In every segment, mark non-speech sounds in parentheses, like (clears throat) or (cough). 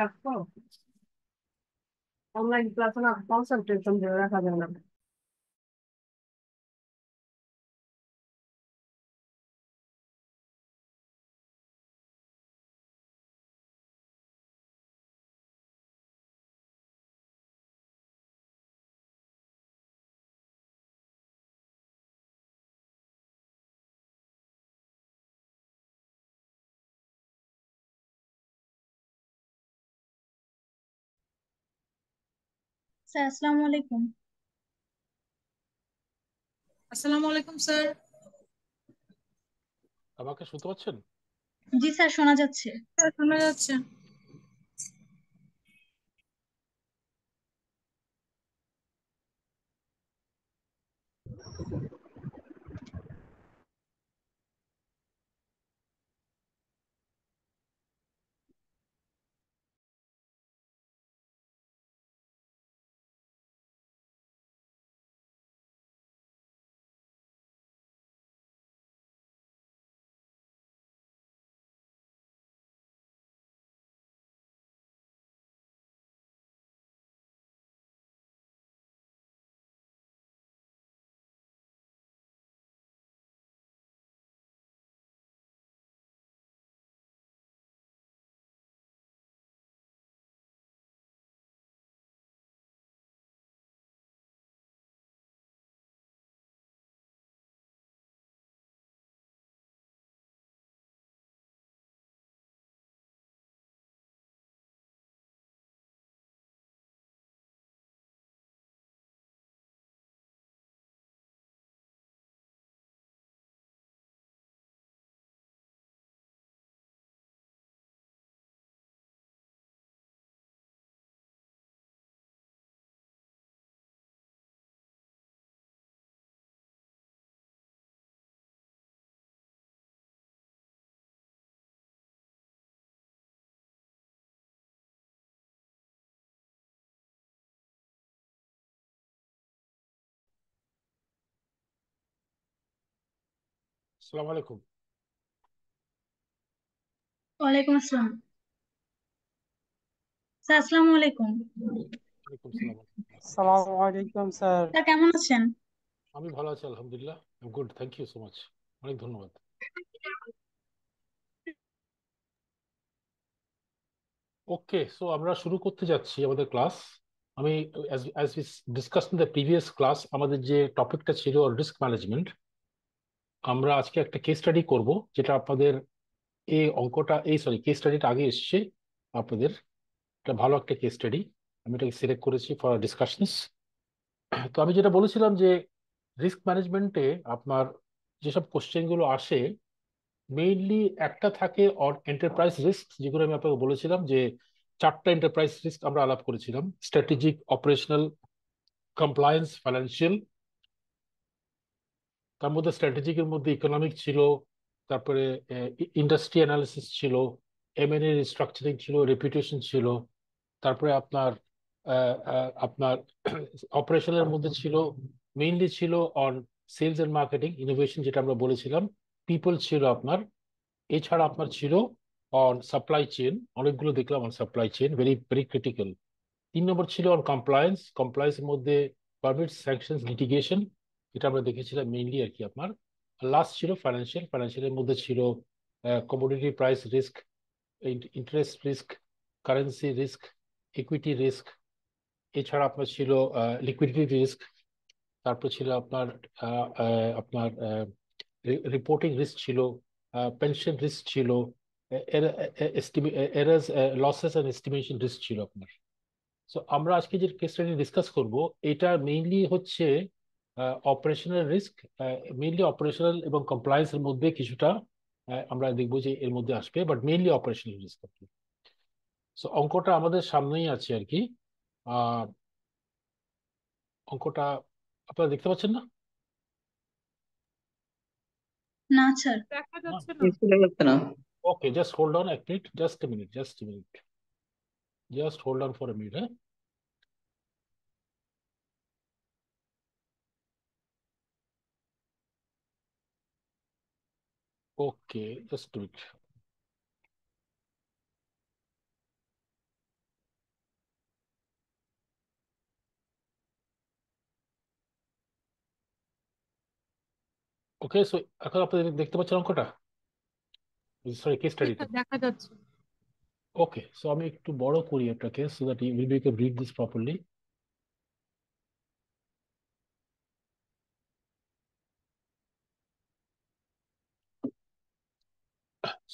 রাখো অনলাইন ক্লাসে না কনসেন্ট্রেশন ধরে রাখা যায় না স্যার আচ্ছা, আসসালামু আলাইকুম আসসালামু আলাইকুম স্যার আমাকে শুনতে পাচ্ছেন জি স্যার শোনা যাচ্ছে হ্যাঁ, শোনা যাচ্ছে সালাম আলাইকুম ওয়ালাইকুম আসসালাম স্যার আসসালামু আলাইকুম আসসালামু আলাইকুম স্যার স্যার কেমন আছেন আমি ভালো আছি আলহামদুলিল্লাহ good thank you so much অনেক ধন্যবাদ ওকে সো আমরা শুরু করতে যাচ্ছি আমাদের ক্লাস আমি as discuss in the previous class আমাদের যে টপিকটা ছিল রিস্ক ম্যানেজমেন্ট আমরা আজকে একটা কেস স্টাডি করব যেটা আপনাদের এই অঙ্কটা এই সরি কেস স্টাডিটা আগে এসছে আপনাদের একটা ভালো একটা কেস স্টাডি আমি এটাকে সিলেক্ট করেছি ফর ডিসকাশনস তো আমি যেটা বলেছিলাম যে রিস্ক ম্যানেজমেন্টে আপনার যেসব কোশ্চেনগুলো আসে মেইনলি একটা থাকে অন এন্টারপ্রাইজ রিস্ক যেগুলো আমি আপনাকে বলেছিলাম যে চারটা এন্টারপ্রাইজ রিস্ক আমরা আলাপ করেছিলাম স্ট্র্যাটেজিক অপারেশনাল কমপ্লায়েন্স ফাইন্যান্সিয়াল তার মধ্যে স্ট্র্যাটেজিক এর মধ্যে ইকোনমিক ছিল তারপরে ইন্ডাস্ট্রি অ্যানালিসিস ছিল এমএনএ স্ট্রাকচারিং ছিল রেপুটেশন ছিল তারপরে আপনার আপনার অপারেশনের (clears throat) মধ্যে ছিল মেইনলি ছিল on sales and marketing innovation যেটা আমরা বলেছিলাম পিপল ছিল আপনার এছাড়া আপনার ছিল অন সাপ্লাই চেন অনেকগুলো দেখলাম on supply chain very very critical তিন নম্বর ছিল অন কমপ্লায়েন্স কমপ্লায়েন্সের মধ্যে পারমিট স্যাংশন লিটিগেশন যেটা আমরা দেখেছিলাম মেইনলি আর কি আপনার লাস্ট ছিল ফাইন্যান্সিয়াল ফাইন্যান্সিয়ালের মধ্যে ছিল commodity price risk interest risk currency risk equity risk এছাড়া আপনার ছিল লিকুইডিটি রিস্ক তারপর ছিল আপনার আপনার রিপোর্টিং রিস্ক ছিল পেনশন রিস্ক ছিল errors losses and estimation risk ছিল আপনার সো আমরা আজকে যে কেস স্টাডি ডিসকাস করব এটা মেইনলি হচ্ছে অপারেশনাল রিস্ক মেইনলি অপারেশনাল এবং এর মধ্যে কিছুটা আমরা দেখবো যে এর মধ্যে আসবে বাট মেইনলি অপারেশনাল রিস্ক আর কি সো অঙ্কটা আমাদের সামনেই আছে আর কি অঙ্কটা আপনারা দেখতে পাচ্ছেন না না ওকে জাস্ট হোল্ড অন এক minute just a minute just minute just hold on for a minute হ্যাঁ Okay, just do it. Okay so এখন আপনাদের দেখতে পাচ্ছেন অঙ্কটা সরি কেস স্টাডিটা দেখা যাচ্ছে ওকে সো আমি একটু বড় করি এটাকে so that you will be able to read this properly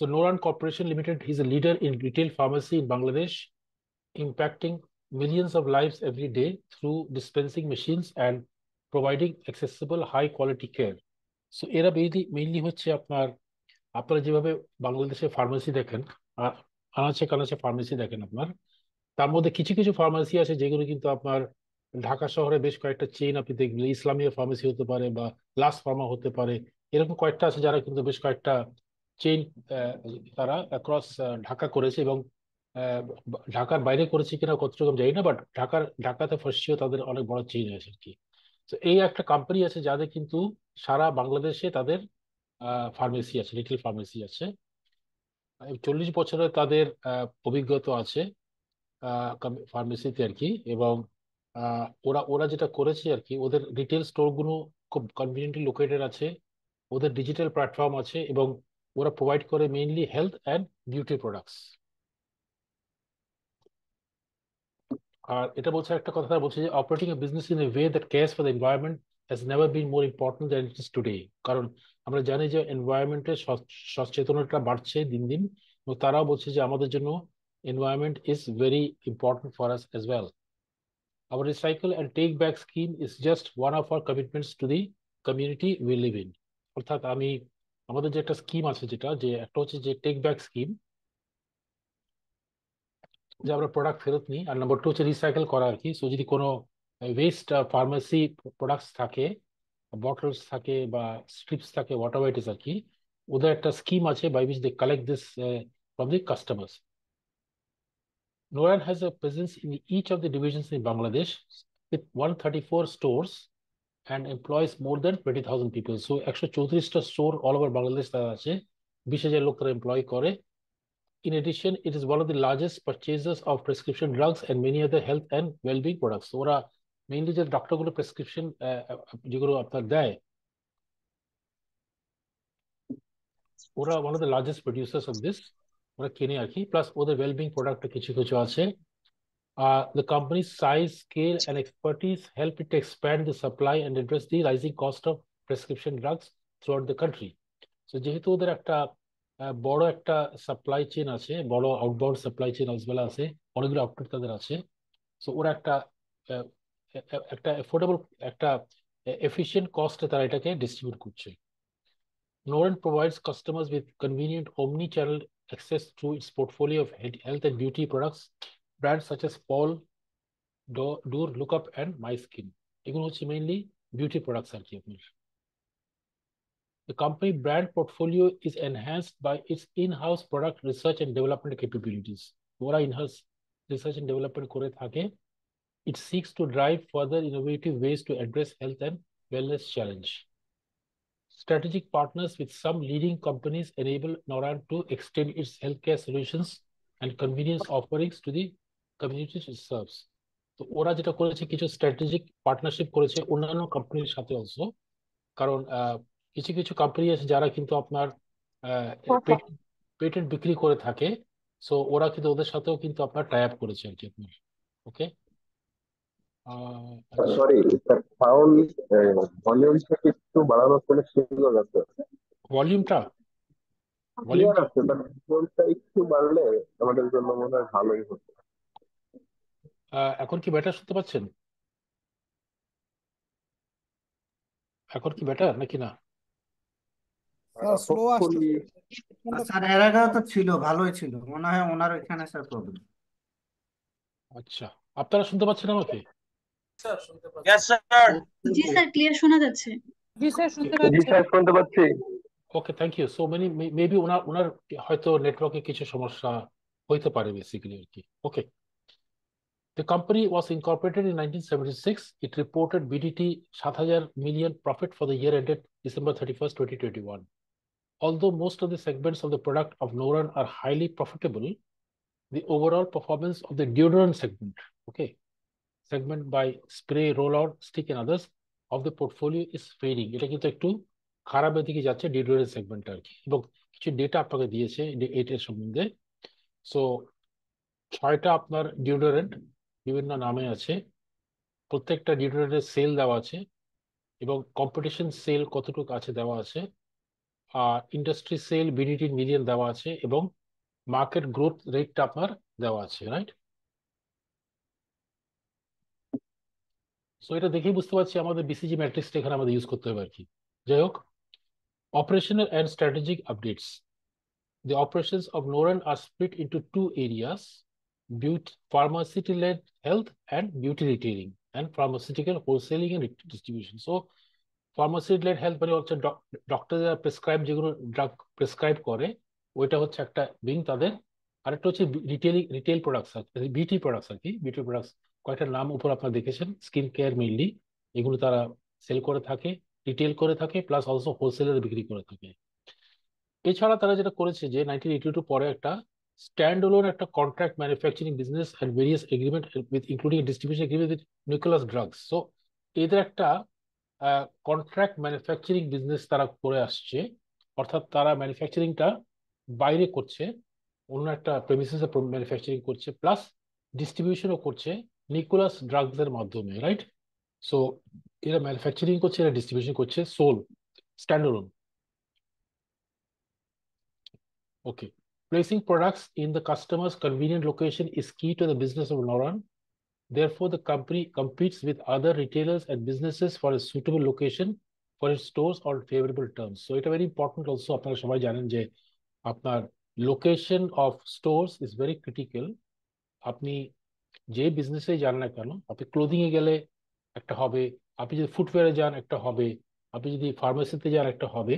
So Noran Corporation Limited is a leader in retail pharmacy in Bangladesh, impacting millions of lives every day through dispensing machines and providing accessible high quality care. So so এরা বেদি mainly হচ্ছে আপনার আপনারা pharmacy dekhen ar anache kanache pharmacy dekhen apnar tar modhe kichu kichu pharmacy ache je gulo kintu apnar Dhaka শহরে বেশ কয়েকটা chain আপনি দেখবেন ইসলামীয় ফার্মেসি হতে পারে বা লাস ফার্মা হতে পারে এরকম কয়েকটা আছে যারা কিন্তু বেশ কয়েকটা চেইন uh, তারা অ্যাক্রস uh, ঢাকা করেছে এবং uh, ঢাকার বাইরে করেছে কিনা কতরকম জানি না বাট ঢাকার ঢাকাতে ফার্স্টিও তাদের অনেক বড় চেইন হয়েছে আর কি তো এই একটা কোম্পানি আছে যাদের কিন্তু সারা বাংলাদেশে তাদের ফার্মেসি আছে রিটেল ফার্মেসি আছে চল্লিশ বছরে তাদের অভিজ্ঞতা আছে ফার্মেসিতে আর কি এবং ওরা ওরা যেটা করেছে আর কি ওদের রিটেল স্টোরগুলো খুব কনভিনিয়েন্টলি লোকেটেড আছে ওদের ডিজিটাল প্ল্যাটফর্ম আছে এবং ওরা প্রোভাইড করে mainly health and beauty products আর এটা বলছে একটা কথা বলছে যে operating a business in a way that cares for the environment has never been more important than it is today কারণ আমরা জানি যে এনভায়রনমেন্টের সচেতনতা বাড়ছে দিন দিন এবং তারাও বলছে যে আমাদের জন্য environment is very important for us as well Our recycle and take back scheme is just one of our commitments to the community we live in. অর্থাৎ আমি আমাদের যে একটা স্কিম আছে যেটা যে একটা হচ্ছে যে টেক ব্যাক স্কিম যে আমরা প্রোডাক্ট ফেরত নিই আর নাম্বার টু হচ্ছে রিসাইকেল করা আর কি সো যদি কোনো ওয়েস্ট ফার্মেসি প্রোডাক্টস থাকে বটলস থাকে বা স্ট্রিপস থাকে ওয়াটার ওয়েটেস আর কি ওদের একটা স্কিম আছে by which they collect this from the customers a has a presence in each of the Bangladesh with one thirty four stores and employs more than 20,000 people. So actually, Chodhrista store all over Bangladesh. are employ kore. In addition, it is one of the largest purchasers of prescription drugs and many other health and well-being products. So ora mainly just doctor gulo prescription jigoro apnar day. Ora one of the largest producers of this ora kine aki plus other well-being product kichhu kichhu ache. Uh, the company's size, scale, and expertise help it to expand the supply and address the rising cost of prescription drugs throughout the country. So যেহেতু ওদের একটা বড় একটা supply chain আছে বড় outbound supply chain আজবেলা আছে অনেকগুলো outlet তাদের আছে সো ওরা একটা affordable, এফোর্ডেবল efficient cost কস্টে তারা এটাকে distribute করছে Norton provides customers with convenient omni-channel access to its portfolio of health and beauty products brands such as Paul, Do Look Lookup, and My Skin. এগুলো হচ্ছে mainly beauty products আর কি The company brand portfolio is enhanced by its in-house product research and development capabilities. ওরা in-house research and development Kore thake, It seeks to drive further innovative ways to address health and wellness challenge. Strategic partners with some leading companies enable Noran to extend its healthcare solutions and convenience offerings to the community serves তো ওরা যেটা করেছে কিছু strategic partnership করেছে অন্যান্য কোম্পানির সাথে also কারণ কিছু কিছু কোম্পানি আছে যারা কিন্তু আপনার হ্যাঁ, হ্যাঁ। পেটেন্ট বিক্রি করে থাকে সো ওরা কিন্তু ওদের সাথেও কিন্তু আপনার টাই আপ করেছে আর কি আপনার ওকে সরি সাউন্ড ভলিউমটা একটু বাড়ানোর কোনো সুযোগ আছে ভলিউমটা ভলিউমটা একটু বাড়লে আমাদের জন্য মনে হয় ভালোই হতো এখন কি বেটার শুনতে পাচ্ছেন এখন কি বেটার নাকি না আচ্ছা আপনারা শুনতে পাচ্ছেন আমাকে শোনা যাচ্ছে sir okay thank you so many maybe ওনার ওনার হয়তো নেটওয়ার্কে কিছু সমস্যা হইতে পারে বেসিক্যালি আর কি ওকে The company was incorporated in 1976. It reported BDT 7000 million profit for the year ended December 31st, 2021. Although most of the segments of the product of Noran are highly profitable, the overall performance of the deodorant segment, okay, segment by spray, roll-out, stick and others of the portfolio is fading. এটা কিন্তু একটু খারাপের deodorant যাচ্ছে ডিডোরের segment আর কি এবং বিভিন্ন নামে আছে প্রত্যেকটা ডিউটোরেটের সেল দেওয়া আছে এবং কম্পিটিশন সেল কতটুকু আছে দেওয়া আছে আর ইন্ডাস্ট্রি সেল বিডিটি মিডিয়ান দেওয়া আছে এবং মার্কেট গ্রোথ রেটটা আপনার দেওয়া আছে রাইট সো এটা দেখেই বুঝতে পারছি আমাদের বিসিজি ম্যাট্রিক্সটা এখানে আমাদের ইউজ করতে হবে আর কি যাই হোক operational and strategic updates the operation of Noran are split into two areas beauty, pharmacy-led health and beauty retailing and pharmaceutical wholesaling and distribution. So pharmacy-led health মানে হচ্ছে ডক্টররা প্রেসক্রাইব যেগুলো ড্রাগ প্রেসক্রাইব করে ওইটা হচ্ছে একটা বিং তাদের আরেকটা হচ্ছে retailing retail products beauty products আর কি বিউটি প্রোডাক্টস কয়েকটা নাম উপর আপনারা দেখেছেন স্কিন কেয়ার মেইনলি এগুলো তারা সেল করে থাকে রিটেল করে থাকে প্লাস অলসো হোলসেলার বিক্রি করে থাকে এছাড়া তারা যেটা করেছে যে নাইনটিন এইটি টু পরে একটা standalone একটা contract manufacturing business and various agreement with including a distribution agreement with Nicholas Drugs. So এদের একটা কন্ট্রাক্ট ম্যানুফ্যাকচারিং বিজনেস তারা করে আসছে অর্থাৎ তারা ম্যানুফ্যাকচারিংটা বাইরে করছে অন্য একটা প্রেমিসেসে ম্যানুফ্যাকচারিং করছে প্লাস ডিস্ট্রিবিউশনও করছে নিকোলাস ড্রাগসের মাধ্যমে রাইট সো এরা ম্যানুফ্যাকচারিং করছে এরা ডিস্ট্রিবিউশন করছে sole standard okay Placing products in the customer's convenient location is key to the business of Noron. Therefore, the company competes with other retailers and businesses for a suitable location for its stores on favorable terms. So it is very important also, of সবাই জানেন যে আপনার location of stores is very critical আপনি যে বিজনেসে যান না কেন আপনি ক্লোদিংয়ে গেলে একটা হবে আপনি যদি ফুটওয়্যারে যান একটা হবে আপনি যদি ফার্মেসিতে যান একটা হবে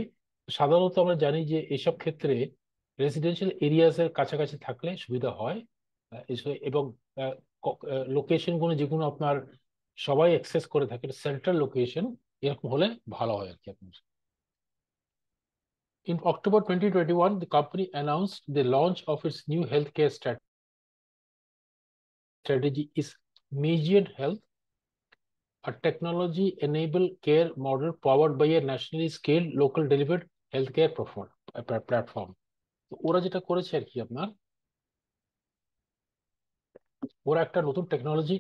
সাধারণত আমরা জানি যে এসব ক্ষেত্রে রেসিডেন্সিয়াল এরিয়াস এর কাছাকাছি থাকলে সুবিধা হয় এবং লোকেশন গুলো যেগুলো আপনার সবাই অ্যাক্সেস করে থাকে সেন্ট্রাল লোকেশন এরকম হলে ভালো হয় আর কি আপনার in October twenty twenty one the company announce the launch of its new health care strategy is measured health আর technology enable care model powered by a nationally scale local delivered health care platform তো ওরা যেটা করেছে আর কি আপনার ওরা একটা নতুন টেকনোলজি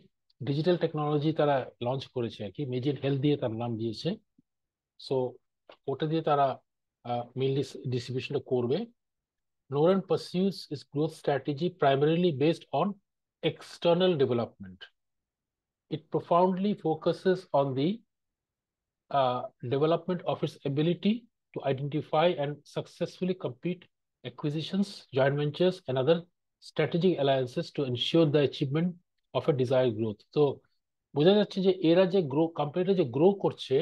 ডিজিটাল টেকনোলজি তারা লঞ্চ করেছে আর কি মেজিল হেলথ diye তার নাম দিয়েছে সো কোটা দিয়ে তারা মিল্লি ডিস্ট্রিবিউশন করবে Noran pursues its growth strategy primarily based on external development it profoundly focuses on the development of its ability to identify and successfully compete acquisitions, joint ventures, and other strategic alliances to ensure the achievement of a desired growth. তো বোঝা যাচ্ছে যে এরা যে grow কোম্পানিটা যে grow করছে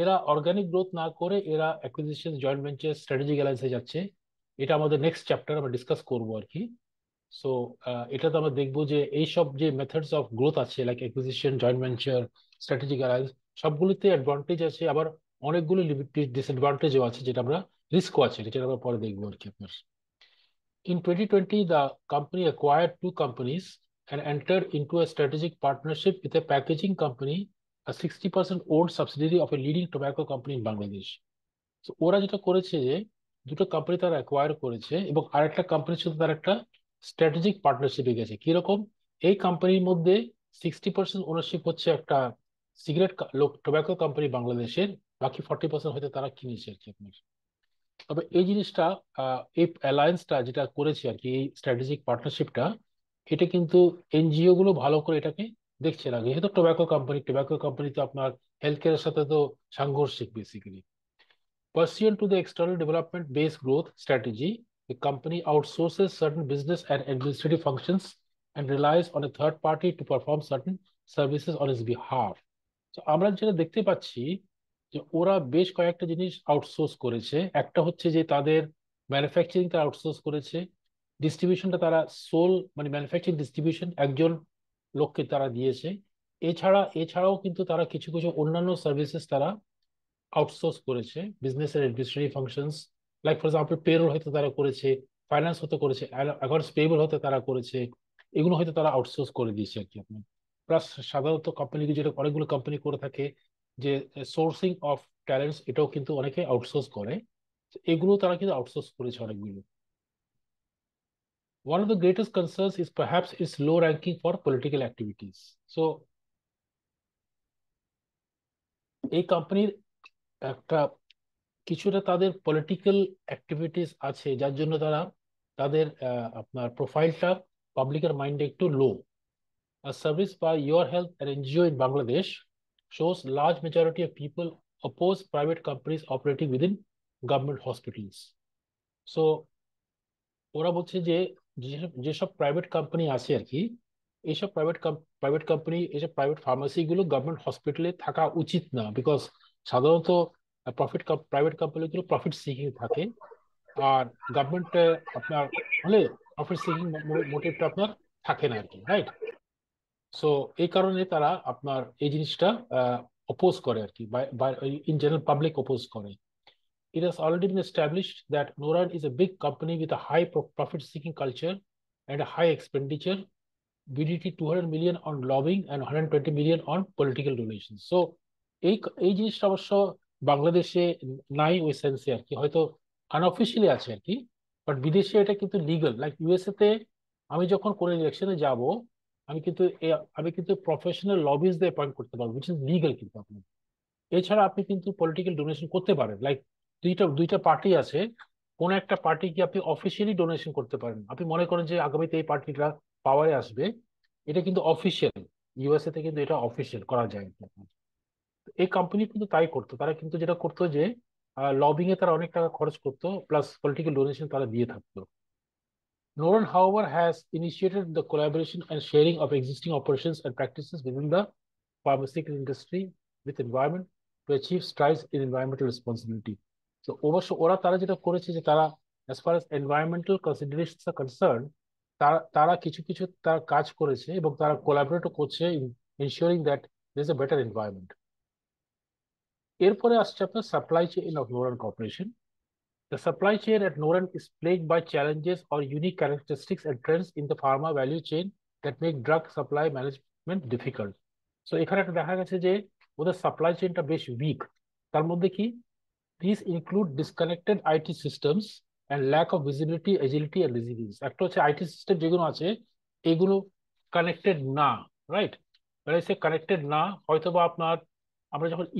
এরা অর্গানিক গ্রোথ না করে এরা অ্যাকুইজিশন জয়েন্ট ভেঞ্চার স্ট্র্যাটেজিক অ্যালায়েন্সে যাচ্ছে এটা আমাদের নেক্সট চ্যাপ্টার আমরা ডিসকাস করবো আর কি সো এটা তো আমরা দেখবো যে এইসব যে মেথডস অফ গ্রোথ আছে like acquisition joint venture strategic alliance সবগুলিতে অ্যাডভান্টেজ আছে আবার অনেকগুলো ডিসঅ্যাডভান্টেজও আছে যেটা আমরা risk আছে it, আমরা পরে দেখবো আর কি আপনার In 2020, the company acquired two companies and entered into a strategic partnership with a packaging company, a 60% owned subsidiary of a leading tobacco company in Bangladesh. So ওরা যেটা করেছে যে দুটো কোম্পানি তারা অ্যাকোয়ার করেছে এবং আরেকটা কোম্পানির সাথে তার একটা স্ট্র্যাটেজিক পার্টনারশিপে গেছে কিরকম এই কোম্পানির মধ্যে সিক্সটি পার্সেন্ট ওনারশিপ হচ্ছে একটা সিগারেট লোক টোব্যাকো কোম্পানি বাংলাদেশের বাকি ফর্টি পার্সেন্ট হয়তো তারা কিনেছে আর কি আপনার তবে এই জিনিসটা এই অ্যালায়েন্সটা যেটা করেছে আর কি এই স্ট্র্যাটেজিক পার্টনারশিপটা এটা কিন্তু এনজিও গুলো ভালো করে এটাকে দেখছে না যেহেতু টোব্যাকো কোম্পানি টোব্যাকো কোম্পানি তো আপনার হেলথ কেয়ারের সাথে তো সাংঘর্ষিক basically Pursuant to the external development based growth strategy, the company outsources certain business and administrative functions and relies on a third party to perform certain services on its behalf. So আমরা যেটা দেখতে পাচ্ছি যে ওরা বেশ কয়েকটা জিনিস outsource করেছে একটা হচ্ছে যে তাদের ম্যানুফ্যাকচারিং তারা আউটসোর্স করেছে ডিস্ট্রিবিউশনটা তারা সোল মানে ম্যানুফ্যাকচারিং ডিস্ট্রিবিউশন একজন লোককে তারা দিয়েছে এছাড়া এছাড়াও কিন্তু তারা কিছু কিছু অন্যান্য সার্ভিসেস তারা আউটসোর্স করেছে বিজনেস এর administrative functions like for example payroll হয়তো তারা করেছে ফাইন্যান্স হতে করেছে অ্যাকাউন্টস পেবল হতে তারা করেছে এগুলো হয়তো তারা আউটসোর্স করে দিয়েছে আর কি আপনার প্লাস সাধারণত কোম্পানিগুলো যেটা অনেকগুলো কোম্পানি করে থাকে যে সোর্সিং অফ ট্যালেন্টস এটা কিন্তু অনেকে আউটসোর্স করে এগুলা তারা কিন্তু আউটসোর্স করেছে অনেকগুলো one of the greatest concerns is perhaps its low ranking for political activities so এই কোম্পানির একটা কিছুটা তাদের पॉलिटिकल অ্যাক্টিভিটিস আছে যার জন্য তারা তাদের আপনার প্রোফাইলটা পাবলিকের মাইন্ডে একটু low a service by یور health রেনজয় in Bangladesh shows large majority of people oppose private companies operating within government hospitals so ওরা বলছে যে যেসব প্রাইভেট কোম্পানি আছে আর কি এইসব প্রাইভেট প্রাইভেট কোম্পানি এইসব প্রাইভেট ফার্মাসিগুলো গভর্নমেন্ট হসপিটালে থাকা উচিত না বিকজ সাধারণত প্রফিট প্রাইভেট কোম্পানিগুলো প্রফিট সিকিং থাকে আর গভর্নমেন্ট আপনার মানে প্রফিট সিকিং মোটিভটা আপনার থাকে না আর কি রাইট সো এই কারণে তারা আপনার এই জিনিসটা অপোজ করে আর কি ইন জেনারেল পাবলিক অপোজ করে it has already been established that Noran is a big company with a high profit seeking culture and a high expenditure BDT two hundred million on lobbying and hundred twenty million on political donation so এই এই জিনিসটা অবশ্য বাংলাদেশে নাই ওই সেন্সে আর কি হয়তো আনঅফিসিয়ালি আছে আর কি বাট বিদেশে এটা কিন্তু লিগাল লাইক ইউএসএতে আমি যখন কোনো ইলেকশনে যাবো আমি কিন্তু আমি কিন্তু প্রফেশনাল লবিজদের অ্যাপয়েন্ট করতে পারবো উইচ ইজ লিগাল কিন্তু আপনি এছাড়া আপনি কিন্তু পলিটিক্যাল ডোনেশন করতে পারেন লাইক দুইটা দুইটা পার্টি আছে কোন একটা পার্টি কি আপনি অফিসিয়ালি ডোনেশন করতে পারেন আপনি মনে করেন যে আগামীতে এই পার্টিটা পাওয়ারে আসবে এটা কিন্তু অফিসিয়াল ইউএসএ তে কিন্তু এটা অফিসিয়াল করা যায় এই কোম্পানি কিন্তু তাই করতো তারা কিন্তু যেটা করতো যে লবিং এ তারা অনেক টাকা খরচ করতো প্লাস পলিটিক্যাল ডোনেশন তারা দিয়ে থাকতো Norton, however, has initiated the collaboration and sharing of existing operations and practices within the pharmaceutical industry with environment to achieve strides in environmental responsibility. So অবশ্য as far as environmental considerations are concerned, তারা তারা কিছু কিছু তারা কাজ করেছে এবং তারা কোলাবোরেটও করছে ensuring that there is a better environment. এরপরে আসছে আপনার supply chain of Noran corporation the supply chain at Norent is plagued by challenges or unique characteristics and trends in the pharma value chain that make drug supply management difficult. So, the supply chain is weak. These include disconnected IT systems and lack of visibility, agility, and resilience. The IT system is connected now, right? When I say connected now, ERP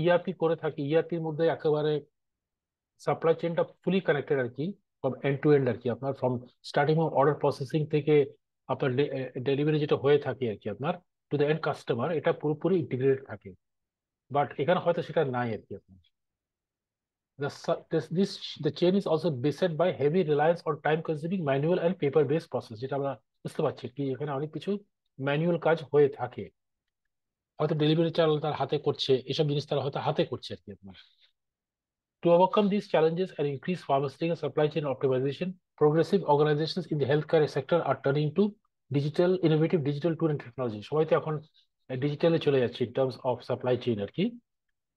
ERP supply চেনটা fully connected আর কি and two and আর কি আপনার from starting order processing থেকে আপনার delivery যেটা হয়ে থাকে আর কি আপনার টু দ্য এন্ড কাস্টমার এটা পুরোপুরি ইন্টিগ্রেটেড থাকে বাট এখানে হয়তো সেটা নাই আর কি আপনার The, this, this, the chain is also beset by heavy reliance on time consuming manual and paper যেটা আমরা বুঝতে পারছি কি এখানে অনেক কিছু ম্যানুয়াল কাজ হয়ে থাকে হয়তো ডেলিভারি চার্জ তার হাতে করছে এসব জিনিস তারা হয়তো হাতে করছে আর কি আপনার To overcome these challenges and increase pharmaceutical supply chain optimization, progressive organizations in the healthcare sector are turning to digital innovative digital tool and technology সবাই তো এখন ডিজিটালে in terms of supply chain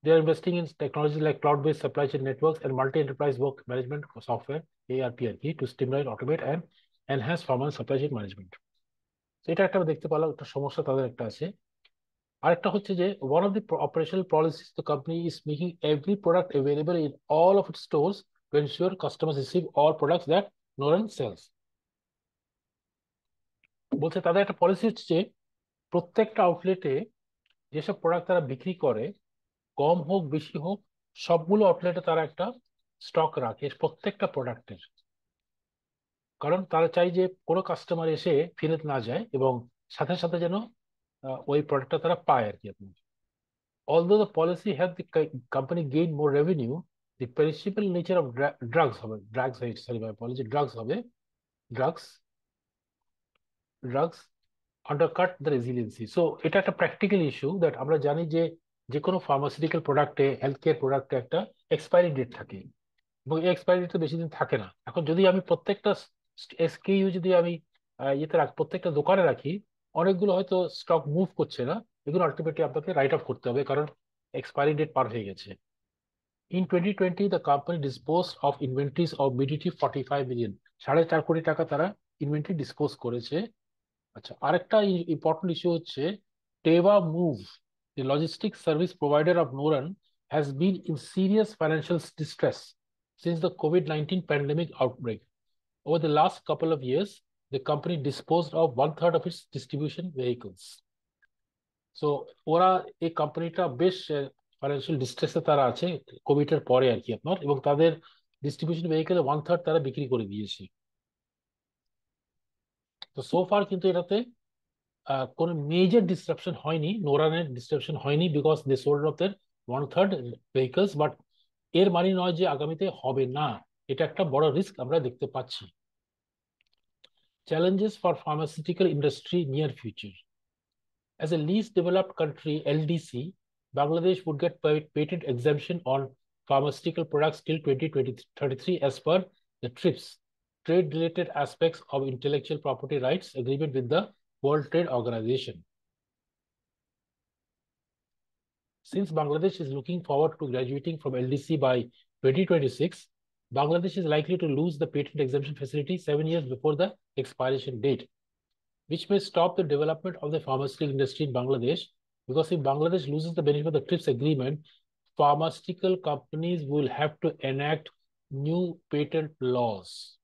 they are investing in technologies like cloud based supply chain networks and multi enterprise work management software ARP R to streamline automate and enhance pharma supply chain management তো আরেকটা হচ্ছে যে one of the operational policy the company is making every product available in all of it stores to ensure customer receive all products that Noran sales বলছে তাদের একটা policy হচ্ছে যে প্রত্যেকটা আউটলেটে যেসব প্রোডাক্ট তারা বিক্রি করে কম হোক বেশি হোক সবগুলো আউটলেটে তারা একটা স্টক রাখে প্রত্যেকটা প্রোডাক্টের কারণ তারা চাই যে কোনো কাস্টমার এসে ফিরে না যায় এবং সাথে সাথে যেন ওই প্রোডাক্টটা তারা পায় এর যে although the policy have the company gain more revenue the principal nature of drugs হবা drugs ice sale by policy drugs হবে drugs drugs undercut the resiliency so it has a practical issue that আমরা জানি যে যে কোনো pharmaceutical প্রোডাক্টে health care প্রোডাক্টে একটা এক্সপায়ারি ডেট থাকে এক্সপায়ারি তো বেশি দিন থাকে না এখন যদি আমি প্রত্যেকটা এসকেইউ যদি আমি 얘তে রাখ প্রত্যেকটা দোকানে রাখি অনেকগুলো হয়তো স্টক মুভ করছে না এগুলো আলটিমেটলি আপনাকে রাইট অফ করতে হবে কারণ এক্সপায়ারি ডেট পার হয়ে গেছে in twenty twenty the company dispose of inventories of মিডিটি ফর্টি ফাইভ মিলিয়ন সাড়ে চার কোটি টাকা তারা ইনভেন্ট্রি ডিসপোজ করেছে আচ্ছা আরেকটা ইম্পর্টেন্ট ইস্যু হচ্ছে টেবা মুভ the logistic service provider of Noran has been in serious financial distress since the covid 19 pandemic outbreak over the last couple of years the company disposed of one third of its distribution vehicles. So ওরা এই কোম্পানিটা বেশ financial ডিস্ট্রেসে তারা আছে Covid এর পরে আর কি আপনার এবং তাদের ডিস্ট্রিবিউশন ভেহিকেলে ওয়ান থার্ড তারা বিক্রি করে দিয়েছে তো সোফার কিন্তু এটাতে কোনো মেজর ডিস্ট্রাকশন হয়নি নোরানের ডিস্ট্রাকশন হয়নি because they sold off their one third vehicles but এর মানে নয় যে আগামীতে হবে না এটা একটা বড় রিস্ক আমরা দেখতে পাচ্ছি challenges for pharmaceutical industry near future. As a least developed country, LDC, Bangladesh would get patent exemption on pharmaceutical products till 2033 as per the TRIPS, trade-related aspects of intellectual property rights agreement with the World Trade Organization. Since Bangladesh is looking forward to graduating from LDC by 2026, Bangladesh is likely to lose the patent exemption facility seven years before the expiration date, which may stop the development of the pharmaceutical industry in Bangladesh. Because if Bangladesh loses the benefit of the TRIPS agreement, pharmaceutical companies will have to enact new patent laws.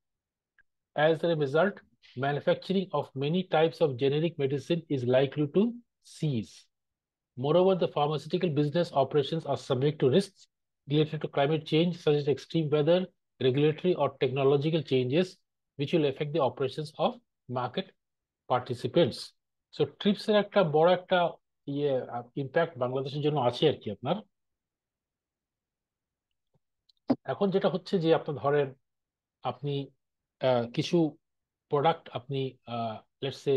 As a result, manufacturing of many types of generic medicine is likely to cease. Moreover, the pharmaceutical business operations are subject to risks related to climate change, such as extreme weather, regulatory or technological changes which will affect the operations of market participants. So TRIPS এর একটা বড় একটা ইয়ে impact বাংলাদেশের জন্য আছে আর কি আপনার এখন যেটা হচ্ছে যে আপনার ধরেন আপনি কিছু প্রোডাক্ট আপনি লেটস সে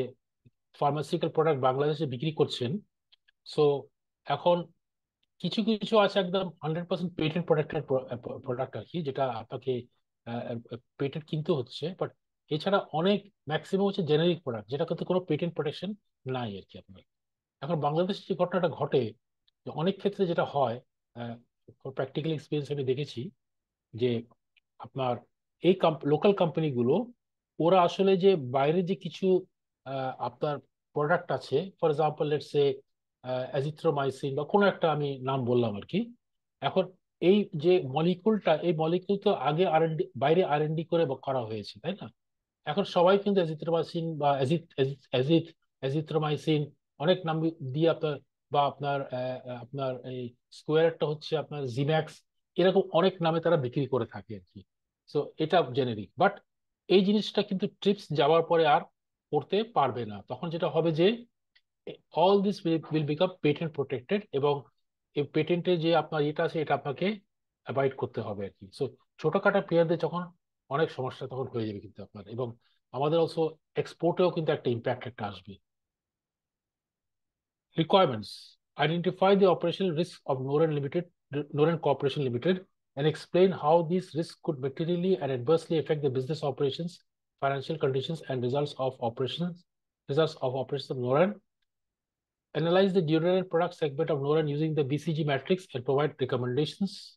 ফার্মাসিউটিক্যাল প্রোডাক্ট বাংলাদেশে বিক্রি করছেন সো এখন কিছু কিছু আছে একদম হান্ড্রেড পার্সেন্ট পেটেন্ট প্রোডাক্টের প্রোডাক্ট আর কি যেটা আপনাকে পেটেন্ট কিনতে হচ্ছে বাট এছাড়া অনেক ম্যাক্সিমাম হচ্ছে জেনারিক প্রোডাক্ট যেটা কিন্তু কোনো পেটেন্ট প্রোটেকশন নাই আর কি আপনার এখন বাংলাদেশে যে ঘটনাটা ঘটে অনেক ক্ষেত্রে যেটা হয় প্র্যাকটিক্যাল এক্সপিরিয়েন্স আমি দেখেছি যে আপনার এই লোকাল কোম্পানিগুলো ওরা আসলে যে বাইরে যে কিছু আপনার প্রোডাক্ট আছে ফর এক্সাম্পল লেটসে অ্যাজিথ্রোমাইসিন বা কোনো একটা আমি নাম বললাম আর কি এখন এই যে মলিকুলটা এই মলিকুল তো আগে আর বাইরে আর করে করা হয়েছে তাই না এখন সবাই কিন্তু অ্যাজিথ্রোমাইসিন বা অ্যাজিথ অ্যাজিথ্রোমাইসিন অনেক নাম দিয়ে আপনার বা আপনার আপনার এই স্কোয়ারটা হচ্ছে আপনার জিম্যাক্স এরকম অনেক নামে তারা বিক্রি করে থাকে আর কি সো এটা জেনেরিক বাট এই জিনিসটা কিন্তু ট্রিপস যাওয়ার পরে আর করতে পারবে না তখন যেটা হবে যে All this will will become all this will become patent protected এবং এই পেটেন্টে যে আপনার এটা আছে এটা আপনাকে অ্যাভয়েড করতে হবে আর কি সো ছোটোখাটো প্লেয়ারদের যখন অনেক সমস্যা তখন হয়ে যাবে কিন্তু আপনার এবং আমাদের অলসো এক্সপোর্টেও কিন্তু একটা ইম্প্যাক্ট একটা আসবে requirements identify the operational risks of Noran Limited, Noran Corporation Limited, and explain how these risks could materially and adversely affect the business operations, financial conditions, and results of operations, results of operations of Noran Analyze the durable product segment of NORAN using the BCG matrix and provide recommendations.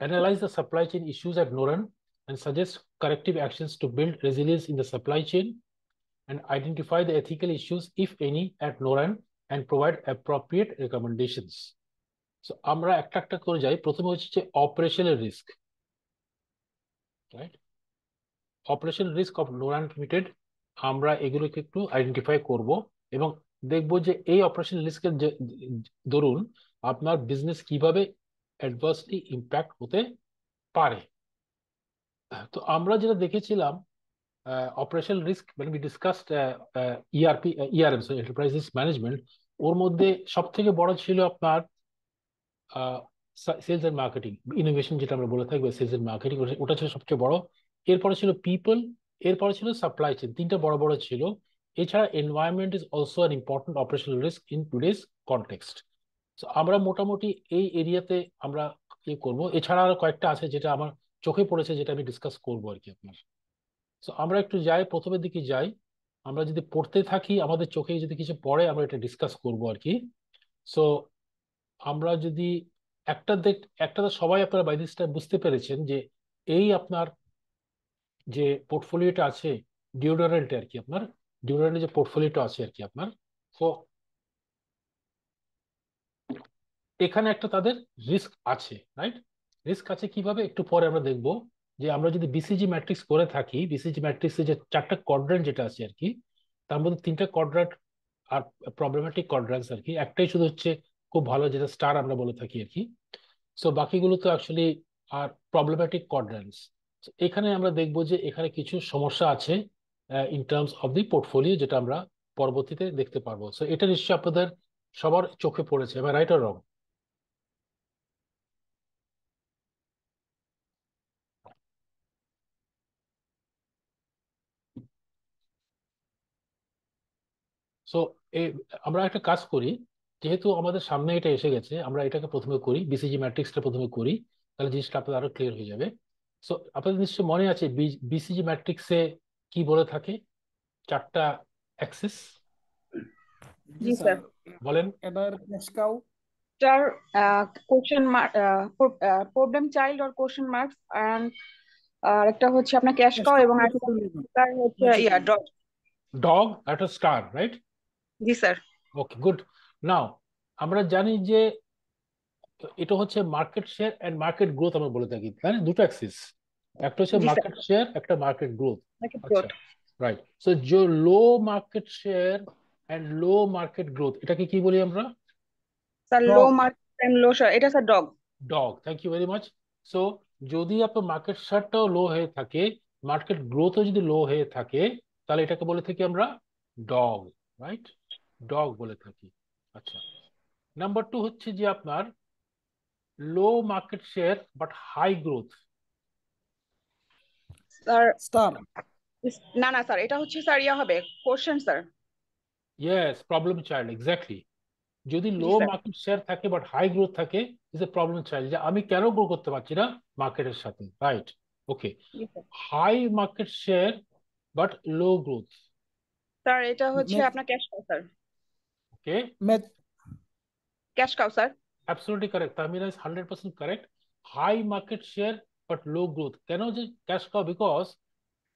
Analyze the supply chain issues at NORAN and suggest corrective actions to build resilience in the supply chain and identify the ethical issues, if any, at NORAN and provide appropriate recommendations. So আমরা একটা একটা করে যাই প্রথমে হচ্ছে operational risk, of right operational আমরা এগুলোকে একটু আইডেন্টিফাই করব এবং দেখব যে এই অপারেশন রিস্কে ধরুন আপনার বিজনেস কিভাবে অ্যাডভার্সলি ইম্প্যাক্ট হতে পারে তো আমরা যেটা দেখেছিলাম অপারেশন রিস্ক মানে be discussed ERP ERM enterprise risk management ওর মধ্যে সব থেকে বড় ছিল আপনার সেলস অ্যান্ড মার্কেটিং ইনোভেশন যেটা আমরা বলে থাকবো সেলস অ্যান্ড মার্কেটিং ওটা ছিল সবচেয়ে বড় এরপরে ছিল পিপল এরপরে ছিল সাপ্লাই চেন তিনটা বড় বড় ছিল এছাড়া environment is also an important operational risk in today's context so আমরা মোটামুটি এই এরিয়াতে আমরা ইয়ে করবো এছাড়া আরও কয়েকটা আছে যেটা আমার চোখে পড়েছে যেটা আমি ডিসকাস করবো আর কি আপনার সো আমরা একটু যাই প্রথমের দিকে যাই আমরা যদি পড়তে থাকি আমাদের চোখে যদি কিছু পড়ে আমরা এটা ডিসকাস করব আর কি সো আমরা যদি একটা দেখ একটা সবাই আপনারা বাই বুঝতে পেরেছেন যে এই আপনার যে পোর্টফোলিওটা আছে ডিওডোরেন্টে আর কি আপনার ডিওডোরেন্টের যে পোর্টফোলিওটা আছে আর কি আপনার তো এখানে একটা তাদের রিস্ক আছে রাইট রিস্ক আছে কিভাবে একটু পরে আমরা দেখব যে আমরা যদি বিসিজি ম্যাট্রিক্স করে থাকি বিসিজি ম্যাট্রিক্সে যে চারটা কোয়াড্রেন্ট যেটা আছে আর কি তার মধ্যে তিনটা কোয়াড্রেন্ট আর প্রবলেমেটিক কোয়াড্রেন্টস আর কি একটাই শুধু হচ্ছে খুব ভালো যেটা স্টার আমরা বলে থাকি আর কি সো বাকিগুলো তো অ্যাকচুয়ালি আর প্রবলেমেটিক কোয়াড্রেন্টস এখানে আমরা দেখব যে এখানে কিছু সমস্যা আছে in terms of the portfolio যেটা আমরা পরবর্তীতে দেখতে পারবো সো এটা নিশ্চয়ই আপনাদের সবার চোখে পড়েছে এবার রাইট আর রং সো আমরা একটা কাজ করি যেহেতু আমাদের সামনে এটা এসে গেছে আমরা এটাকে প্রথমে করি বিসিজি ম্যাট্রিক্সটা প্রথমে করি তাহলে জিনিসটা আপনাদের আরো ক্লিয়ার হয়ে যাবে সো আপনাদের নিশ্চয় মনে আছে বিসিজি ম্যাট্রিক্সে কি বলে থাকে চারটা অ্যাক্সিস বলেন এবার নেসকাউ চার question mark problem child or question marks and আর একটা হচ্ছে আপনার ক্যাশ কাউ এবং আর হচ্ছে ইয়া ডগ ডগ একটা star right ji sir okay good now আমরা জানি যে এটা হচ্ছে market share and market growth আমরা বলে থাকি তাই না দুটো অ্যাক্সিস একটা হচ্ছে মার্কেট শেয়ার একটা মার্কেট গ্রোথ রাইট সো যে low market share and low market growth এটাকে কি বলি আমরা sir low market and low share এটা sir dog dog thank you very much so যদি আপনার মার্কেট শেয়ারটাও লো হয়ে থাকে মার্কেট গ্রোথও যদি লো হয়ে থাকে তাহলে এটাকে বলে থাকি আমরা ডগ রাইট ডগ বলে থাকি আচ্ছা নাম্বার টু হচ্ছে যে আপনার low market share but high growth sir star না না স্যার এটা হচ্ছে স্যার ইয়া হবে question sir yes problem child exactly যদি লো মার্কেট শেয়ার থাকে বাট হাই গ্রোথ থাকে ইজ এ প্রবলেম চাইল্ড যে আমি কেন গ্রো করতে পারছি না মার্কেটের সাথে right okay high market share but low growth sir এটা হচ্ছে আপনার cash cow sir okay cash cow sir correct correct. Tamira hundred percent correct high market share but low growth কেন যে ক্যাশ কাউ বিকজ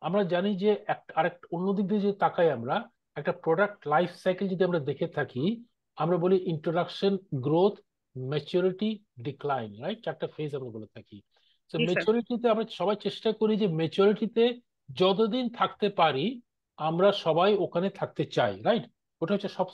আমরা জানি যে আরেক অন্যদিক দিয়ে যে তাকাই আমরা একটা প্রোডাক্ট লাইফ সাইকেল যদি আমরা দেখে থাকি আমরা বলি introduction growth maturity decline right চারটা ফেজ আমরা বলে থাকি তো ম্যাচিউরিটিতে আমরা সবাই চেষ্টা করি যে ম্যাচিউরিটিতে যতদিন থাকতে পারি আমরা সবাই ওখানে থাকতে চাই রাইট ওটা হচ্ছে সব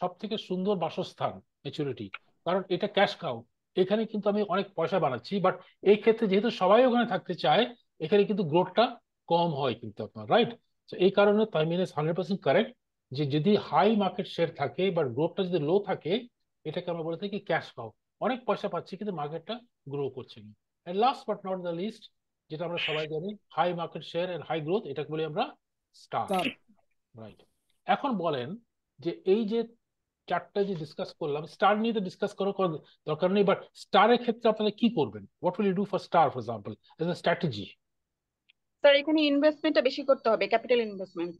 সব থেকে সুন্দর বাসস্থান ম্যাচুরিটি কারণ এটা ক্যাশ কাউ এখানে কিন্তু আমি অনেক পয়সা বানাচ্ছি বাট এই ক্ষেত্রে যেহেতু সবাই ওখানে থাকতে চায় এখানে কিন্তু গ্রোথটা কম হয় কিন্তু আপনার রাইট তো এই কারণে তাই ইজ হান্ড্রেড পার্সেন্ট কারেক্ট যে যদি হাই মার্কেট শেয়ার থাকে বাট গ্রোথটা যদি লো থাকে এটাকে আমরা বলে থাকি ক্যাশ কাউ অনেক পয়সা পাচ্ছি কিন্তু মার্কেটটা গ্রো করছে না and last but not the least যেটা আমরা সবাই জানি high market share and high growth এটাকে বলি আমরা স্টার রাইট এখন বলেন যে এই যে চারটা যে ডিসকাস করলাম স্টার নিয়ে তো ডিসকাস করার দরকার নেই বাট স্টারের ক্ষেত্রে আপনারা কি করবেন what will you do for star for example as a strategy sir এখানে ইনভেস্টমেন্টটা বেশি করতে হবে ক্যাপিটাল ইনভেস্টমেন্ট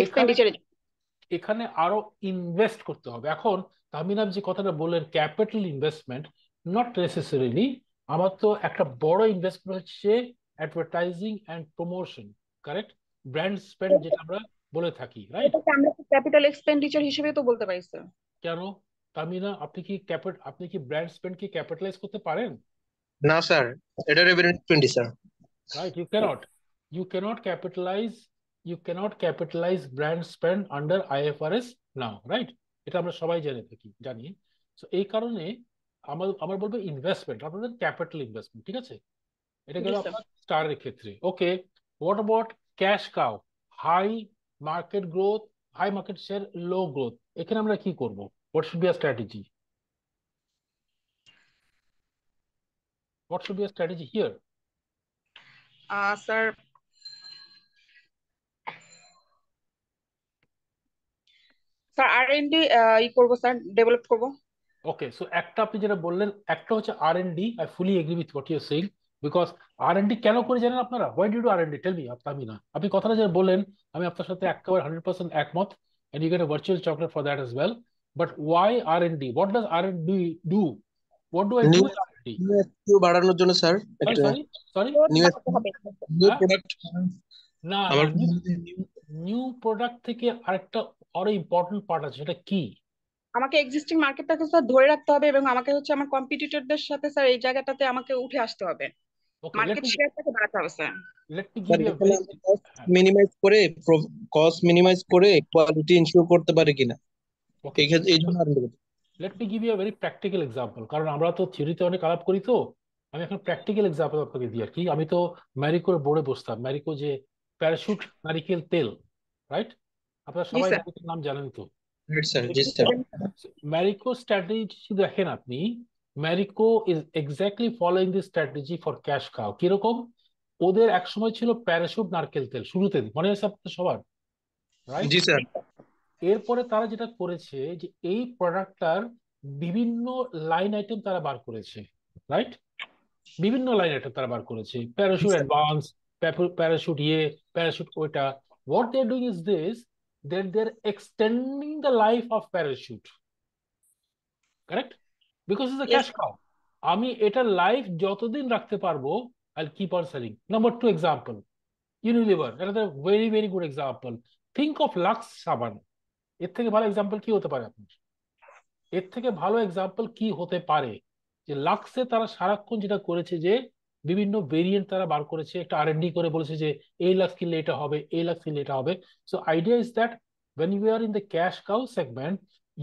এক্সপেন্ডিচার এখানে আরো ইনভেস্ট করতে হবে এখন তামিনাব যে কথাটা বললেন ক্যাপিটাল ইনভেস্টমেন্ট নট নেসেসারিলি আমার তো একটা বড় ইনভেস্টমেন্ট হচ্ছে advertising and promotion correct brand spend যেটা আমরা বলে থাকি রাইট এটাকে আমরা ক্যাপিটাল এক্সপেন্ডিচার হিসেবে তো বলতে পারি স্যার কেন তামিনা আপনি কি ক্যাপিট আপনি কি ব্র্যান্ড স্পেন্ড কি ক্যাপিটালাইজ করতে পারেন না স্যার এটা revenue 20 sir right you cannot you cannot capitalize you cannot capitalize brand spend under IFRS now right এটা আমরা সবাই জেনে থাকি জানি সো এই কারণে আমার আমার বলবো ইনভেস্টমেন্ট আপনাদের ক্যাপিটাল ইনভেস্টমেন্ট ঠিক আছে এটা গেল আপনার স্টারের ক্ষেত্রে okay what about cash cow high market growth high market share low growth এখানে আমরা কি করব what should be a strategy what should be a strategy here sir sir R and D ই করব স্যার ডেভেলপ করব okay so একটা আপনি যেটা বললেন একটা হচ্ছে R and D I fully agree with what you are saying because R and D কেন করে জানেন আপনারা why do do R and D tell me আমি না আপনি কথাটা যে বললেন আমি আপনার সাথে একেবারে হান্ড্রেড পার্সেন্ট একমত and you get a virtual chocolate for that as well. But why R&D? What does R&D do? What do I do with R&D? New বাড়ানোর জন্য স্যার সরি না নিউ প্রোডাক্ট থেকে আরেকটা আরো ইম্পর্টেন্ট পার্ট আছে সেটা কি আমাকে এক্সিস্টিং মার্কেটটাকে স্যার ধরে রাখতে হবে এবং আমাকে হচ্ছে আমার কম্পিটিটরদের সাথে স্যার এই জায়গাটাতে আমাকে উঠে আসতে হবে কস্ট মিনিমাইজ হ্যাঁ। করে কোয়ালিটি করতে কিনা ভেরি প্র্যাকটিক্যাল এক্সাম্পল কারণ আমরা তো অনেক করি তো আমি এখন প্র্যাকটিক্যাল আপনাকে আর কি আমি তো ম্যারিকোর বোর্ডে বসতাম ম্যারিকো যে প্যারাশুট নারিকেল তেল রাইট আপনারা সবাই নাম জানেন তো ম্যারিকো স্ট্র্যাটেজি দেখেন আপনি Marico is exactly following the strategy for cash cow কিরকম ওদের একসময় ছিল প্যারাসুট নারকেল তেল শুরুতে মনে আছে আপনাদের সবার জি স্যার এরপরে তারা যেটা করেছে যে এই প্রোডাক্টটার বিভিন্ন লাইন আইটেম তারা বার করেছে রাইট বিভিন্ন লাইন আইটেম তারা বার করেছে প্যারাসুট অ্যাডভান্স প্যারাসুট ইয়ে প্যারাসুট ওইটা what they are doing is this that they are extending the life of Parachute correct because is a cash cow আমি এটা লাইফ যতদিন রাখতে পারবো I keep on selling number two example Unilever এটা তো very very good example think of Lux সাবান এর থেকে ভালো এক্সাম্পল কি হতে পারে আপনার এর থেকে ভালো এক্সাম্পল কি হতে পারে যে লাক্সে তারা সারাক্ষণ যেটা করেছে যে বিভিন্ন ভেরিয়েন্ট তারা বার করেছে একটা আর ডি করে বলেছে যে এই লাক্স কিনলে এটা হবে এই লাক্স কিনলে এটা হবে so idea is that when you are in the cash cow segment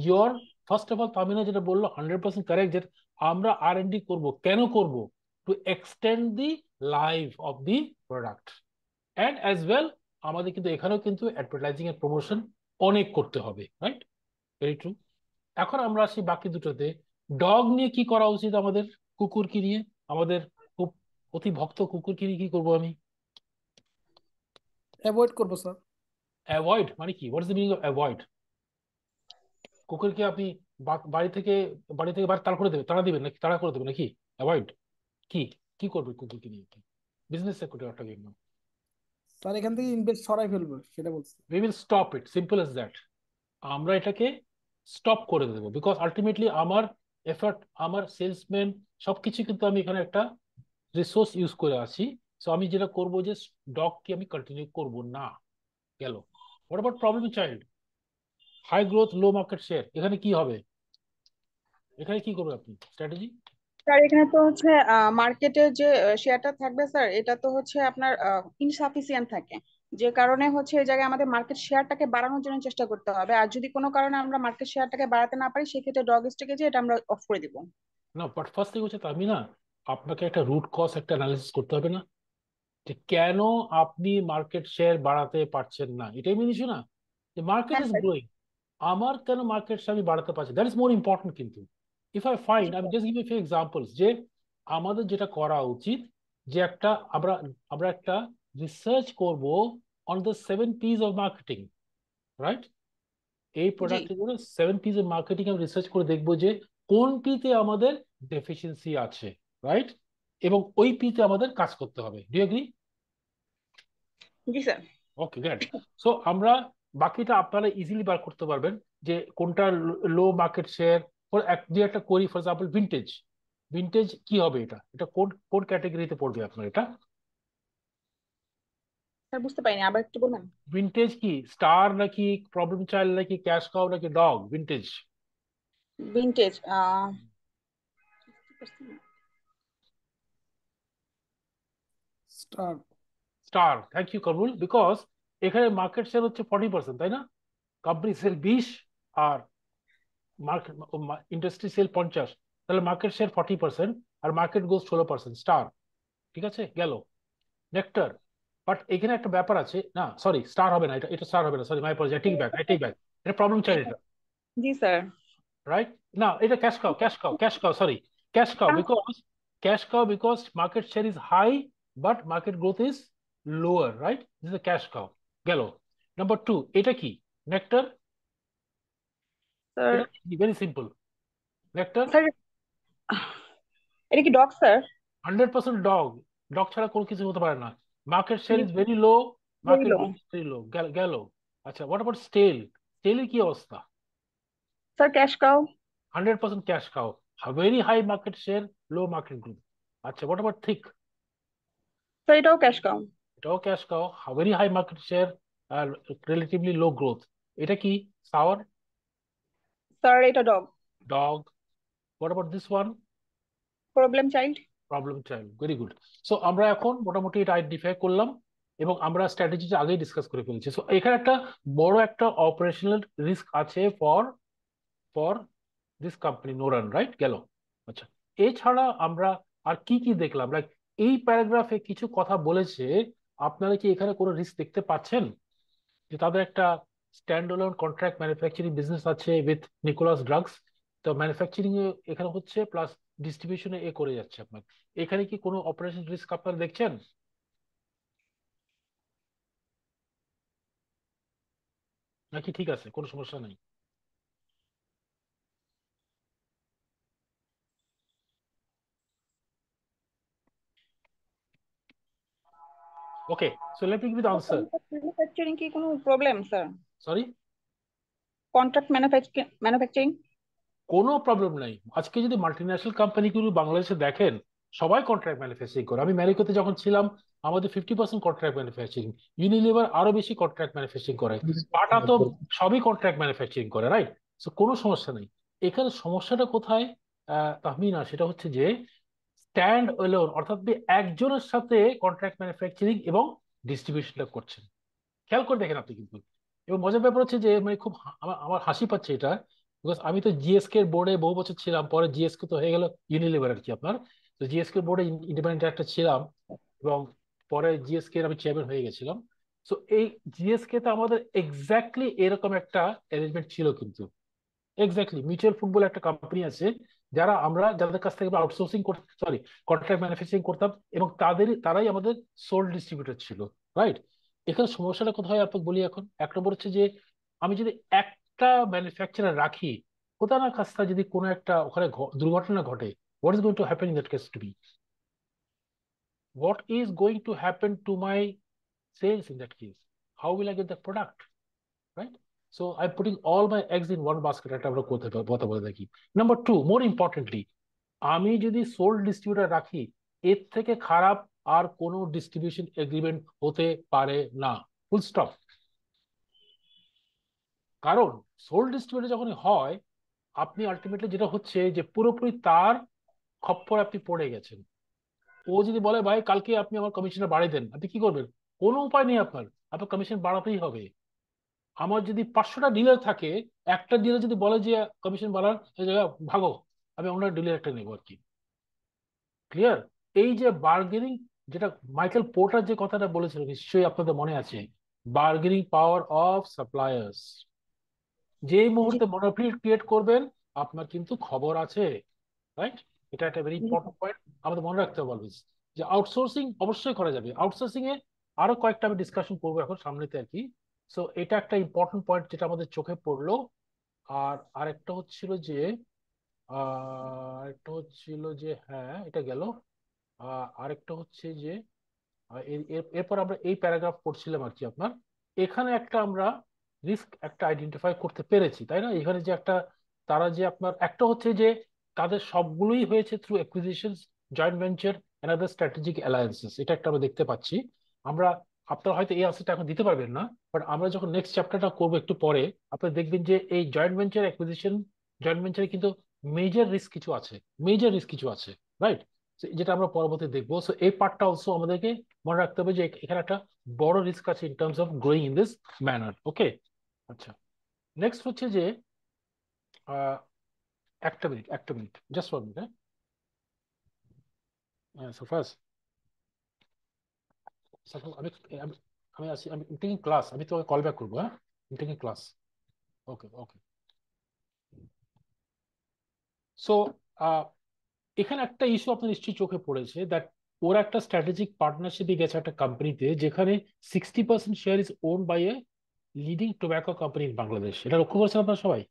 your first of all Tamina যেটা বললো হান্ড্রেড পার্সেন্ট কারেক্ট যেটা আমরা আর এন ডি করবো কেন করবো to extend the life of the product and as well আমাদের কিন্তু এখানেও কিন্তু অ্যাডভার্টাইজিং এর প্রমোশন অনেক করতে হবে রাইট ভেরি ট্রু এখন আমরা আসি বাকি দুটোতে ডগ নিয়ে কি করা উচিত আমাদের কি নিয়ে আমাদের খুব অতি ভক্ত কি নিয়ে কি করবো আমি অ্যাভয়েড করবো স্যার অ্যাভয়েড মানে কি what is the meaning of avoid কুকুরকে আপনি বাড়ি থেকে বাড়ি থেকে বাড়ি তাড়া করে দেবেন তাড়া দিবেন নাকি তাড়া করে দেবেন নাকি অ্যাভয়েড কি কি করবে কুকুরকে নিয়ে বিজনেস সেক্রেটারি একটা জন্য স্যার এখান থেকে ইনভেস্ট সরাই ফেলবো সেটা বলছি we will stop it simple as that আমরা এটাকে স্টপ করে দেবো বিকজ আলটিমেটলি আমার এফার্ট আমার সেলসম্যান সবকিছু কিন্তু আমি এখানে একটা রিসোর্স ইউজ করে আছি সো আমি যেটা করব যে ডগকে আমি কন্টিনিউ করব না গেল what about problem child high growth low market share এখানে কি হবে এখানে কি করবেন আপনি স্ট্র্যাটেজি স্যার এখানে তো হচ্ছে মার্কেটে যে শেয়ারটা থাকবে স্যার এটা তো হচ্ছে আপনার ইনসাফিসিয়েন্ট থাকে যে কারণে হচ্ছে এই জায়গায় আমাদের মার্কেট শেয়ারটাকে বাড়ানোর জন্য চেষ্টা করতে হবে আর যদি কোনো কারণে আমরা মার্কেট শেয়ারটাকে বাড়াতে না পারি সেক্ষেত্রে ডগ স্টেকে যে এটা আমরা অফ করে দিব না বাট ফার্স্ট থিং হচ্ছে আমি না আপনাকে একটা রুট কজ একটা অ্যানালিসিস করতে হবে না যে কেন আপনি মার্কেট শেয়ার বাড়াতে পারছেন না এটাই মেন না যে মার্কেট ইজ গ্রোয়িং আমার কেন মার্কেট আমি বাড়াতে পারছি দ্যাট ইস মোর ইম্পর্টেন্ট কিন্তু ইফ আই ফাইন্ড আমি জাস্ট গিভ ফিউ এক্সাম্পলস যে আমাদের যেটা করা উচিত যে একটা আমরা আমরা একটা রিসার্চ করব on the seven Ps of marketing right এই প্রোডাক্টের জন্য সেভেন পিস অফ মার্কেটিং আমি রিসার্চ করে দেখব যে কোন পিতে আমাদের ডেফিসিয়েন্সি আছে রাইট এবং ওই পিতে আমাদের কাজ করতে হবে do agree ji sir okay great so আমরা বাকিটা আপনারা ইজিলি বার করতে পারবেন যে কোনটা লো মার্কেট শেয়ার যে একটা করি ফর এক্সাম্পল ভিন্টেজ ভিন্টেজ কি হবে এটা এটা কোন কোন ক্যাটাগরিতে পড়বে আপনার এটা স্যার বুঝতে পারিনি আবার একটু বলবেন ভিন্টেজ কি স্টার নাকি প্রবলেম চাইল্ড নাকি ক্যাশ কাউ নাকি dog vintage vintage star star thank you কবুল বিকজ এখানে মার্কেট শেয়ার হচ্ছে ফর্টি পার্সেন্ট তাই না কোম্পানি সেল বিশ আর মার্কেট ইন্ডাস্ট্রি সেল পঞ্চাশ তাহলে মার্কেট শেয়ার ফর্টি পার্সেন্ট আর মার্কেট গোস ষোলো পার্সেন্ট স্টার ঠিক আছে গেল নেক্টার বাট এখানে একটা ব্যাপার আছে না সরি স্টার হবে না এটা এটা স্টার হবে না sorry my policy take back I back এটা প্রবলেম চাই এটা জি স্যার রাইট না এটা cash cow cash cow cash cow sorry cash cow because cash cow because market share is high but market growth is lower right this is cash cow গেল number two এটা কি নেকটার sir very simple নেকটার sir এটা কি dog sir hundred percent dog dog ছাড়া কোনো কিছু হতে পারে না market share is very low market very low গেল আচ্ছা হোয়াট অ্যাবাউট স্টেল স্টেলের কি অবস্থা sir cash cow hundred percent cash cow very high market share low market growth আচ্ছা হোয়াট অ্যাবাউট থিক স্যার এটাও ক্যাশ কাউ এটাও cash cow very high market share আর রিলেটিভলি লো গ্রোথ এটা কি সাওয়ার স্যার এটা dog dog what about this one problem child problem child very good so আমরা এখন মোটামুটি এটা আইডেন্টিফাই করলাম এবং আমরা স্ট্র্যাটেজিটা আগেই ডিসকাস করে ফেলেছি সো এখানে একটা বড় একটা অপারেশনাল রিস্ক আছে ফর ফর দিস কোম্পানি নোরান রাইট গেল আচ্ছা এছাড়া আমরা আর কি কি দেখলাম লাইক এই প্যারাগ্রাফে কিছু কথা বলেছে আপনারা কি এখানে কোনো রিস্ক দেখতে পাচ্ছেন যে তাদের একটা stand alone contract manufacturing business আছে উইথ নিকোলাস ড্রাগস তো ম্যানুফ্যাকচারিং এখানে হচ্ছে প্লাস ডিস্ট্রিবিউশনে এ করে যাচ্ছে আপনার এখানে কি কোনো অপারেশন রিস্ক আপনারা দেখছেন নাকি ঠিক আছে কোনো সমস্যা নেই okay so let me give the answer manufacturing কি কোনো problem sir sorry contract manufacturing কোনো প্রবলেম নাই আজকে যদি মাল্টিন্যাশনাল কোম্পানিগুলো বাংলাদেশে দেখেন সবাই কন্ট্রাক্ট ম্যানুফ্যাকচারিং করে আমি ম্যারিকোতে যখন ছিলাম আমাদের fifty percent contract manufacturing Unilever আরো বেশি কন্ট্রাক্ট ম্যানুফ্যাকচারিং করে টাটা তো সবই কন্ট্রাক্ট ম্যানুফ্যাকচারিং করে রাইট সো কোনো সমস্যা নেই এখানে সমস্যাটা কোথায় তাহমিনা সেটা হচ্ছে যে স্ট্যান্ড অ্যালোন অর্থাৎ আপনি একজনের সাথে কন্ট্রাক্ট ম্যানুফ্যাকচারিং এবং ডিস্ট্রিবিউশনটা করছেন খেয়াল করে দেখেন আপনি কিন্তু এবং মজার ব্যাপার হচ্ছে যে মানে খুব আমার আমার হাসি পাচ্ছে এটা বিকজ আমি তো জিএসকে এর বোর্ডে বহু বছর ছিলাম পরে জিএসকে তো হয়ে গেল ইউনিলিভার আর কি আপনার তো জিএসকে বোর্ডে ইন্ডিপেন্ডেন্ট ডিরেক্টর ছিলাম এবং পরে জিএসকে এর আমি চেয়ারম্যান হয়ে গেছিলাম সো এই জিএসকে তে আমাদের এক্স্যাক্টলি এরকম একটা অ্যারেঞ্জমেন্ট ছিল কিন্তু এক্স্যাক্টলি মিউচুয়াল ফুটবল একটা কোম্পানি আছে যারা আমরা যাদের কাছ থেকে আউটসোর্সিং করতে সরি কন্ট্রাক্ট ম্যানুফ্যাকচারিং করতাম এবং তাদের তারাই আমাদের সোল ডিস্ট্রিবিউটর ছিল রাইট এখানে সমস্যাটা কোথায় আপনাকে বলি এখন এক নম্বর হচ্ছে যে আমি যদি একটা ম্যানুফ্যাকচারার রাখি কোথাও না কাজটা যদি কোনো একটা ওখানে দুর্ঘটনা ঘটে what is going to happen in that case to be what is going to happen to my sales in that case how will I get that product right So I'm putting all my eggs in one basket একটা আমরা কথা বলে থাকি number two মোর importantly আমি যদি soul distributor রাখি এর থেকে খারাপ আর কোনো ডিস্ট্রিবিউশন এগ্রিমেন্ট হতে পারে না ফুল স্টপ কারণ সোল ডিস্ট্রিবিউটার যখন হয় আপনি আলটিমেটলি যেটা হচ্ছে যে পুরোপুরি তার খপ্পর আপনি পড়ে গেছেন ও যদি বলে ভাই কালকে আপনি আমার কমিশনটা বাড়িয়ে দেন আপনি কি করবেন কোনো উপায় নেই আপনার আপনার কমিশন বাড়াতেই হবে আমার যদি পাঁচশোটা ডিলার থাকে একটা ডিলার যদি বলে যে কমিশন বাড়ান জায়গায় ভাগো আমি অন্য ডিলার একটা নেবো আর কি ক্লিয়ার এই যে বার্গেনিং যেটা মাইকেল পোর্টার যে কথাটা বলেছিল নিশ্চয়ই আপনাদের মনে আছে বার্গেনিং পাওয়ার অফ সাপ্লায়ার্স যে মুহূর্তে মনোফিল ক্রিয়েট করবেন আপনার কিন্তু খবর আছে রাইট এটা একটা ভেরি ইম্পর্টেন্ট পয়েন্ট আমাদের মনে রাখতে হবে যে আউটসোর্সিং অবশ্যই করা যাবে আউটসোর্সিং এ আরো কয়েকটা আমি ডিসকাশন করবো এখন সামনেতে আর কি সো এটা একটা ইম্পর্টেন্ট পয়েন্ট যেটা আমাদের চোখে পড়লো আর আরেকটা হচ্ছিল যে আরেকটা হচ্ছিল যে হ্যাঁ এটা গেল আরেকটা হচ্ছে যে এরপর আমরা এই প্যারাগ্রাফ পড়ছিলাম আর কি আপনার এখানে একটা আমরা রিস্ক একটা আইডেন্টিফাই করতে পেরেছি তাই না এখানে যে একটা তারা যে আপনার একটা হচ্ছে যে তাদের সবগুলোই হয়েছে through acquisition joint venture and other strategic alliances এটা একটা আমরা দেখতে পাচ্ছি আমরা আপনারা হয়তো এই আনসারটা এখন দিতে পারবেন না বাট আমরা যখন নেক্সট চ্যাপ্টারটা করবো একটু পরে আপনারা দেখবেন যে এই জয়েন্ট ভেঞ্চার অ্যাকুইজিশন জয়েন্ট ভেঞ্চারে কিন্তু মেজর রিস্ক কিছু আছে মেজর রিস্ক কিছু আছে রাইট যেটা আমরা পরবর্তী দেখবো সো এই পার্টটা অলসো আমাদেরকে মনে রাখতে হবে যে এখানে একটা বড় রিস্ক আছে in terms of growing in this manner okay আচ্ছা নেক্সট হচ্ছে যে একটা মিনিট একটা মিনিট জাস্ট ওয়ান মিনিট হ্যাঁ সো হ্যাঁ, ফার্স্ট আমি আমি আমি টেকিং ক্লাস আমি তোমাকে কল ব্যাক করবো হ্যাঁ taking class okay okay so এখানে একটা ইস্যু আপনার নিশ্চয়ই চোখে পড়েছে দ্যাট ওর একটা স্ট্র্যাটেজিক পার্টনারশিপে গেছে একটা কোম্পানিতে যেখানে sixty percent share is own by a leading tobacco company in Bangladesh এটা লক্ষ্য করেছেন আপনার সবাই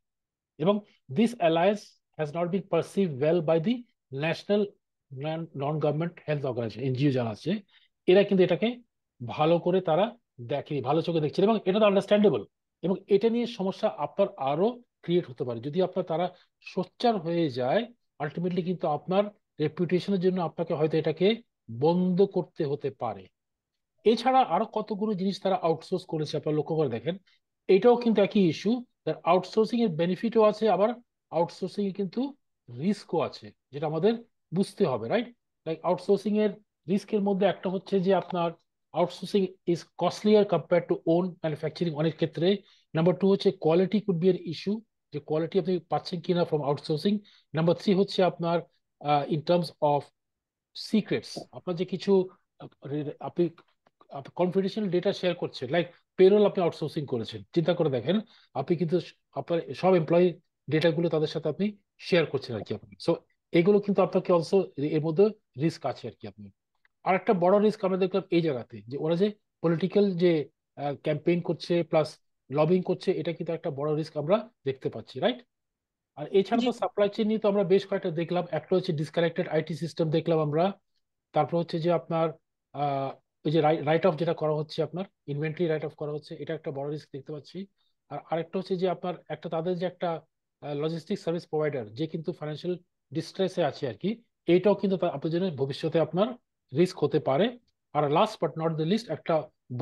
এবং this alliance has not been perceive well by the national non government health organization NGO যারা আছে এরা কিন্তু এটাকে ভালো করে তারা দেখে ভালো চোখে দেখছে এবং এটা তো আন্ডারস্ট্যান্ডেবল এবং এটা নিয়ে সমস্যা আপনার আরো ক্রিয়েট হতে পারে যদি আপনার তারা সোচ্চার হয়ে যায় আলটিমেটলি কিন্তু আপনার রেপুটেশনের জন্য আপনাকে হয়তো এটাকে বন্ধ করতে হতে পারে এছাড়া আরো কতগুলো জিনিস তারা আউটসোর্স করেছে আপনার লক্ষ্য করে দেখেন এটাও কিন্তু একই ইস্যু তার আউটসোর্সিং এর বেনিফিটও আছে আবার আউটসোর্সিং এ কিন্তু রিস্কও আছে যেটা আমাদের বুঝতে হবে রাইট লাইক আউটসোর্সিং এর রিস্কের মধ্যে একটা হচ্ছে যে আপনার outsourcing is costlier compare to own manufacturing অনেক ক্ষেত্রে নাম্বার টু হচ্ছে কোয়ালিটি কুড বি এর ইস্যু যে কোয়ালিটি আপনি পাচ্ছেন কিনা ফ্রম আউটসোর্সিং নাম্বার থ্রি হচ্ছে আপনার ইন টার্মস অফ সিক্রেটস আপনার যে কিছু আপনি কনফিডেন্সিয়াল ডেটা শেয়ার করছেন লাইক পেরোল আপনি আউটসোর্সিং করেছেন চিন্তা করে দেখেন আপনি কিন্তু আপনার সব এমপ্লয়ি ডেটাগুলো তাদের সাথে আপনি শেয়ার করছেন আর কি আপনি সো এগুলো কিন্তু আপনাকে অলসো এর মধ্যে রিস্ক আছে আর কি আপনি আর একটা বড় রিস্ক আমরা দেখলাম এই জায়গাতে যে ওরা যে পলিটিক্যাল যে ক্যাম্পেইন করছে প্লাস লবিং করছে এটা কিন্তু একটা বড় রিস্ক আমরা দেখতে পাচ্ছি রাইট আর এছাড়া সাপ্লাই চেন নিয়ে তো আমরা বেশ কয়েকটা দেখলাম একটা হচ্ছে ডিসকানেক্টেড আইটি সিস্টেম দেখলাম আমরা তারপর হচ্ছে যে আপনার ওই যে রাইট অফ যেটা করা হচ্ছে আপনার ইনভেন্টরি রাইট অফ করা হচ্ছে এটা একটা বড় রিস্ক দেখতে পাচ্ছি আর আরেকটা হচ্ছে যে আপনার একটা তাদের যে একটা লজিস্টিক সার্ভিস প্রোভাইডার যে কিন্তু ফাইন্যান্সিয়াল ডিস্ট্রেসে আছে আর কি এইটাও কিন্তু আপনার জন্য ভবিষ্যতে আপনার রিস্ক হতে পারে আর last but not the least একটা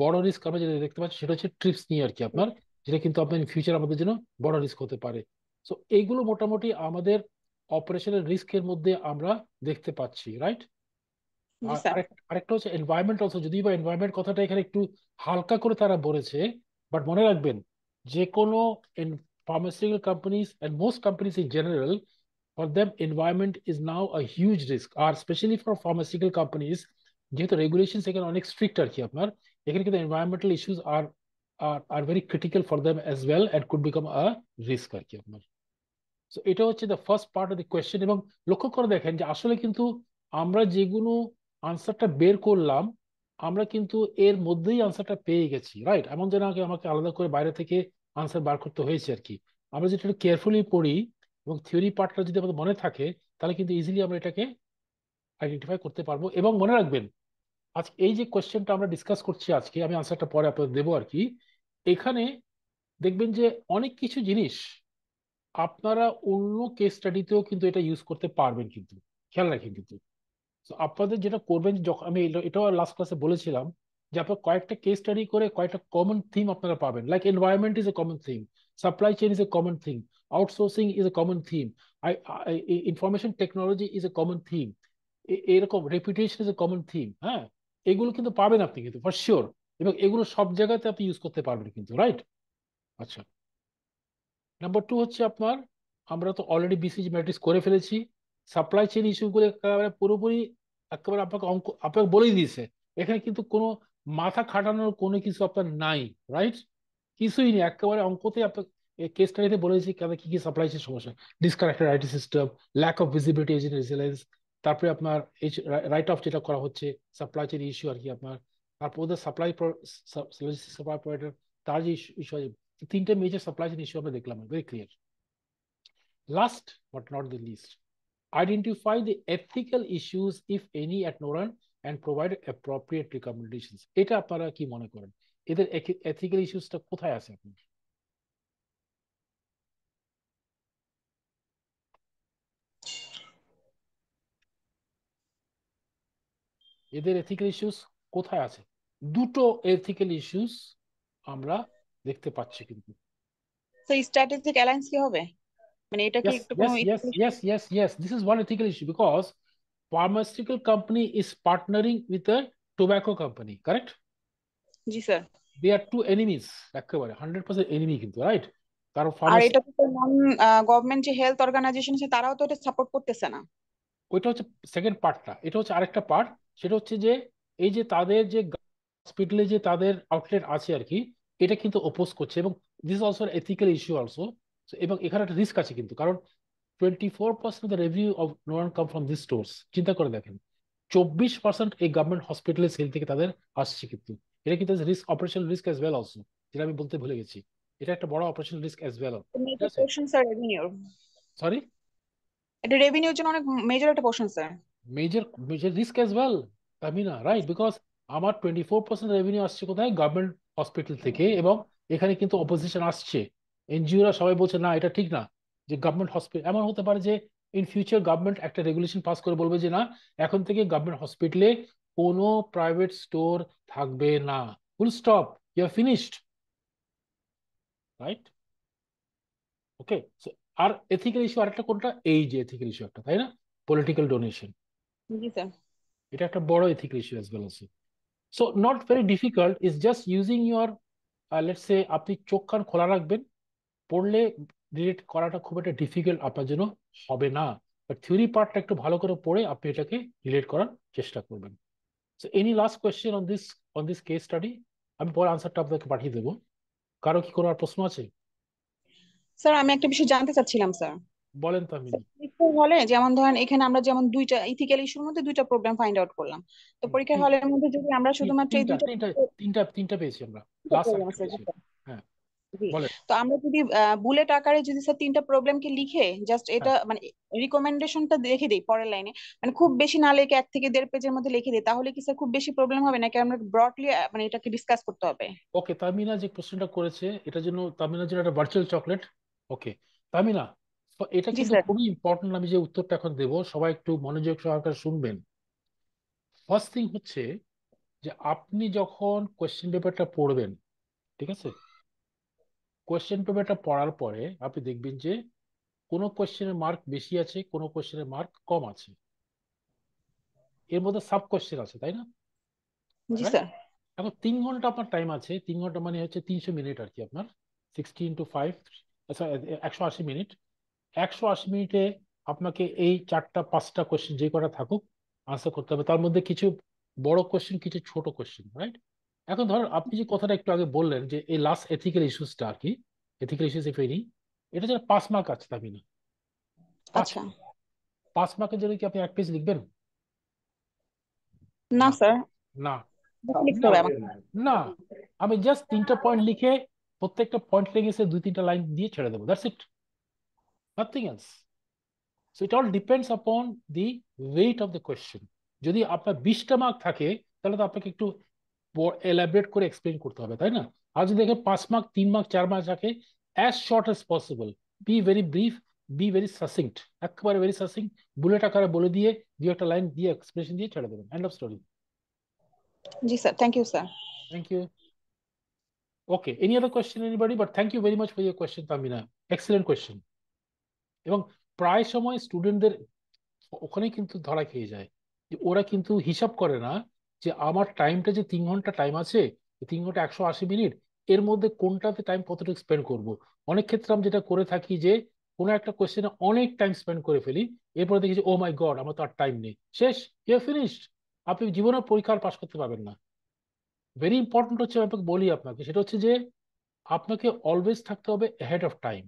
বড় রিস্ক আমরা যেটা দেখতে পাচ্ছি সেটা হচ্ছে ট্রিপস নিয়ে আর কি আপনার যেটা কিন্তু আপনার ফিউচার আমাদের জন্য বড় রিস্ক হতে পারে সো এইগুলো মোটামুটি আমাদের অপারেশনের রিস্কের মধ্যে আমরা দেখতে পাচ্ছি রাইট আরেকটা হচ্ছে এনভায়রনমেন্ট অলসো যদি বা এনভায়রনমেন্ট কথাটা এখানে একটু হালকা করে তারা বলেছে বাট মনে রাখবেন যে কোনো pharmaceutical companies and most companies in general for them environment is now a huge risk or especially for pharmaceutical companies the regulations are অনেক strict আর কি environmental issues are are are very critical for them as well and could become a risk So it was the first part of the question. Of the question এবং লক্ষ্য করে দেখেন যে আসলে কিন্তু আমরা যেগুলো আনসারটা বের করলাম আমরা কিন্তু এর মধ্যেই আনসারটা পেয়ে গেছি রাইট এমন যেন আগে আমাকে আলাদা করে বাইরে থেকে আনসার বার করতে হয়েছে আর কি আমরা এবং থিওরি পার্টটা যদি আমাদের মনে থাকে তাহলে কিন্তু ইজিলি আমরা এটাকে আইডেন্টিফাই করতে পারবো এবং মনে রাখবেন আজ এই যে কোয়েশ্চেনটা আমরা ডিসকাস করছি আজকে আমি আনসারটা পরে আপনাদের দেবো আর কি এখানে দেখবেন যে অনেক কিছু জিনিস আপনারা অন্য কেস স্টাডিতেও কিন্তু এটা ইউজ করতে পারবেন কিন্তু খেয়াল রাখেন কিন্তু তো আপনাদের যেটা করবেন যখন আমি এটাও লাস্ট ক্লাসে বলেছিলাম যে আপনার কয়েকটা কেস স্টাডি করে কয়েকটা কমন থিম আপনারা পাবেন like environment is a common theme Supply chain is a common thing. Outsourcing is a common theme. I, I information technology is a common theme. এরকম reputation is a common theme হ্যাঁ এগুলো কিন্তু পাবেন আপনি কিন্তু for sure এবং এগুলো সব জায়গাতে আপনি ইউজ করতে পারবেন কিন্তু রাইট আচ্ছা নাম্বার টু হচ্ছে আপনার আমরা তো অলরেডি বিসিজ ম্যাট্রিক্স করে ফেলেছি সাপ্লাই চেইন ইস্যুগুলো একেবারে পুরোপুরি একেবারে আপনাকে অঙ্ক আপনাকে বলেই দিয়েছে এখানে কিন্তু কোনো মাথা খাটানোর কোনো কিছু আপনার নাই রাইট কিছুই নেই একেবারে অঙ্কতে কেস স্টাডিতে বলেছি কেন কি কি সাপ্লাই চেইন সমস্যা disconnected IT system lack of visibility তারপরে আপনার রাইট অফ যেটা করা হচ্ছে সাপ্লাই চেইন ইস্যু আর কি আপনার তারপর ওদের সাপ্লাই সাপ্লাই প্রোভাইডার তার যে ইস্যু আছে তিনটে মেজর সাপ্লাই চেইন ইস্যু আমরা দেখলাম very clear last but not the least identify the ethical issues if any at নোরান অ্যান্ড প্রোভাইড অ্যাপ্রোপ্রিয়েট রিকমেন্ডেশন এটা আপনারা কি মনে করেন এদের এথিক্যাল ইস্যুসটা কোথায় আছে আপনি এদের এথিক্যাল ইস্যুস কোথায় আছে দুটো এথিক্যাল ইস্যুস আমরা দেখতে পাচ্ছি কিন্তু সো স্ট্র্যাটেজিক হবে মানে এটা কি একটু কোনো yes yes company is partnering with a tobacco company correct জি স্যার একেবারে কিন্তু রাইট আর এটা তো নন যে হেলথ অর্গানাইজেশন আছে তারাও তো এটা সাপোর্ট করতেছে না ওইটা হচ্ছে সেকেন্ড পার্টটা এটা হচ্ছে আরেকটা পার্ট সেটা হচ্ছে যে এই যে তাদের যে হসপিটালে যে তাদের আউটলেট আছে আর কি এটা কিন্তু অপোজ করছে এবং this also ethical issue also এবং এখানে একটা রিস্ক আছে কিন্তু কারণ twenty four percent the of নোয়ান কাম ফ্রম দিস স্টোর্স চিন্তা করে দেখেন চব্বিশ পার্সেন্ট এই গভর্নমেন্ট হসপিটালের সেল থেকে তাদের আসছে কিন্তু এটা কিন্তু risk operation risk as well also যেটা আমি বলতে ভুলে গেছি এটা একটা বড় operation risk as well sorry এটা রেভিনিউ জন্য অনেক মেজর একটা portion sir major major risk as well আমি না রাইট বিকজ আমার টোয়েন্টি ফোর পার্সেন্ট রেভিনিউ আসছে কোথায় গভর্নমেন্ট হসপিটাল থেকে এবং এখানে কিন্তু অপোজিশন আসছে এনজিওরা সবাই বলছে না এটা ঠিক না যে গভর্নমেন্ট হসপিটাল এমন হতে পারে যে ইন ফিউচার গভর্নমেন্ট একটা রেগুলেশন পাস করে বলবে যে না এখন থেকে গভর্নমেন্ট হসপিটালে কোনো প্রাইভেট স্টোর থাকবে না full stop you are finished right okay আর এথিক্যাল ইস্যু আরেকটা কোনটা এই যে এথিক্যাল ইস্যু একটা তাই না পলিটিক্যাল ডোনেশন এটা একটা বড় এথিক্যাল ইস্যু অ্যাজ ওয়েল আছে so not very difficult is just using your let's say আপনি চোখ কান খোলা রাখবেন পড়লে রিলেট করাটা খুব একটা ডিফিকাল্ট আপনার জন্য হবে না বাট থিওরি পার্টটা একটু ভালো করে পড়ে আপনি এটাকে রিলেট করার চেষ্টা করবেন so any last question on this on this case study আমি পরে আনসারটা আপনাকে পাঠিয়ে দেবো কারো কি কোনো আর প্রশ্ন আছে স্যার আমি একটা বিষয় জানতে চাচ্ছিলাম স্যার বলেন তো আমি হলে যেমন ধরেন এখানে আমরা যেমন দুইটা ইথিক্যাল ইস্যুর মধ্যে দুইটা প্রোগ্রাম ফাইন্ড আউট করলাম তো পরীক্ষার হলের মধ্যে যদি আমরা শুধুমাত্র এই দুইটা তিনটা তিনটা পেয়েছি আমরা লাস্ট হ্যাঁ জি তো আমরা যদি বুলেট আকারে যদি স্যার তিনটা প্রবলেমকে লিখে জাস্ট হ্যাঁ। এটা মানে রিকমেন্ডেশনটা দেখে দিই পরের লাইনে মানে খুব বেশি না লিখে এক থেকে দেড় পেজের মধ্যে লিখে দিই তাহলে কি স্যার খুব বেশি প্রবলেম হবে নাকি আমরা ব্রডলি মানে এটাকে ডিসকাস করতে হবে ওকে তামিনা যে প্রশ্নটা করেছে এটার জন্য তামিনার জন্য একটা ভার্চুয়াল চকলেট ওকে তামিনা এটা কিন্তু খুবই ইম্পর্টেন্ট আমি যে উত্তরটা এখন দেব সবাই একটু মনোযোগ সহকারে শুনবেন ফার্স্ট থিং হচ্ছে যে আপনি যখন কোয়েশ্চেন পেপারটা পড়বেন ঠিক আছে কোয়েশ্চেন পেপারটা পড়ার পরে আপনি দেখবেন যে কোনো কোয়েশ্চেনের মার্ক বেশি আছে কোনো কোয়েশ্চেনের মার্ক কম আছে এর মধ্যে সাব কোয়েশ্চেন আছে তাই না জি স্যার এখন তিন ঘন্টা আপনার টাইম আছে তিন ঘন্টা মানে হচ্ছে তিনশো মিনিট আর কি আপনার সিক্সটি ইন্টু ফাইভ একশো আশি মিনিট একশো আশি মিনিটে আপনাকে এই চারটা পাঁচটা কোয়েশ্চেন যে কটা থাকুক আনসার করতে হবে তার মধ্যে কিছু বড় কোয়েশ্চেন কিছু ছোট কোয়েশ্চেন রাইট এখন ধর আপনি যে কথাটা একটু আগে বললেন যে এই লাস্ট এথিক্যাল ইস্যুসটা আর কি এথিক্যাল ইস্যুস ইফ এনি এটা যেন পাঁচ মার্ক আছে তা না আচ্ছা পাঁচ মার্কের জন্য কি আপনি এক পেজ লিখবেন না স্যার না না আমি জাস্ট তিনটা পয়েন্ট লিখে প্রত্যেকটা পয়েন্ট লেগেছে দুই তিনটা লাইন দিয়ে ছেড়ে দেবো that's it nothing else so it all depends upon the weight of the question যদি আপনার বিশটা মার্ক থাকে তাহলে তো আপনাকে একটু এলাবরেট করে এক্সপ্লেন করতে হবে তাই না আর যদি দেখে পাঁচ মার্ক তিন মার্ক চার মার্ক রাখে as short as possible be very brief be very succinct একেবারে ভেরি সাসিং বুলেট আকারে বলে দিয়ে দু একটা লাইন দিয়ে এক্সপ্রেশন দিয়ে ছেড়ে দেবেন এন্ড অফ স্টোরি জি sir thank you sir thank you okay any other question anybody but thank you very much for your question Tamina excellent question এবং প্রায় সময় স্টুডেন্টদের ওখানে কিন্তু ধরা খেয়ে যায় যে ওরা কিন্তু হিসাব করে না যে আমার টাইমটা যে তিন ঘন্টা টাইম আছে তিন ঘন্টা একশো আশি মিনিট এর মধ্যে কোনটাতে টাইম কতটা স্পেন্ড করব অনেক ক্ষেত্রে আমি যেটা করে থাকি যে কোনো একটা কোয়েশ্চেনে অনেক টাইম স্পেন্ড করে ফেলি এরপরে দেখি যে ও মাই গড আমার তো আর টাইম নেই শেষ ইউ ফিনিশড আপনি জীবনে পরীক্ষা পাশ করতে পারবেন না ভেরি ইম্পর্টেন্ট হচ্ছে আমি বলি আপনাকে সেটা হচ্ছে যে আপনাকে অলওয়েজ থাকতে হবে হেড অফ টাইম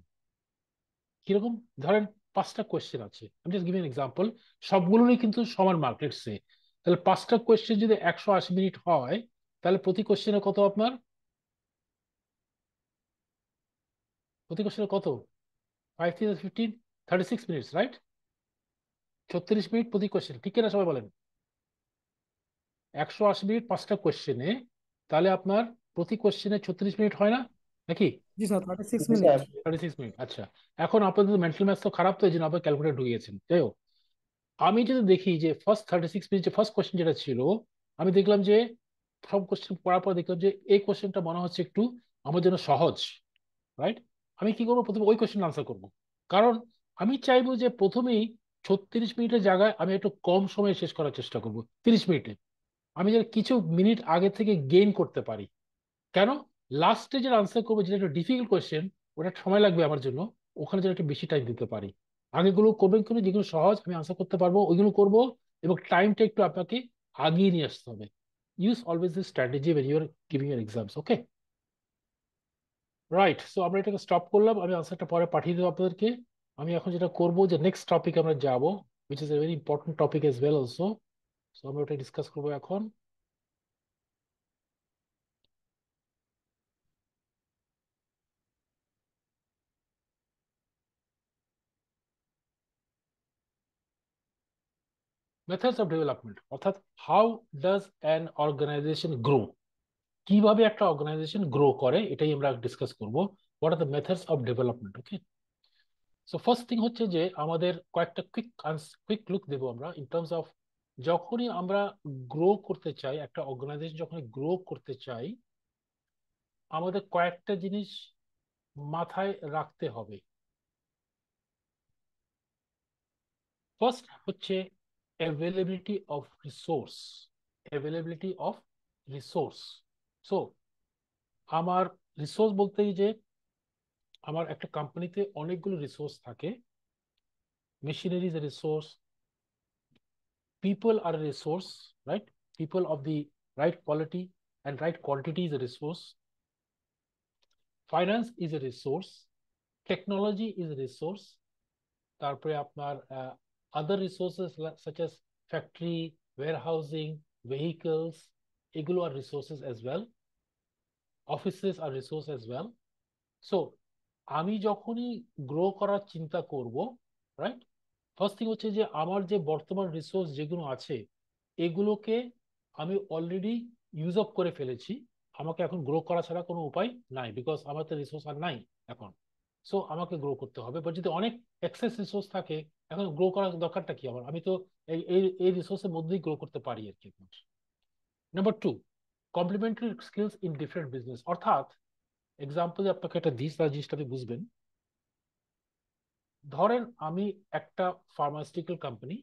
কিরকম ধরেন পাঁচটা কোয়েশ্চেন আছে আমি জাস্ট গিভিং এক্সাম্পল সবগুলোরই কিন্তু সমান মার্কেটসে তাহলে পাঁচটা কোয়েশ্চেন যদি একশো আশি মিনিট হয় তাহলে প্রতি কোয়েশ্চেনে কত আপনার প্রতি কোশ্চেনে কত five three fifteen thirty six minutes right ছত্রিশ মিনিট প্রতি কোয়েশ্চেন ঠিক কিনা সবাই বলেন একশো আশি মিনিট পাঁচটা কোয়েশ্চেনে তাহলে আপনার প্রতি কোয়েশ্চেনে ছত্রিশ মিনিট হয় না নাকি আচ্ছা এখন আপনাদের মেন্টাল ম্যাথ তো খারাপ তো এই জন্য আপনার ক্যালকুলেটার ঢুকিয়েছেন যাই হোক আমি যদি দেখি যে ফার্স্ট থার্টি সিক্স পেজ যে ফার্স্ট কোয়েশ্চেন যেটা ছিল আমি দেখলাম যে সব কোয়েশ্চেন পড়ার পর দেখলাম যে এই কোয়েশ্চেনটা মনে হচ্ছে একটু আমার জন্য সহজ রাইট আমি কি করবো প্রথমে ওই কোয়েশ্চেন আনসার করবো কারণ আমি চাইবো যে প্রথমেই ছত্রিশ মিনিটের জায়গায় আমি একটু কম সময়ে শেষ করার চেষ্টা করব তিরিশ মিনিটে আমি যেন কিছু মিনিট আগে থেকে গেইন করতে পারি কেন লাস্টে যেটা আনসার করবো যেটা একটা ডিফিকাল্ট কোয়েশ্চেন ওটা সময় লাগবে আমার জন্য ওখানে যেন একটু বেশি টাইম দিতে পারি আগেগুলো করবেন কিন্তু যেগুলো সহজ আমি আনসার করতে পারবো ওইগুলো করবো এবং টাইমটা একটু আপনাকে আগিয়ে নিয়ে আসতে হবে use always this strategy when you're giving এর এক্সামস ওকে রাইট সো আমরা এটাকে স্টপ করলাম আমি আনসারটা পরে পাঠিয়ে দেবো আপনাদেরকে আমি এখন যেটা করব যে নেক্সট টপিক আমরা যাব which is a very important topic as well also so আমরা ওটা ডিসকাস করবো এখন মেথডস অফ ডেভেলপমেন্ট অর্থাৎ how does an organization grow কিভাবে একটা অর্গানাইজেশন গ্রো করে এটাই আমরা ডিসকাস করব what are the methods of development okay so first thing হচ্ছে যে আমাদের কয়েকটা কুইক কুইক লুক দেবো আমরা ইন টার্মস অফ যখনই আমরা গ্রো করতে চাই একটা অর্গানাইজেশন যখনই গ্রো করতে চাই আমাদের কয়েকটা জিনিস মাথায় রাখতে হবে ফার্স্ট হচ্ছে availability of resource availability of resource So, resource. আমার রিসোর্স বলতেই যে company একটা কোম্পানিতে অনেকগুলো resource থাকে machinery is a resource people are a resource right people of the right quality and right quantity is a resource finance is a resource technology is a resource তারপরে আপনার other resources such as factory, warehousing, vehicles, Igloo are resources as well. Offices are resource as well. So আমি যখনই grow করার চিন্তা করব right first thing হচ্ছে যে আমার যে বর্তমান রিসোর্স যেগুলো আছে এগুলোকে আমি অলরেডি ইউজ আপ করে ফেলেছি আমাকে এখন গ্রো করা ছাড়া কোনো উপায় নাই বিকজ আমার তো রিসোর্স আর নাই এখন সো আমাকে গ্রো করতে হবে বাট যদি অনেক এক্সেস রিসোর্স থাকে এখন গ্রো করার দরকারটা কি আমার আমি তো এই এই রিসোর্সের মধ্যেই গ্রো করতে পারি আর কি number two complementary skills in different business অর্থাৎ এক্সাম্পল আপনাকে একটা দিস তার জিনিসটা আপনি বুঝবেন ধরেন আমি একটা ফার্মাসিউটিক্যাল কোম্পানি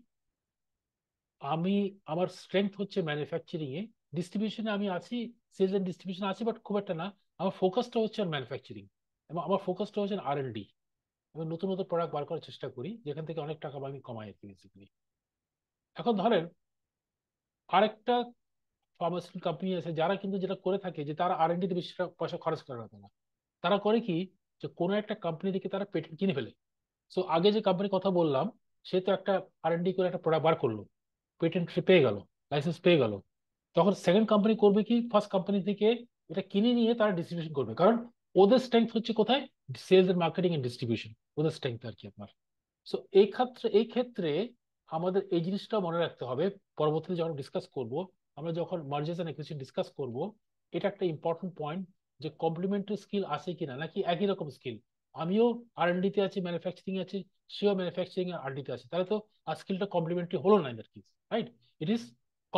আমি আমার স্ট্রেংথ হচ্ছে ম্যানুফ্যাকচারিং এ ডিস্ট্রিবিউশনে আমি আছি সেলস এন্ড ডিস্ট্রিবিউশন আছি বাট খুব একটা না আমার ফোকাসটা হচ্ছে অন ম্যানুফ্যাকচারিং এবং আমার ফোকাসটা হচ্ছে আর এন ডি আমি নতুন নতুন প্রোডাক্ট বার করার চেষ্টা করি যেখান থেকে অনেক টাকা আমি কমাই বেসিক্যালি এখন ধরেন আরেকটা ফার্মাসিউটিক্যাল কোম্পানি আছে যারা কিন্তু যেটা করে থাকে যে তারা আর এন ডিতে বেশি পয়সা খরচ করে রাখে না তারা করে কি যে কোনো একটা কোম্পানি থেকে তারা পেটেন্ট কিনে ফেলে সো আগে যে কোম্পানির কথা বললাম সে তো একটা আর এন ডি করে একটা প্রোডাক্ট বার করলো পেটেন্ট পেয়ে গেল লাইসেন্স পেয়ে গেল তখন সেকেন্ড কোম্পানি করবে কি ফার্স্ট কোম্পানি থেকে এটা কিনে নিয়ে তারা ডিস্ট্রিবিউশন করবে কারণ ওদের স্ট্রেংথ হচ্ছে কোথায় সেলস এর মার্কেটিং এন্ড ডিস্ট্রিবিউশন ওদের স্ট্রেংথ আর কি আপনার সো এই ক্ষেত্রে এই ক্ষেত্রে আমাদের এই জিনিসটা মনে রাখতে হবে পরবর্তীতে যখন ডিসকাস করব আমরা যখন মার্জেস এন্ড অ্যাকুইজিশন ডিসকাস করব এটা একটা ইম্পর্টেন্ট পয়েন্ট যে কমপ্লিমেন্টারি স্কিল আছে কিনা নাকি একই রকম স্কিল আমিও আর ডিতে আছি ম্যানুফ্যাকচারিং আছে সেও ম্যানুফ্যাকচারিং আর ডিতে আছে তাহলে তো আর স্কিলটা কমপ্লিমেন্টারি হলো না এদের কি right it is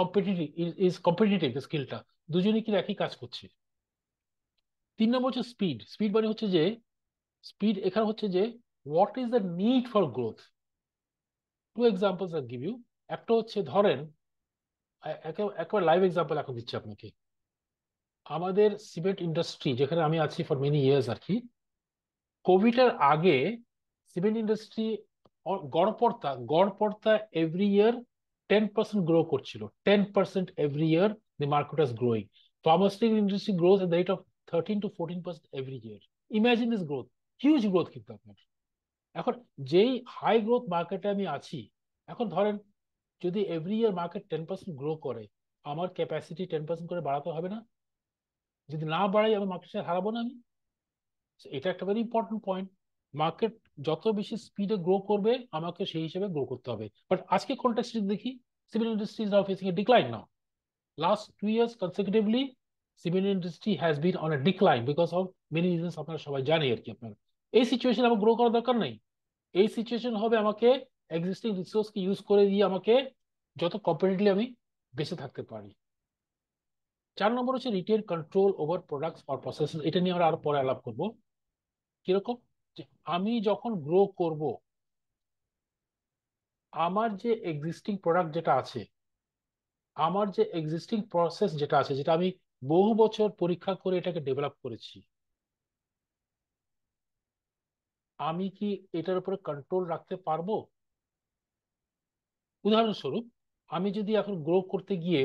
competitive is competitive স্কিলটা দুজনেই কিন্তু একই কাজ করছে তিন নম্বর হচ্ছে স্পিড স্পিড মানে হচ্ছে যে স্পিড এখানে হচ্ছে যে what is the need for growth two examples আর গিভ ইউ একটা হচ্ছে ধরেন একবার লাইভ এক্সাম্পল এখন দিচ্ছি আপনাকে আমাদের সিমেন্ট ইন্ডাস্ট্রি যেখানে আমি আছি ফর মেনি ইয়ার্স আর কি কোভিডের আগে সিমেন্ট ইন্ডাস্ট্রি গড়পড়তা গড়পড়তা every year ten percent grow করছিল ten percent every year the market was growing pharmaceutical industry growth at the rate of thirteen to fourteen percent every year imagine this growth huge growth কিন্তু আপনার এখন যেই high growth মার্কেটে আমি আছি এখন ধরেন যদি every year market ten percent grow করে আমার ক্যাপাসিটি টেন পার্সেন্ট করে বাড়াতে হবে না যদি না বাড়াই আমি মার্কেট শেয়ার হারাবো না আমি এটা একটা ভেরি ইম্পর্টেন্ট পয়েন্ট মার্কেট যত বেশি স্পিডে গ্রো করবে আমাকে সেই হিসেবে গ্রো করতে হবে বাট আজকে কন্টেক্সটি দেখি সিভিল ইন্ডাস্ট্রিজ অফিসিং ফেসিং এ ডিক্লাইন না last two years consecutively cement industry has been on a decline because of many reasons আপনারা সবাই জানি আর কি আপনার এই সিচুয়েশন আমার গ্রো করার দরকার নেই এই সিচুয়েশন হবে আমাকে এক্সিস্টিং রিসোর্সকে ইউজ করে দিয়ে আমাকে যত কম্পিটিভলি আমি বেঁচে থাকতে পারি চার নম্বর হচ্ছে retail control over products or process এটা নিয়ে আমরা আরো পরে আলাপ করবো কিরকম যে আমি যখন গ্রো করব আমার যে এক্সিস্টিং প্রোডাক্ট যেটা আছে আমার যে এক্সিস্টিং প্রসেস যেটা আছে যেটা আমি বহু বছর পরীক্ষা করে এটাকে ডেভেলপ করেছি আমি কি এটার উপরে কন্ট্রোল রাখতে পারবো উদাহরণস্বরূপ আমি যদি এখন গ্রো করতে গিয়ে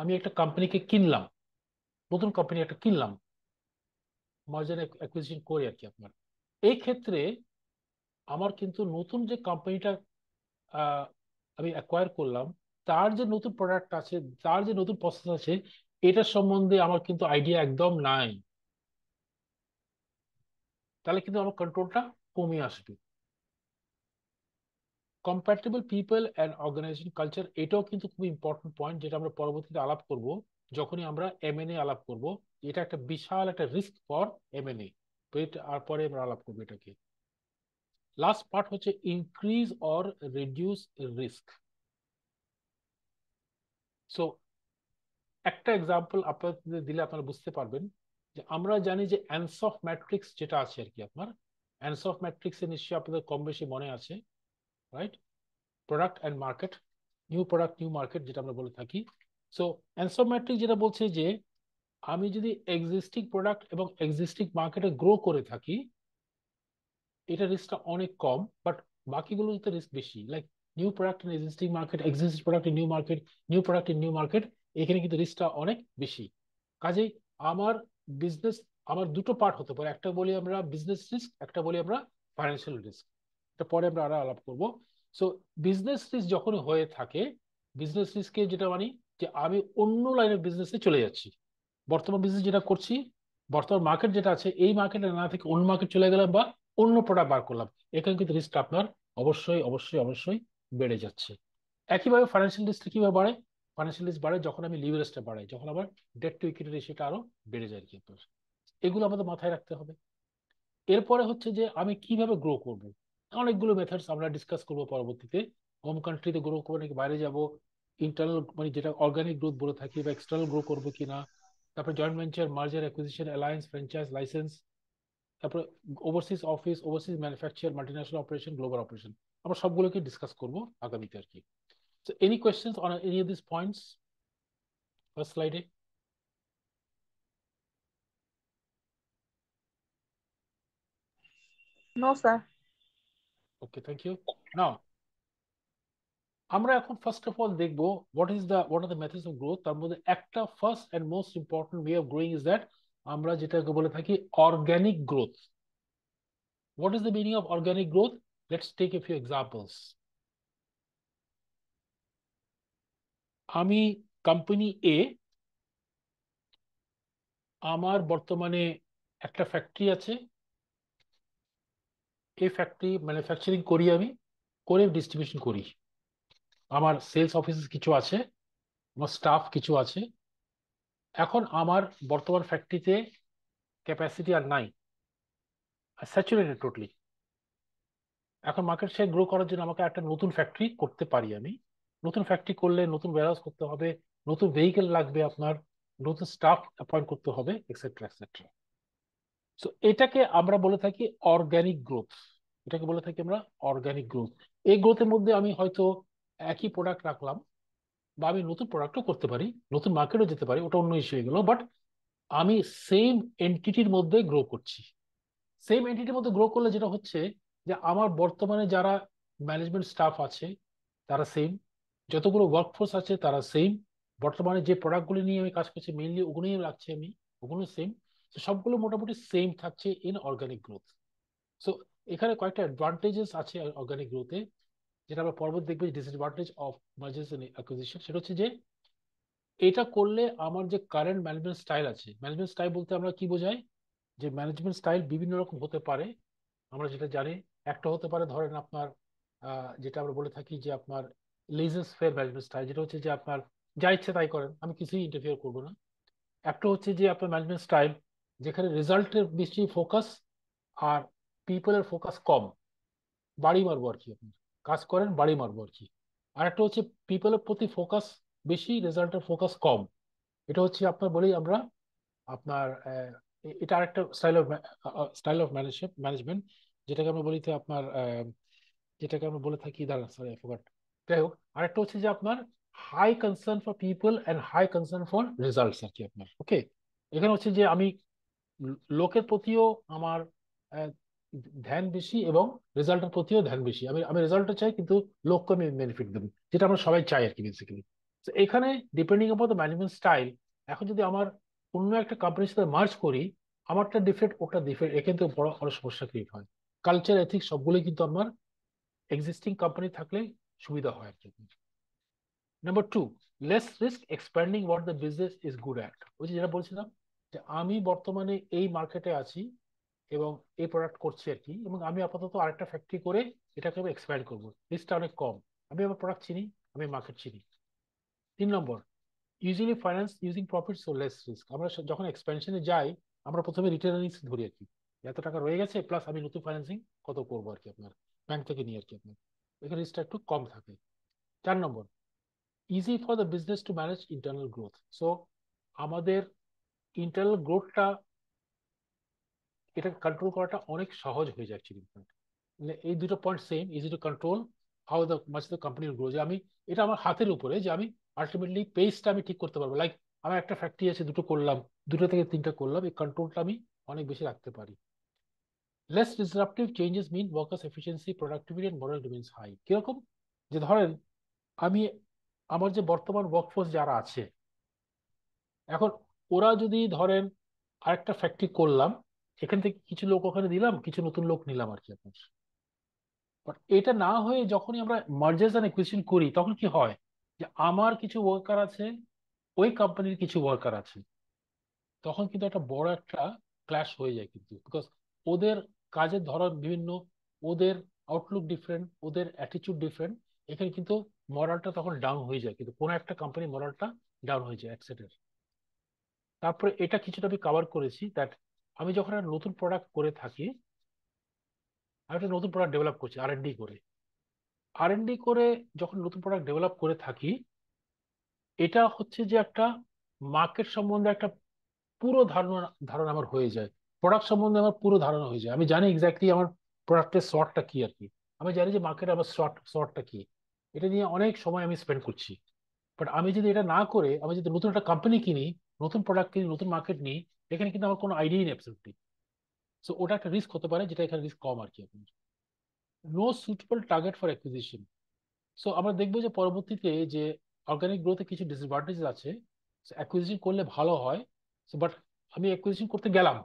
আমি একটা কোম্পানিকে কিনলাম নতুন কোম্পানি একটা কিনলাম মার্জার অ্যাকুইজিশন করে আর কি আপনার এই ক্ষেত্রে আমার কিন্তু নতুন যে কোম্পানিটা আমি অ্যাকোয়ার করলাম তার যে নতুন প্রোডাক্ট আছে তার যে নতুন প্রসেস আছে এটা সম্বন্ধে আমার কিন্তু আইডিয়া একদম নাই তাহলে কিন্তু আমার কন্ট্রোলটা কমে আসবে compatible people and organization culture এটাও কিন্তু খুব ইম্পর্টেন্ট পয়েন্ট যেটা আমরা পরবর্তীতে আলাপ করব যখনই আমরা এমএনএ আলাপ করব এটা একটা বিশাল একটা রিস্ক ফর এমএনএ তো এটা পরে আমরা আলাপ করবো এটাকে লাস্ট পার্ট হচ্ছে increase or reduce risk so একটা এক্সাম্পল আপনাদের দিলে আপনারা বুঝতে পারবেন যে আমরা জানি যে অ্যানসফ ম্যাট্রিক্স যেটা আছে আর কি আপনার অ্যানসফ ম্যাট্রিক্সে নিশ্চয়ই আপনাদের কম বেশি মনে আছে right product and market new product new market যেটা আমরা বলে থাকি সো অ্যানসফ ম্যাট্রিক্স যেটা বলছে যে আমি যদি এক্সিস্টিং প্রোডাক্ট এবং এক্সিস্টিং মার্কেটে গ্রো করে থাকি এটা রিস্কটা অনেক কম বাট বাকিগুলোতে রিস্ক বেশি like new product in existing market existing product in new market new product in new market এখানে কিন্তু রিস্কটা অনেক বেশি কাজেই আমার বিজনেস আমার দুটো পার্ট হতে পারে একটা বলি আমরা বিজনেস রিস্ক একটা বলি আমরা ফাইন্যান্সিয়াল রিস্ক এটা পরে আমরা আরো আলাপ করব সো বিজনেস রিস্ক যখন হয়ে থাকে বিজনেস রিস্কে যেটা মানি যে আমি অন্য লাইনের বিজনেসে চলে যাচ্ছি বর্তমান বিজনেস যেটা করছি বর্তমান মার্কেট যেটা আছে এই মার্কেটে না থেকে অন্য মার্কেট চলে গেলাম বা অন্য প্রোডাক্ট বার করলাম এখানে কিন্তু রিস্কটা আপনার অবশ্যই অবশ্যই অবশ্যই বেড়ে যাচ্ছে একইভাবে ফাইন্যান্সিয়াল রিস্ক কিভাবে বাড়ে ফাইন্যান্সিয়াল রিস্ক বাড়ে যখন আমি লিভারেজটা বাড়াই যখন আমার ডেট টু ইকুইটি রেশিওটা আরো বেড়ে যায় কিন্তু এগুলো আমাদের মাথায় রাখতে হবে এরপরে হচ্ছে যে আমি কিভাবে গ্রো করব অনেকগুলো মেথডস আমরা ডিসকাস করব পরবর্তীতে হোম কান্ট্রিতে গ্রো করবো নাকি বাইরে যাব ইন্টারনাল মানে যেটা অর্গানিক গ্রোথ বলে থাকি বা এক্সটার্নাল গ্রো করবো কিনা তারপরে joint venture merger acquisition alliance franchise license তারপরে overseas office overseas manufacture multinational operation global operation আমরা সবগুলোকে ডিসকাস করবো আগামীতে আর কি So any questions on any of these points? First slide. A. No, sir. Okay, thank you. Now, আমরা এখন first of all দেখবো what is the what are the methods of growth তার মধ্যে একটা first and most important way of growing is that আমরা যেটাকে বলে থাকি organic growth what is the meaning of organic growth let's take a few examples আমি company এ আমার বর্তমানে একটা ফ্যাক্টরি আছে এই ফ্যাক্টরি ম্যানুফ্যাকচারিং করি আমি করে ডিস্ট্রিবিউশন করি আমার সেলস অফিস কিছু আছে আমার স্টাফ কিছু আছে এখন আমার বর্তমান ফ্যাক্টরিতে ক্যাপাসিটি আর নাই স্যাচুরেটেড টোটালি এখন মার্কেট শেয়ার গ্রো করার জন্য আমাকে একটা নতুন ফ্যাক্টরি করতে পারি আমি নতুন ফ্যাক্টরি করলে নতুন ব্যারাজ করতে হবে নতুন ভেহিকেল লাগবে আপনার নতুন স্টাফ অ্যাপয়েন্ট করতে হবে এক্সেট্রা এক্সেট্রা সো এটাকে আমরা বলে থাকি অর্গ্যানিক গ্রোথ এটাকে বলে থাকি আমরা অর্গ্যানিক গ্রোথ এই গ্রোথের মধ্যে আমি হয়তো একই প্রোডাক্ট রাখলাম বা আমি নতুন প্রোডাক্টও করতে পারি নতুন মার্কেটও যেতে পারি ওটা অন্য ইস্যু হয়ে গেলো বাট আমি সেম এন্টিটির মধ্যে গ্রো করছি সেম এন্টিটির মধ্যে গ্রো করলে যেটা হচ্ছে যে আমার বর্তমানে যারা ম্যানেজমেন্ট স্টাফ আছে তারা সেম যতগুলো ওয়ার্কফোর্স আছে তারা সেম বর্তমানে যে প্রোডাক্টগুলি নিয়ে আমি কাজ করছি মেইনলি ওগুলোই রাখছি আমি ওগুলো সেম তো সবগুলো মোটামুটি সেম থাকছে ইন অর্গানিক গ্রোথ সো এখানে কয়েকটা অ্যাডভান্টেজেস আছে অর্গানিক গ্রোথে যেটা আমরা পরবর্তী দেখবো ডিসঅ্যাডভান্টেজ অফ মার্জেস অ্যাকুইজিশন সেটা হচ্ছে যে এটা করলে আমার যে কারেন্ট ম্যানেজমেন্ট স্টাইল আছে ম্যানেজমেন্ট স্টাইল বলতে আমরা কি বোঝাই যে ম্যানেজমেন্ট স্টাইল বিভিন্ন রকম হতে পারে আমরা যেটা জানি একটা হতে পারে ধরেন আপনার যেটা আমরা বলে থাকি যে আপনার লেজেন্স ফেয়ার ম্যানেজমেন্ট স্টাইল যেটা হচ্ছে যে আপনার যা ইচ্ছে তাই করেন আমি কিছুই ইন্টারফিয়ার করবো না একটা হচ্ছে যে আপনার ম্যানেজমেন্ট স্টাইল যেখানে রেজাল্টের বেশি ফোকাস আর পিপলের ফোকাস কম বাড়ি মারবো আর কি আপনি কাজ করেন বাড়ি মারবো আর কি আর একটা হচ্ছে পিপলের প্রতি ফোকাস বেশি রেজাল্টের ফোকাস কম এটা হচ্ছে আপনার বলি আমরা আপনার এটা আরেকটা style of style of management management যেটাকে আমরা বলি আপনার যেটাকে আমরা বলে থাকি দাঁড়ান সরি ফোকাট যাই হোক আরেকটা হচ্ছে যে আপনার high concern for people and high concern for results আর কি আপনার ওকে এখানে হচ্ছে যে আমি লোকের প্রতিও আমার ধ্যান বেশি এবং রেজাল্টের প্রতিও ধ্যান বেশি আমি আমি রেজাল্টটা চাই কিন্তু লোককে আমি বেনিফিট দেবো যেটা আমরা সবাই চাই আর কি বেসিক্যালি তো এখানে depending upon the management style এখন যদি আমার অন্য একটা কোম্পানির সাথে মার্চ করি আমারটা ডিফেক্ট ওটা ডিফেক্ট এখান থেকে বড় বড় সমস্যা ক্রিয়েট হয় কালচার এথিক্স সবগুলোই কিন্তু আমার এক্সিস্টিং কোম্পানি থাকলে সুবিধা হয় আর কি number two less risk expanding what the business is good at ওই যে যেটা বলছিলাম যে আমি বর্তমানে এই মার্কেটে আছি এবং এই প্রোডাক্ট করছি আর কি এবং আমি আপাতত আরেকটা ফ্যাক্টরি করে এটাকে আমি এক্সপ্যান্ড করবো রিস্কটা অনেক কম আমি আমার প্রোডাক্ট চিনি আমি মার্কেট চিনি তিন নম্বর usually finance using profit so less risk আমরা যখন এক্সপেনশনে যাই আমরা প্রথমে রিটার্নিংস ধরি আর কি এত টাকা রয়ে গেছে প্লাস আমি নতুন ফাইন্যান্সিং কত করবো আর কি আপনার ব্যাংক থেকে নিয়ে আর কি আপনার রিস্কটা একটু কম থাকে চার নম্বর easy for the business to manage internal growth so আমাদের ইন্টারনাল গ্রোথটা এটা কন্ট্রোল করাটা অনেক সহজ হয়ে যাচ্ছে মানে এই দুটো point same easy to control how the mass the company grow যে আমি এটা আমার হাতের উপরে যে আমি আলটিমেটলি পেসটা আমি ঠিক করতে পারবো লাইক আমার একটা ফ্যাক্টরি আছে দুটো করলাম দুটো থেকে তিনটা করলাম এই কন্ট্রোলটা আমি অনেক বেশি রাখতে পারি less disruptive changes mean workers efficiency productivity and morale remains high কীরকম যে ধরেন আমি আমার যে বর্তমান ওয়ার্কফোর্স যারা আছে এখন ওরা যদি ধরেন আরেকটা ফ্যাক্টরি করলাম এখান থেকে কিছু লোক ওখানে দিলাম কিছু নতুন লোক নিলাম আর কি আপনার এটা না হয়ে যখনই আমরা মার্জেস অ্যান্ড একুইশন করি তখন কি হয় যে আমার কিছু ওয়ার্কার আছে ওই কোম্পানির কিছু ওয়ার্কার আছে তখন কিন্তু একটা বড় একটা ক্ল্যাশ হয়ে যায় কিন্তু বিকজ ওদের কাজের ধরন বিভিন্ন ওদের আউটলুক ডিফারেন্ট ওদের অ্যাটিচিউড ডিফারেন্ট এখানে কিন্তু মরালটা তখন ডাউন হয়ে যায় কিন্তু কোনো একটা কোম্পানি মরালটা ডাউন হয়ে যায় অ্যাক্সেটের তারপরে এটা কিছুটা আমি কাভার করেছি দ্যাট আমি যখন একটা নতুন প্রোডাক্ট করে থাকি আমি একটা নতুন প্রোডাক্ট ডেভেলপ করছি আর ডি করে আর ডি করে যখন নতুন প্রোডাক্ট ডেভেলপ করে থাকি এটা হচ্ছে যে একটা মার্কেট সম্বন্ধে একটা পুরো ধারণা ধারণা আমার হয়ে যায় প্রোডাক্ট সম্বন্ধে আমার পুরো ধারণা হয়ে যায় আমি জানি এক্স্যাক্টলি আমার প্রোডাক্টের শর্টটা কি আর কি আমি জানি যে মার্কেট আমার শর্ট শর্টটা কি এটা নিয়ে অনেক সময় আমি স্পেন্ড করছি বাট আমি যদি এটা না করে আমি যদি নতুন একটা কোম্পানি কিনি নতুন প্রোডাক্ট কিনি নতুন মার্কেট নিই এখানে কিন্তু আমার কোনো আইডিয়াই নেই অ্যাবসেন্টলি সো ওটা একটা রিস্ক হতে পারে যেটা এখানে রিস্ক কম আর কি আপনার no suitable target for acquisition so আমরা দেখবো যে পরবর্তীতে যে অর্গানিক গ্রোথে কিছু ডিসঅ্যাডভান্টেজ আছে অ্যাকুইজিশন করলে ভালো হয় বাট আমি অ্যাকুইজিশন করতে গেলাম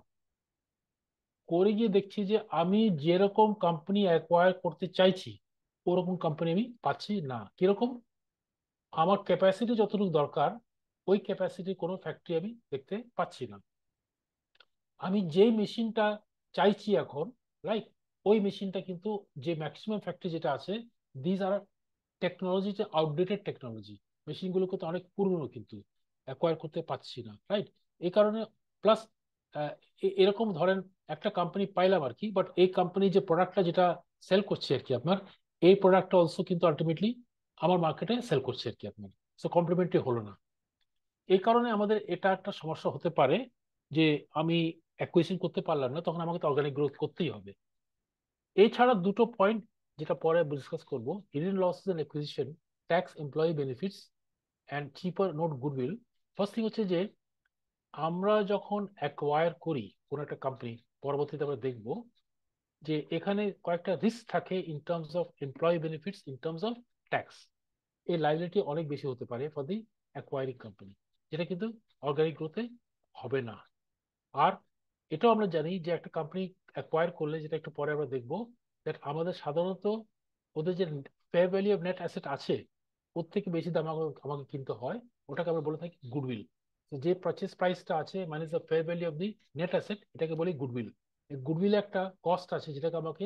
করে গিয়ে দেখছি যে আমি যেরকম কোম্পানি অ্যাকোয়ার করতে চাইছি ওরকম কোম্পানি আমি পাচ্ছি না কিরকম আমার ক্যাপাসিটি যতটুকু দরকার ওই ক্যাপাসিটি কোনো ফ্যাক্টরি আমি দেখতে পাচ্ছি না আমি যে মেশিনটা চাইছি এখন রাইট ওই মেশিনটা কিন্তু যে ম্যাক্সিমাম ফ্যাক্টরি যেটা আছে দিজ আর টেকনোলজি যে আউটডেটেড টেকনোলজি মেশিনগুলোকে তো অনেক পুরনো কিন্তু অ্যাকোয়ার করতে পারছি না রাইট এই কারণে প্লাস এরকম ধরেন একটা কোম্পানি পাইলাম আর কি বাট এই কোম্পানি যে প্রোডাক্টটা যেটা সেল করছে আর কি আপনার এই প্রোডাক্টটা অলসো কিন্তু আলটিমেটলি আমার মার্কেটে সেল করছে আর কি আপনার সো কমপ্লিমেন্টারি হলো না এই কারণে আমাদের এটা একটা সমস্যা হতে পারে যে আমি অ্যাকুয়েশন করতে পারলাম না তখন আমাকে তো অর্গানিক গ্রোথ করতেই হবে এছাড়া দুটো পয়েন্ট যেটা পরে ডিসকাস করবো hidden loss and acquisition tax employee benefits and cheaper note goodwill first thing হচ্ছে যে আমরা যখন অ্যাকোয়ার করি কোনো একটা কোম্পানি পরবর্তীতে আমরা দেখব যে এখানে কয়েকটা রিস্ক থাকে in terms of employee benefits in terms of tax এই লাইবিলিটি অনেক বেশি হতে পারে ফর দি অ্যাকোয়ারিং কোম্পানি যেটা কিন্তু অর্গানিক গ্রোথে হবে না আর এটাও আমরা জানি যে একটা কোম্পানি অ্যাকোয়ার করলে যেটা একটু পরে আমরা দেখব দ্যাট আমাদের সাধারণত ওদের যে fair value of net asset আছে ওর থেকে বেশি দাম আমাকে কিনতে হয় ওটাকে আমরা বলে থাকি গুডউইল যে পারচেস প্রাইসটা আছে minus the fair value of the net asset এটাকে বলি গুডউইল গুডউইল একটা কস্ট আছে যেটাকে আমাকে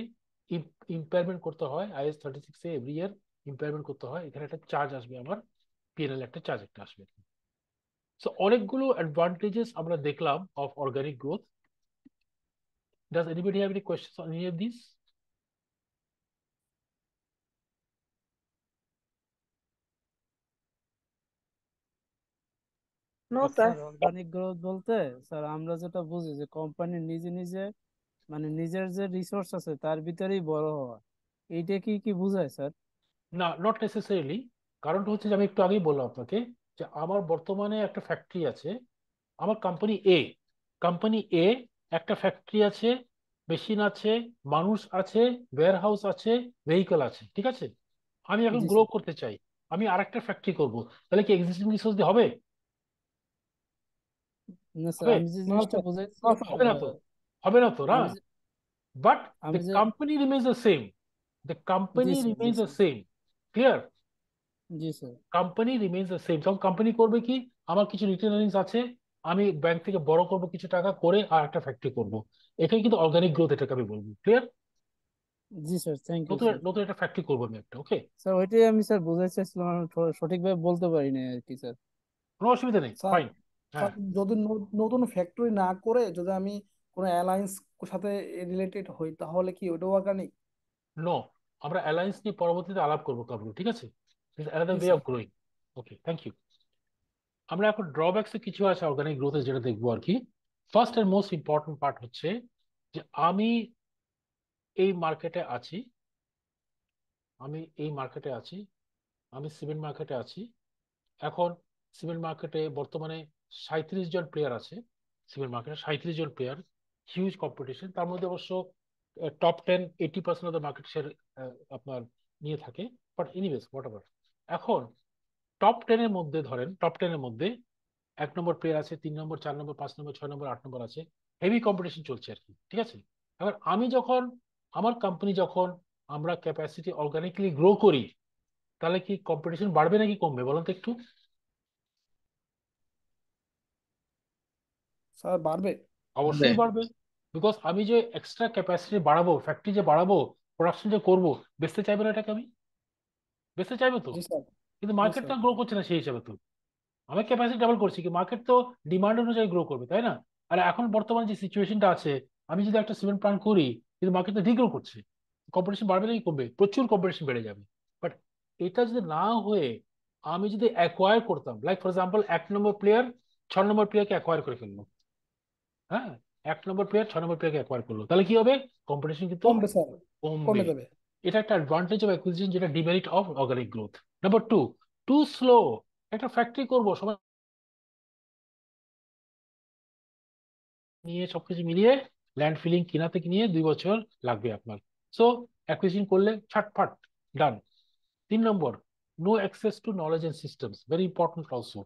ইম্পেয়ারমেন্ট করতে হয় IS thirty six a every year impairment করতে হয় এখানে একটা চার্জ আসবে আমার পিএনএল একটা চার্জ একটা আসবে সো অনেকগুলো অ্যাডভান্টেজেস আমরা দেখলাম of organic growth does anybody have any question on any of this organic growth বলতে স্যার আমরা যেটা বুঝি যে কোম্পানি নিজে নিজে মানে নিজের যে রিসোর্স আছে তার ভিতরেই বড় হওয়া এইটা কি কি বুঝায় স্যার না নট নেসেসারিলি কারণটা হচ্ছে যে আমি একটু আগেই বললাম আপনাকে যে আমার বর্তমানে একটা ফ্যাক্টরি আছে আমার কোম্পানি এ কোম্পানি এ একটা ফ্যাক্টরি আছে মেশিন আছে মানুষ আছে ওয়্যারহাউস আছে ভেহিকল আছে ঠিক আছে আমি এখন গ্রো করতে চাই আমি আর একটা ফ্যাক্টরি করবো তাহলে কি এক্সিস্টিং রিসোর্স দিয়ে হবে হবে না তো না but company the same the company the same clear company the same তখন কোম্পানি করবে কি আমার কিছু রিটেন আর্নিংস আছে আমি ব্যাংক থেকে বড় করব কিছু টাকা করে আর একটা ফ্যাক্টরি করব এটাই কিন্তু অর্গানিক গ্রোথ এটাকে আমি বলবো ক্লিয়ার জি স্যার থ্যাংক ইউ নতুন একটা ফ্যাক্টরি করবো আমি একটা ওকে স্যার ওইটাই আমি স্যার বোঝাতে চাইছিলাম সঠিকভাবে বলতে পারি না আর কি স্যার কোনো অসুবিধা নেই ফাইন হ্যাঁ। যদি নতুন ফ্যাক্টরি না করে যদি আমি কোনো অ্যালায়েন্স সাথে রিলেটেড হই তাহলে কি ওটা অর্গানিক নো আমরা অ্যালায়েন্স নিয়ে পরবর্তীতে আলাপ করবো কাবলু ঠিক আছে ওকে থ্যাংক ইউ আমরা এখন ড্রব্যাকস কিছু আছে অর্গানিক গ্রোথে যেটা দেখবো আর কি first and most important part হচ্ছে যে আমি এই মার্কেটে আছি আমি এই মার্কেটে আছি আমি সিমেন্ট মার্কেটে আছি এখন সিমেন্ট মার্কেটে বর্তমানে সাঁত্রিশ জন প্লেয়ার আছে সিমেন্ট মার্কেটে সাঁত্রিশ জন প্লেয়ার হিউজ কম্পিটিশন তার মধ্যে অবশ্য top ten eighty percent of the market share আপনার নিয়ে থাকে বাট এনিওয়েজ হোয়াট এভার এখন টপ টেনের মধ্যে ধরেন টপ টেনের মধ্যে এক নম্বর প্লেয়ার আছে তিন নম্বর চার নম্বর পাঁচ নম্বর ছয় নম্বর আট নম্বর আছে হেভি কম্পিটিশন চলছে আর কি ঠিক আছে এবার আমি যখন আমার কোম্পানি যখন আমরা ক্যাপাসিটি অর্গানিকলি গ্রো করি তাহলে কি কম্পিটিশন বাড়বে নাকি কমবে বলুন তো একটু স্যার বাড়বে অবশ্যই বাড়বে বিকজ আমি যে এক্সট্রা ক্যাপাসিটি বাড়াবো ফ্যাক্টরি যে বাড়াবো প্রোডাকশন যে করবো বেচতে চাইবে না এটাকে আমি বেচতে চাইবে তো কিন্তু মার্কেটটা গ্রো করছে না সেই হিসাবে তো আমি ক্যাপাসিটি ডাবল করছি কি মার্কেট তো ডিমান্ড অনুযায়ী গ্রো করবে তাই না আর এখন বর্তমান যে সিচুয়েশনটা আছে আমি যদি একটা সিমেন্ট প্ল্যান করি কিন্তু মার্কেট তো ডিগ্রো করছে কম্পিটিশন বাড়বে নাকি কমবে প্রচুর কম্পিটিশন বেড়ে যাবে বাট এটা যদি না হয়ে আমি যদি অ্যাকোয়ার করতাম লাইক ফর এক্সাম্পল এক নম্বর প্লেয়ার ছ নম্বর প্লেয়ারকে অ্যাকোয়ার করে ফেললাম হ্যাঁ এক নম্বর প্লেয়ার ছয় নম্বর প্লেয়ারকে অ্যাকোয়ার করলো তাহলে কি হবে কম্পিটিশন কিন্তু কমবে স্যার কমবে যাবে এটা একটা অ্যাডভান্টেজ অফ অ্যাকুইজিশন যেটা demerit of organic growth number two too slow একটা ফ্যাক্টরি করব সবাই নিয়ে সবকিছু মিলিয়ে ল্যান্ড ফিলিং কিনা থেকে নিয়ে দুই বছর লাগবে আপনার সো অ্যাকুইজিশন করলে ছাটফাট ডান তিন নম্বর no access to knowledge and systems very important also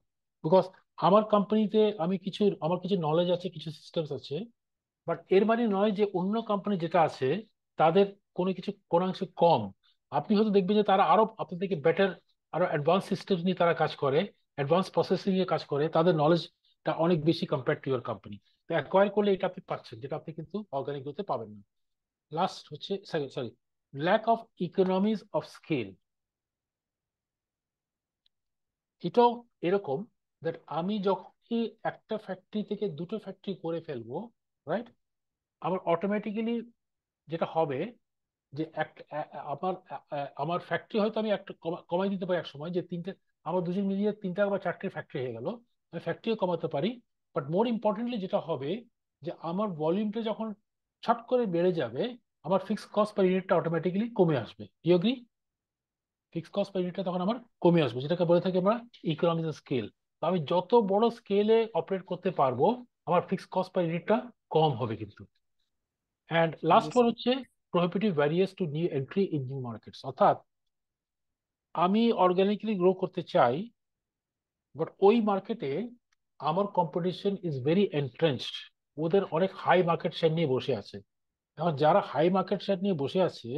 because আমার কোম্পানিতে আমি কিছু আমার কিছু নলেজ আছে কিছু সিস্টেমস আছে বাট এর মানে নয় যে অন্য কোম্পানি যেটা আছে তাদের কোনো কিছু কোনো অংশ কম আপনি হয়তো দেখবেন যে তারা আরো আপনার থেকে বেটার আরো অ্যাডভান্স সিস্টেম নিয়ে তারা কাজ করে অ্যাডভান্স প্রসেসিং নিয়ে কাজ করে তাদের নলেজটা অনেক বেশি কম্পেয়ার টু ইউর কোম্পানি তো অ্যাকোয়ার করলে এটা আপনি পাচ্ছেন যেটা আপনি কিন্তু অর্গানিক গ্রোথে পাবেন না লাস্ট হচ্ছে sorry lack of economies of scale এটাও এরকম দ্যাট আমি যখনই একটা ফ্যাক্টরি থেকে দুটো ফ্যাক্টরি করে ফেলবো রাইট আমার অটোমেটিক্যালি যেটা হবে যে এক আমার আমার ফ্যাক্টরি হয়তো আমি একটা কমাই দিতে পারি এক সময় যে তিনটে আমার দুজন মিলিয়ে তিনটা বা চারটে ফ্যাক্টরি হয়ে গেল আমি ফ্যাক্টরিও কমাতে পারি বাট মোর ইম্পর্টেন্টলি যেটা হবে যে আমার ভলিউমটা যখন ছট করে বেড়ে যাবে আমার ফিক্সড কস্ট পার ইউনিটটা অটোমেটিক্যালি কমে আসবে ইয়োগ্রি ফিক্সড কস্ট পার ইউনিটটা তখন আমার কমে আসবে যেটাকে বলে থাকি আমরা ইকোনমিক্স স্কেল তো আমি যত বড় স্কেলে অপারেট করতে পারবো আমার ফিক্সড কস্ট পার ইউনিটটা কম হবে কিন্তু অ্যান্ড লাস্ট ওয়ান হচ্ছে prohibitive barriers to new entry in new markets অর্থাৎ আমি অর্গ্যানিকলি গ্রো করতে চাই বাট ওই মার্কেটে আমার কম্পিটিশন ইজ ভেরি এন্ট্রেন্সড ওদের অনেক হাই মার্কেট শেয়ার নিয়ে বসে আছে এখন যারা হাই মার্কেট শেয়ার নিয়ে বসে আছে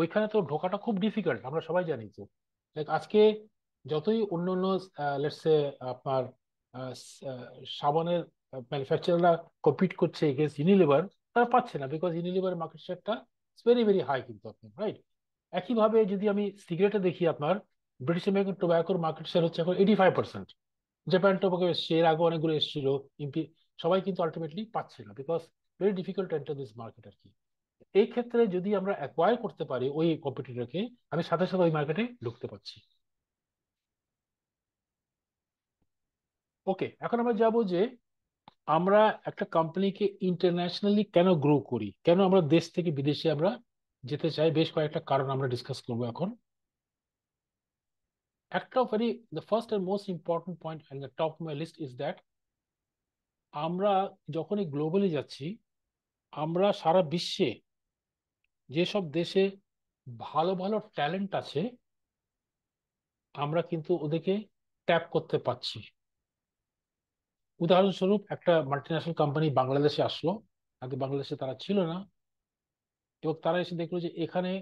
ওইখানে তো ঢোকাটা খুব ডিফিকাল্ট আমরা সবাই জানি তো লাইক আজকে যতই অন্য অন্য লেটসে আপনার সাবানের ম্যানুফ্যাকচারাররা কম্পিট করছে এগেন্স ইউনিলিভার তারা পাচ্ছে না বিকজ ইউনিলিভার মার্কেট শেয়ারটা ভেরি ভেরি হাই কিন্তু আপনার রাইট একইভাবে যদি আমি সিগারেটে দেখি আপনার ব্রিটিশ আমেরিকান টোব্যাকোর মার্কেট শেয়ার হচ্ছে এখন eighty five percent Japan tobacco এসছে এর আগে অনেকগুলো এসেছিল ইম্পি সবাই কিন্তু আলটিমেটলি পাচ্ছে না because very difficult enter this market আর কি এই ক্ষেত্রে যদি আমরা অ্যাকোয়ার করতে পারি ওই কম্পিটিটরকে আমি সাথে সাথে ওই মার্কেটে ঢুকতে পারছি ওকে এখন আমরা যাব যে আমরা একটা কোম্পানিকে ইন্টারন্যাশনালি কেন গ্রো করি কেন আমরা দেশ থেকে বিদেশে আমরা যেতে চাই বেশ কয়েকটা কারণ আমরা ডিসকাস করব এখন একটা very the first and most important point and the top my list is that আমরা যখনই গ্লোবালি যাচ্ছি আমরা সারা বিশ্বে যেসব দেশে ভালো ভালো ট্যালেন্ট আছে আমরা কিন্তু ওদেরকে ট্যাপ করতে পারছি উদাহরণস্বরূপ একটা মাল্টিন্যাশনাল কোম্পানি বাংলাদেশে আসলো আগে বাংলাদেশে তারা ছিল না এবং তারা এসে দেখলো যে এখানে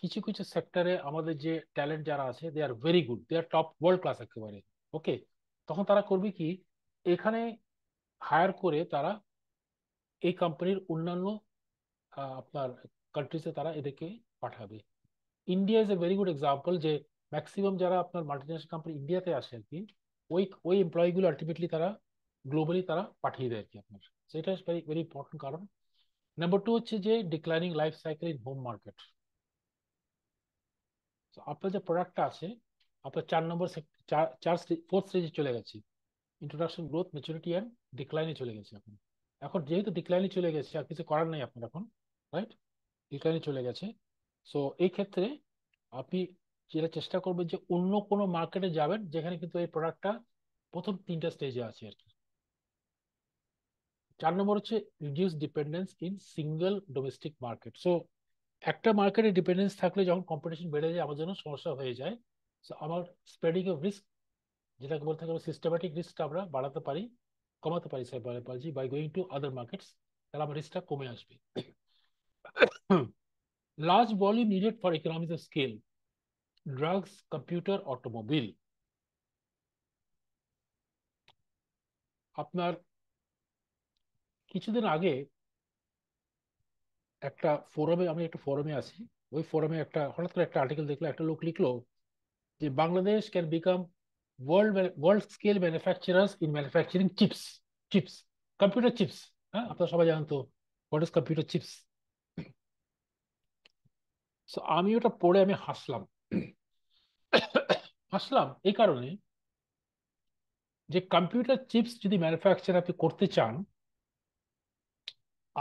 কিছু কিছু সেক্টরে আমাদের যে ট্যালেন্ট যারা আছে they are very good they are top world class একেবারে ওকে তখন তারা করবে কি এখানে হায়ার করে তারা এই কোম্পানির অন্যান্য আপনার কান্ট্রিতে তারা এদেরকে পাঠাবে India is a very good example যে ম্যাক্সিমাম যারা আপনার মাল্টিন্যাশনাল কোম্পানি ইন্ডিয়াতে আসে আর কি ওই ওই এমপ্লয়িগুলো আলটিমেটলি তারা গ্লোবালি তারা পাঠিয়ে দেয় আর কি আপনার সেটা ভেরি ভেরি ইম্পর্টেন্ট কারণ নাম্বার টু হচ্ছে যে declining life cycle in home market আপনার যে প্রোডাক্টটা আছে আপনার চার নম্বর চার ফোর্থ স্টেজে চলে গেছে ইন্ট্রোডাকশন গ্রোথ মেচুরিটি অ্যান্ড ডিক্লাইনে চলে গেছে এখন এখন যেহেতু ডিক্লাইনে চলে গেছে আর কিছু করার নেই আপনার এখন রাইট ডিক্লাইনে চলে গেছে সো এই ক্ষেত্রে আপনি যেটা চেষ্টা করবেন যে অন্য কোনো মার্কেটে যাবেন যেখানে কিন্তু এই প্রোডাক্টটা প্রথম তিনটা স্টেজে আছে আর কি চার নম্বর হচ্ছে reduce dependence in single domestic market so একটা মার্কেটে ডিপেন্ডেন্স থাকলে যখন কম্পিটিশন বেড়ে যায় আমার জন্য সমস্যা হয়ে যায় সো আমার স্প্রেডিং অফ রিস্ক যেটাকে বলতে হবে সিস্টেম্যাটিক রিস্কটা আমরা বাড়াতে পারি কমাতে পারি সাইবার পারছি by going to other markets তাহলে আমার রিস্কটা কমে আসবে large volume needed for economic scale drugs computer automobile আপনার কিছুদিন আগে একটা ফোরামে আমি একটা ফোরামে আছি ওই ফোরামে একটা হঠাৎ করে একটা আর্টিকেল দেখলো একটা লোক লিখলো যে Bangladesh can become world world scale manufacturers in manufacturing chips chips computer chips হ্যাঁ আপনারা সবাই জানেন তো what is computer chips so আমি ওটা পড়ে আমি হাসলাম হাসলাম এই কারণে যে কম্পিউটার চিপস যদি ম্যানুফ্যাকচার আপনি করতে চান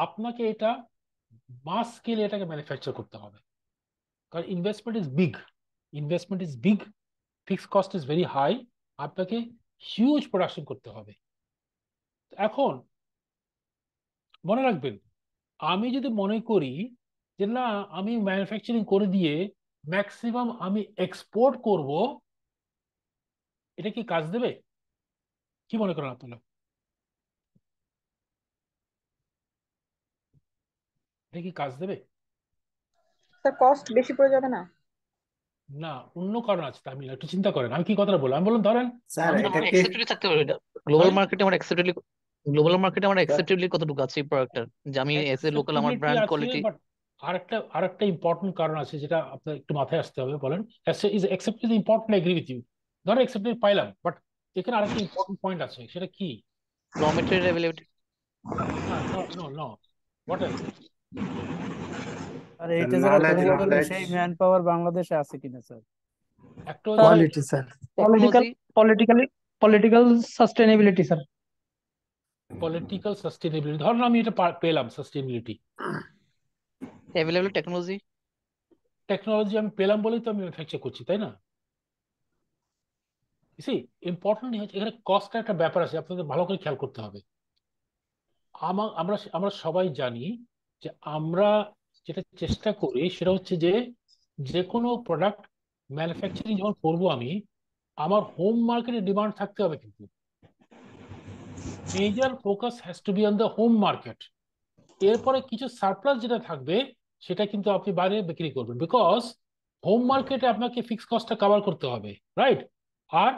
আপনাকে এটা মাস স্কেলে এটাকে ম্যানুফ্যাকচার করতে হবে কারণ investment is big investment is big fix cost is very high আপনাকে হিউজ প্রোডাকশন করতে হবে এখন মনে রাখবেন আমি যদি মনে করি যে না আমি ম্যানুফ্যাকচারিং করে দিয়ে ম্যাক্সিমাম আমি এক্সপোর্ট করব এটা কি কাজ দেবে কি মনে করেন আপনারা এটা কি কাজ দেবে স্যার কস্ট বেশি পড়ে যাবে না না অন্য কারণ আছে আমি একটু চিন্তা করেন আমি কি কথাটা বললাম আমি বললাম ধরেন স্যার এটাকে থাকতে গ্লোবাল মার্কেটে আমার অ্যাকসেপ্টেবলি গ্লোবাল মার্কেটে কতটুকু আছে এই যে আমি এস এ লোকাল আমার ব্র্যান্ড কোয়ালিটি আরেকটা আরেকটা ইম্পর্টেন্ট কারণ আছে যেটা আপনার একটু মাথায় আসতে হবে বলেন is accept is important agree with you ধরো পাইলাম বাট এখানে আরেকটা ইম্পর্টেন্ট পয়েন্ট আছে সেটা কি availability no no what else আর এইটা যারা তৈরি করবে সেই ম্যান পাওয়ার বাংলাদেশে আছে কিনা স্যার একটা quality sir political politically political sustainability sir political sustainability ধরুন আমি এটা পেলাম সাস্টেনেবিলিটি অ্যাভেলেবল টেকনোলজি টেকনোলজি আমি পেলাম বলেই তো আমি ম্যানুফ্যাকচার করছি তাই না সি ইম্পর্টেন্ট হচ্ছে এখানে কস্ট একটা ব্যাপার আছে আপনাদের ভালো করে খেয়াল করতে হবে আমরা আমরা সবাই জানি যে আমরা যেটা চেষ্টা করি সেটা হচ্ছে যে যে কোনো প্রোডাক্ট ম্যানুফ্যাকচারিং যখন করবো আমি আমার হোম মার্কেটে ডিমান্ড থাকতে হবে কিন্তু major focus has to be on the home market এরপরে কিছু সারপ্লাস যেটা থাকবে সেটা কিন্তু আপনি বাইরে বিক্রি করবেন বিকজ হোম মার্কেটে আপনাকে ফিক্স কস্টটা কভার করতে হবে রাইট আর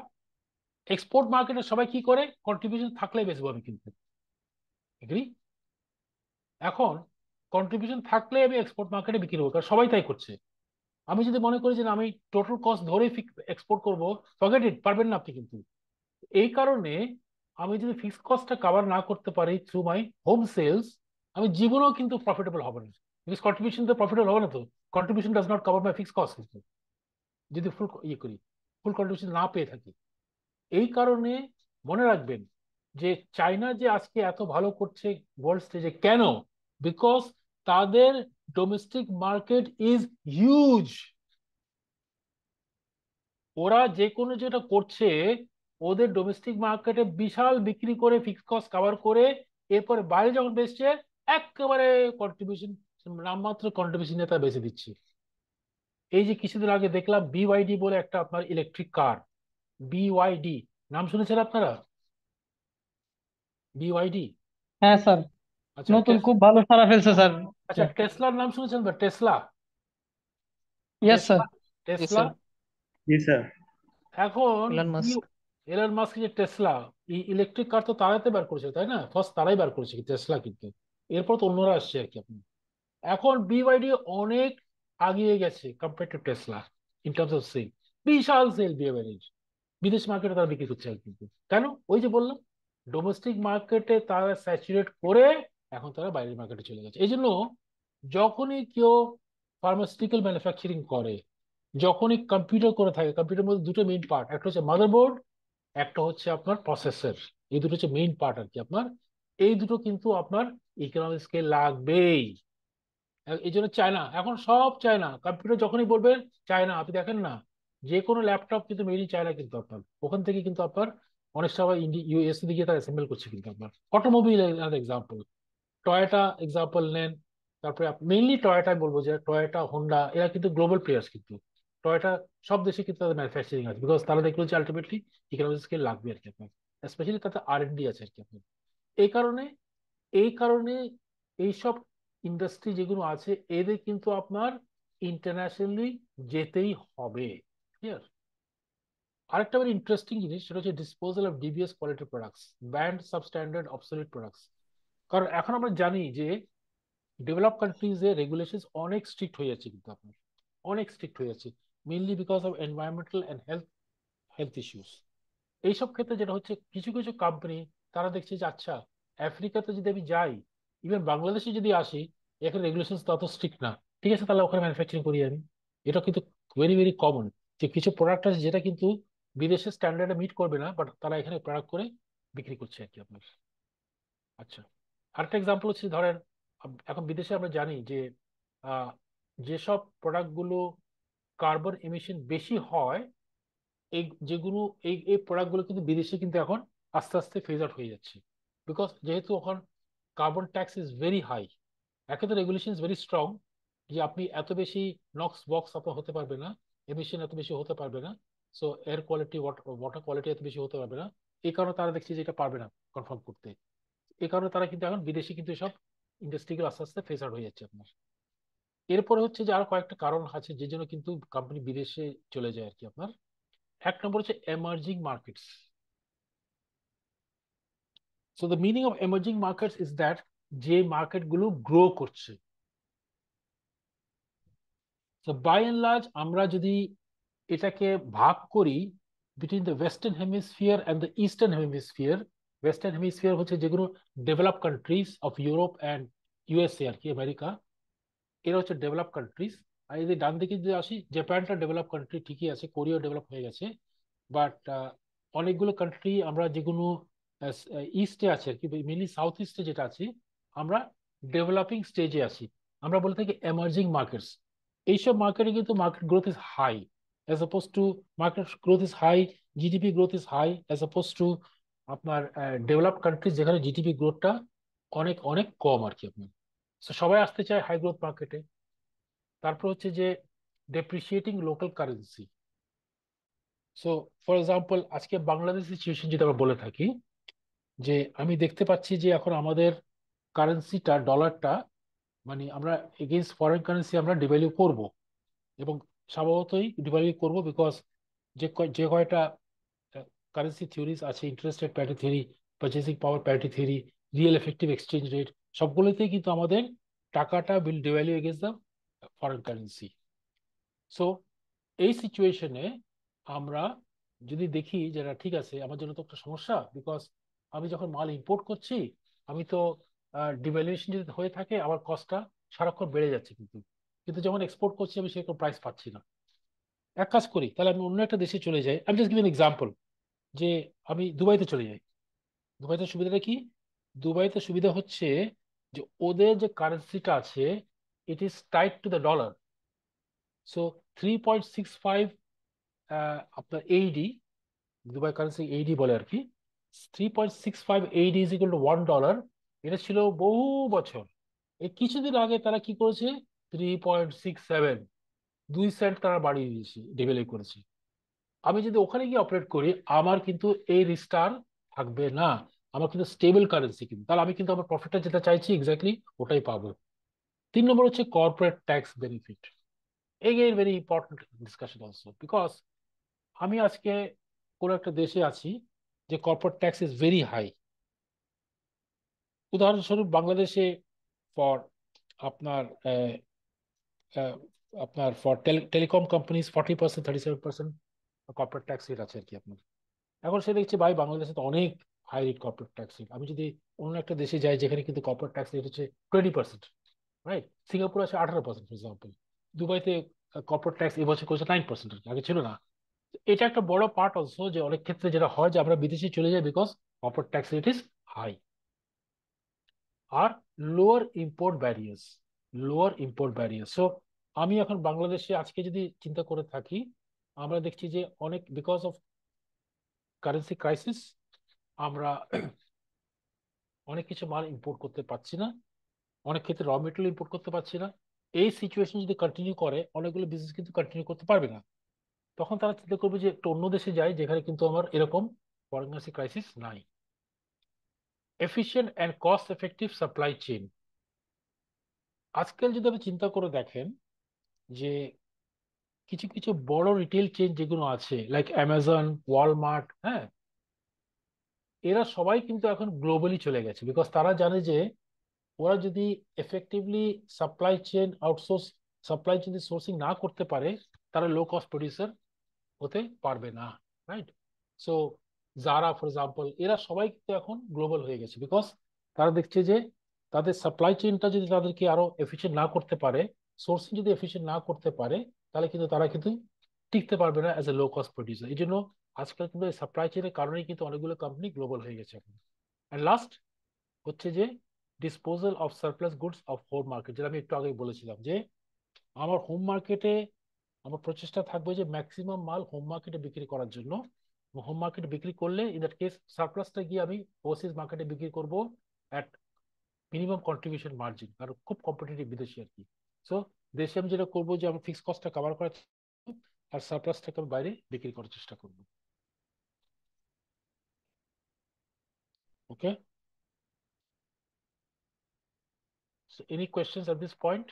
এক্সপোর্ট মার্কেটে সবাই কি করে কন্ট্রিবিউশন থাকলে বেচবো আমি কিন্তু এখন কন্ট্রিবিউশন থাকলে আমি এক্সপোর্ট মার্কেটে বিক্রি করবো কারণ সবাই তাই করছে আমি যদি মনে করি যে আমি টোটাল কস্ট ধরে এক্সপোর্ট করবো ফগেট ইট পারবেন না আপনি কিন্তু এই কারণে আমি যদি ফিক্সড কস্টটা কাভার না করতে পারি থ্রু মাই হোম সেলস আমি জীবনেও কিন্তু প্রফিটেবল হবে না বিকজ কন্ট্রিবিউশন তো প্রফিটেবল হবে না তো contribution does not cover my fixed cost কিন্তু যদি ফুল ইয়ে করি ফুল কন্ট্রিবিউশন না পেয়ে থাকি এই কারণে মনে রাখবেন যে চায়না যে আজকে এত ভালো করছে ওয়ার্ল্ড স্টেজে কেন বিকজ তাদের ডোমেস্টিক মার্কেট ইজ হিউজ ওরা যে কোনো যেটা করছে ওদের ডোমেস্টিক মার্কেটে বিশাল বিক্রি করে ফিক্সড কস্ট কভার করে এরপরে বাইরে যখন বেসছে একেবারে কন্ট্রিবিউশন নামমাত্র কন্ট্রিবিউশন নেতা বেঁচে দিচ্ছে এই যে কিছুদিন আগে দেখলাম বিওয়াইডি বলে একটা আপনার ইলেকট্রিক কার বিওয়াইডি নাম শুনেছেন আপনারা বিওয়াইডি হ্যাঁ স্যার আচ্ছা নতুন খুব ভালো সারা ফেলছে স্যার আচ্ছা টেসলার নাম শুনেছেন তো Tesla yes sir Tesla sir এখন ইলন মাস্ক এলন মাস্ক যে টেসলা ইলেকট্রিক কার তো তারাতে বার করেছে তাই না ফার্স্ট তারাই বার করেছে টেসলা কিন্তু এরপর তো অন্যরা আসছে আর কি আপনি এখন বিওয়াইডি অনেক আগিয়ে গেছে compare to Tesla in terms of sale বিশাল সেল বিওয়াইডির বিদেশ মার্কেটে তারা বিক্রি করছে আর কিন্তু কেন ওই যে বললাম ডোমেস্টিক মার্কেটে তারা স্যাচুরেট করে এখন তারা বাইরের মার্কেটে চলে গেছে এই জন্য যখনই কেউ ফার্মাসিউটিক্যাল ম্যানুফ্যাকচারিং করে যখনই কম্পিউটার করে থাকে কম্পিউটার মধ্যে দুটো মেইন পার্ট একটা হচ্ছে মাদারবোর্ড একটা হচ্ছে আপনার প্রসেসর এই দুটো হচ্ছে মেইন পার্ট আর কি আপনার এই দুটো কিন্তু আপনার কে লাগবেই এই জন্য চায়না এখন সব চায়না কম্পিউটার যখনই বলবেন চায়না আপনি দেখেন না যে কোনো ল্যাপটপ কিন্তু মেইনই চায়না কিন্তু আপনার ওখান থেকে কিন্তু আপনার অনেক সবাই ইউএসএ দিকে তারা অ্যাসেম্বল করছে কিন্তু আপনার অটোমোবাইল এক্সাম্পল টয়েটা এক্সাম্পল নেন তারপরে মেইনলি টয়েটাই বলবো যে টয়েটা হোন্ডা এরা কিন্তু গ্লোবাল প্লেয়ার্স কিন্তু টয়েটা সব দেশে কিন্তু তাদের ম্যানুফ্যাকচারিং আছে বিকজ তারা দেখলো যে আলটিমেটলি ইকোনমিক স্কেল লাগবে আর কি আপনার স্পেশালি তাতে আর ডি আছে আর কি আপনার এই কারণে এই কারণে এইসব ইন্ডাস্ট্রি যেগুলো আছে এদের কিন্তু আপনার ইন্টারন্যাশনালি যেতেই হবে ক্লিয়ার আরেকটা ইন্টারেস্টিং জিনিস সেটা হচ্ছে disposal of DBS quality products banned substandard obsolete products কারণ এখন আমরা জানি যে ডেভেলপ এর রেগুলেশন অনেক স্ট্রিক্ট হয়ে যাচ্ছে কিন্তু আপনার অনেক স্ট্রিক্ট হয়ে যাচ্ছে mainly because of environmental and health health issues এইসব ক্ষেত্রে যেটা হচ্ছে কিছু কিছু কোম্পানি তারা দেখছে যে আচ্ছা আফ্রিকাতে যদি আমি যাই ইভেন বাংলাদেশে যদি আসি এখানে রেগুলেশন তত স্ট্রিক্ট না ঠিক আছে তাহলে ওখানে ম্যানুফ্যাকচারিং করি আমি এটা কিন্তু ভেরি ভেরি কমন যে কিছু প্রোডাক্ট আছে যেটা কিন্তু বিদেশের স্ট্যান্ডার্ডে মিট করবে না বাট তারা এখানে প্রোডাক্ট করে বিক্রি করছে আর কি আপনার আচ্ছা আরেকটা এক্সাম্পল হচ্ছে ধরেন এখন বিদেশে আমরা জানি যে যেসব প্রোডাক্টগুলো কার্বন এমিশন বেশি হয় এই যেগুলো এই এই প্রোডাক্টগুলো কিন্তু বিদেশে কিন্তু এখন আস্তে আস্তে ফেজ আউট হয়ে যাচ্ছে বিকজ যেহেতু এখন carbon tax is very high একে তো রেগুলেশন ভেরি স্ট্রং যে আপনি এত বেশি নক্স বক্স আপনার হতে পারবে না এমিশন এত বেশি হতে পারবে না so air quality water quality এত বেশি হতে পারবে না এই কারণে তারা দেখছে যে এটা পারবে না কনফার্ম করতে এ কারণে তারা কিন্তু এখন বিদেশি কিন্তু সব ইন্ডাস্ট্রিগুলো আস্তে আস্তে ফেস আউট হয়ে যাচ্ছে আপনার এরপরে হচ্ছে যে আরো কয়েকটা কারণ আছে যে জন্য কিন্তু কোম্পানি বিদেশে চলে যায় আর কি আপনার এক নম্বর হচ্ছে emerging markets so the meaning of emerging markets is that যে মার্কেটগুলো গ্রো করছে তো বাই অ্যান্ড লার্জ আমরা যদি এটাকে ভাগ করি between the western hemisphere and the eastern hemisphere western hemisphere হচ্ছে যেগুলো develop countries of Europe and USA আর কি আমেরিকা এরা হচ্ছে ডেভেলপ কান্ট্রিজ আর এদের ডান দিকে যদি আসি জাপানটা ডেভেলপ কান্ট্রি ঠিকই আছে কোরিয়াও ডেভেলপ হয়ে গেছে বাট অনেকগুলো কান্ট্রি আমরা যেগুলো ইস্টে আছে আর কি মেনলি সাউথ ইস্টে যেটা আছে আমরা ডেভেলপিং স্টেজে আছি আমরা বলে থাকি এমার্জিং মার্কেটস এইসব মার্কেটে কিন্তু market growth is high as oppose to market growth is high GDP growth is high as oppose to আপনার ডেভেলপ কান্ট্রি যেখানে জিডিপি গ্রোথটা অনেক অনেক কম আর কি আপনার সবাই আসতে চায় হাই গ্রোথ মার্কেটে তারপর হচ্ছে যে depreciating local currency so for example আজকে বাংলাদেশ সিচুয়েশন যদি আমরা বলে থাকি যে আমি দেখতে পাচ্ছি যে এখন আমাদের কারেন্সিটা ডলারটা মানে আমরা এগেনস্ট ফরেন কারেন্সি আমরা ডিভ্যালিউ করব এবং স্বভাবতই ডিভ্যালিউ করব বিকজ যে যে কয়টা কারেন্সি থিওরিজ আছে interest rate parity theory purchasing power parity theory real effective exchange rate সবগুলোতেই কিন্তু আমাদের টাকাটা will devalue against the foreign currency so এই সিচুয়েশনে আমরা যদি দেখি যেটা ঠিক আছে আমার জন্য তো একটা সমস্যা বিকজ আমি যখন মাল ইম্পোর্ট করছি আমি তো ডিভ্যালুয়েশন যদি হয়ে থাকে আমার কস্টটা সারাক্ষণ বেড়ে যাচ্ছে কিন্তু কিন্তু যখন এক্সপোর্ট করছি আমি সেরকম প্রাইস পাচ্ছি না এক কাজ করি তাহলে আমি অন্য একটা দেশে চলে যাই আমি জাস্ট গিভ এন এক্সাম্পল যে আমি দুবাইতে চলে যাই দুবাইতে সুবিধাটা কি দুবাইতে সুবিধা হচ্ছে যে ওদের যে কারেন্সিটা আছে it is tight to the dollar so three point six five আপনার এইডি দুবাই কারেন্সি এইডি বলে আর কি three point six five AED is equal to one dollar এটা ছিল বহু বছর এই কিছুদিন আগে তারা কি করেছে থ্রি পয়েন্ট সিক্স সেভেন দুই সেন্ট তারা বাড়িয়ে দিয়েছে ডেভেলপ করেছে আমি যদি ওখানে গিয়ে অপারেট করি আমার কিন্তু এই রিস্কটা থাকবে না আমার কিন্তু স্টেবল কারেন্সি কিন্তু তাহলে আমি কিন্তু আমার প্রফিটটা যেটা চাইছি এক্স্যাক্টলি ওটাই পাবো তিন নম্বর হচ্ছে corporate tax benefit again very important discussion also because আমি আজকে কোনো একটা দেশে আছি যে corporate tax is very high উদাহরণস্বরূপ বাংলাদেশে ফর আপনার আপনার for telecom companies forty percent thirty seven percent corporate tax rate আছে আর কি আপনার এখন সে দেখছে ভাই বাংলাদেশে তো অনেক high rate corporate tax rate আমি যদি অন্য একটা দেশে যাই যেখানে কিন্তু কর্পোরেট ট্যাক্স রেট হচ্ছে টোয়েন্টি পার্সেন্ট রাইট সিঙ্গাপুর আছে আঠারো পার্সেন্ট ফর এক্সাম্পল দুবাইতে কর্পোরেট ট্যাক্স এবছর করেছে নাইন পার্সেন্ট আগে ছিল না এটা একটা বড় পার্ট অলসো যে অনেক ক্ষেত্রে যেটা হয় যে আমরা বিদেশে চলে যাই because corporate tax rate is high আর lower import barriers lower import barriers so আমি এখন বাংলাদেশে আজকে যদি চিন্তা করে থাকি আমরা দেখছি যে অনেক বিকজ অফ কারেন্সি ক্রাইসিস আমরা (clears throat) অনেক কিছু মাল ইম্পোর্ট করতে পারছি না অনেক ক্ষেত্রে র মেটেরিয়াল ইম্পোর্ট করতে পারছি না এই সিচুয়েশন যদি কন্টিনিউ করে অনেকগুলো বিজনেস কিন্তু কন্টিনিউ করতে পারবে না তখন তারা চিন্তা করবে যে একটু অন্য দেশে যায় যেখানে কিন্তু আমার এরকম ফরেন কারেন্সি ক্রাইসিস নাই efficient and cost effective supply chain আজকাল যদি আপনি চিন্তা করে দেখেন যে কিছু কিছু বড় রিটেল চেন যেগুলো আছে লাইক অ্যামাজন ওয়ালমার্ট হ্যাঁ এরা সবাই কিন্তু এখন গ্লোবালি চলে গেছে বিকজ তারা জানে যে ওরা যদি effectively supply chain outsource supply chain sourcing না করতে পারে তারা লো কস্ট প্রডিউসার হতে পারবে না right so Zara for example এরা সবাই কিন্তু এখন গ্লোবাল হয়ে গেছে বিকজ তারা দেখছে যে তাদের সাপ্লাই চেনটা যদি তাদেরকে আরো এফিসিয়েন্ট না করতে পারে সোর্সিং যদি এফিসিয়েন্ট না করতে পারে তাহলে কিন্তু তারা কিন্তু টিকতে পারবে না as a low cost producer এই জন্য আজকাল কিন্তু এই সাপ্লাই চেনের কারণে কিন্তু অনেকগুলো কোম্পানি গ্লোবাল হয়ে গেছে এখন অ্যান্ড লাস্ট হচ্ছে যে disposal of surplus goods of home market যেটা আমি একটু আগে বলেছিলাম যে আমার হোম মার্কেটে আমার প্রচেষ্টা থাকবে যে ম্যাক্সিমাম মাল হোম মার্কেটে বিক্রি করার জন্য হোম মার্কেটে বিক্রি করলে ইন দ্যাট কেস সারপ্লাসটা গিয়ে আমি ওভারসিজ মার্কেটে বিক্রি করব অ্যাট মিনিমাম কন্ট্রিবিউশন মার্জিন কারণ খুব কম্পিটিটিভ বিদেশি আর কি সো দেশে আমি যেটা করবো যে আমার ফিক্সড কস্টটা কভার করার আর সারপ্লাসটাকে আমি বাইরে বিক্রি করার চেষ্টা করব okay So any questions at this point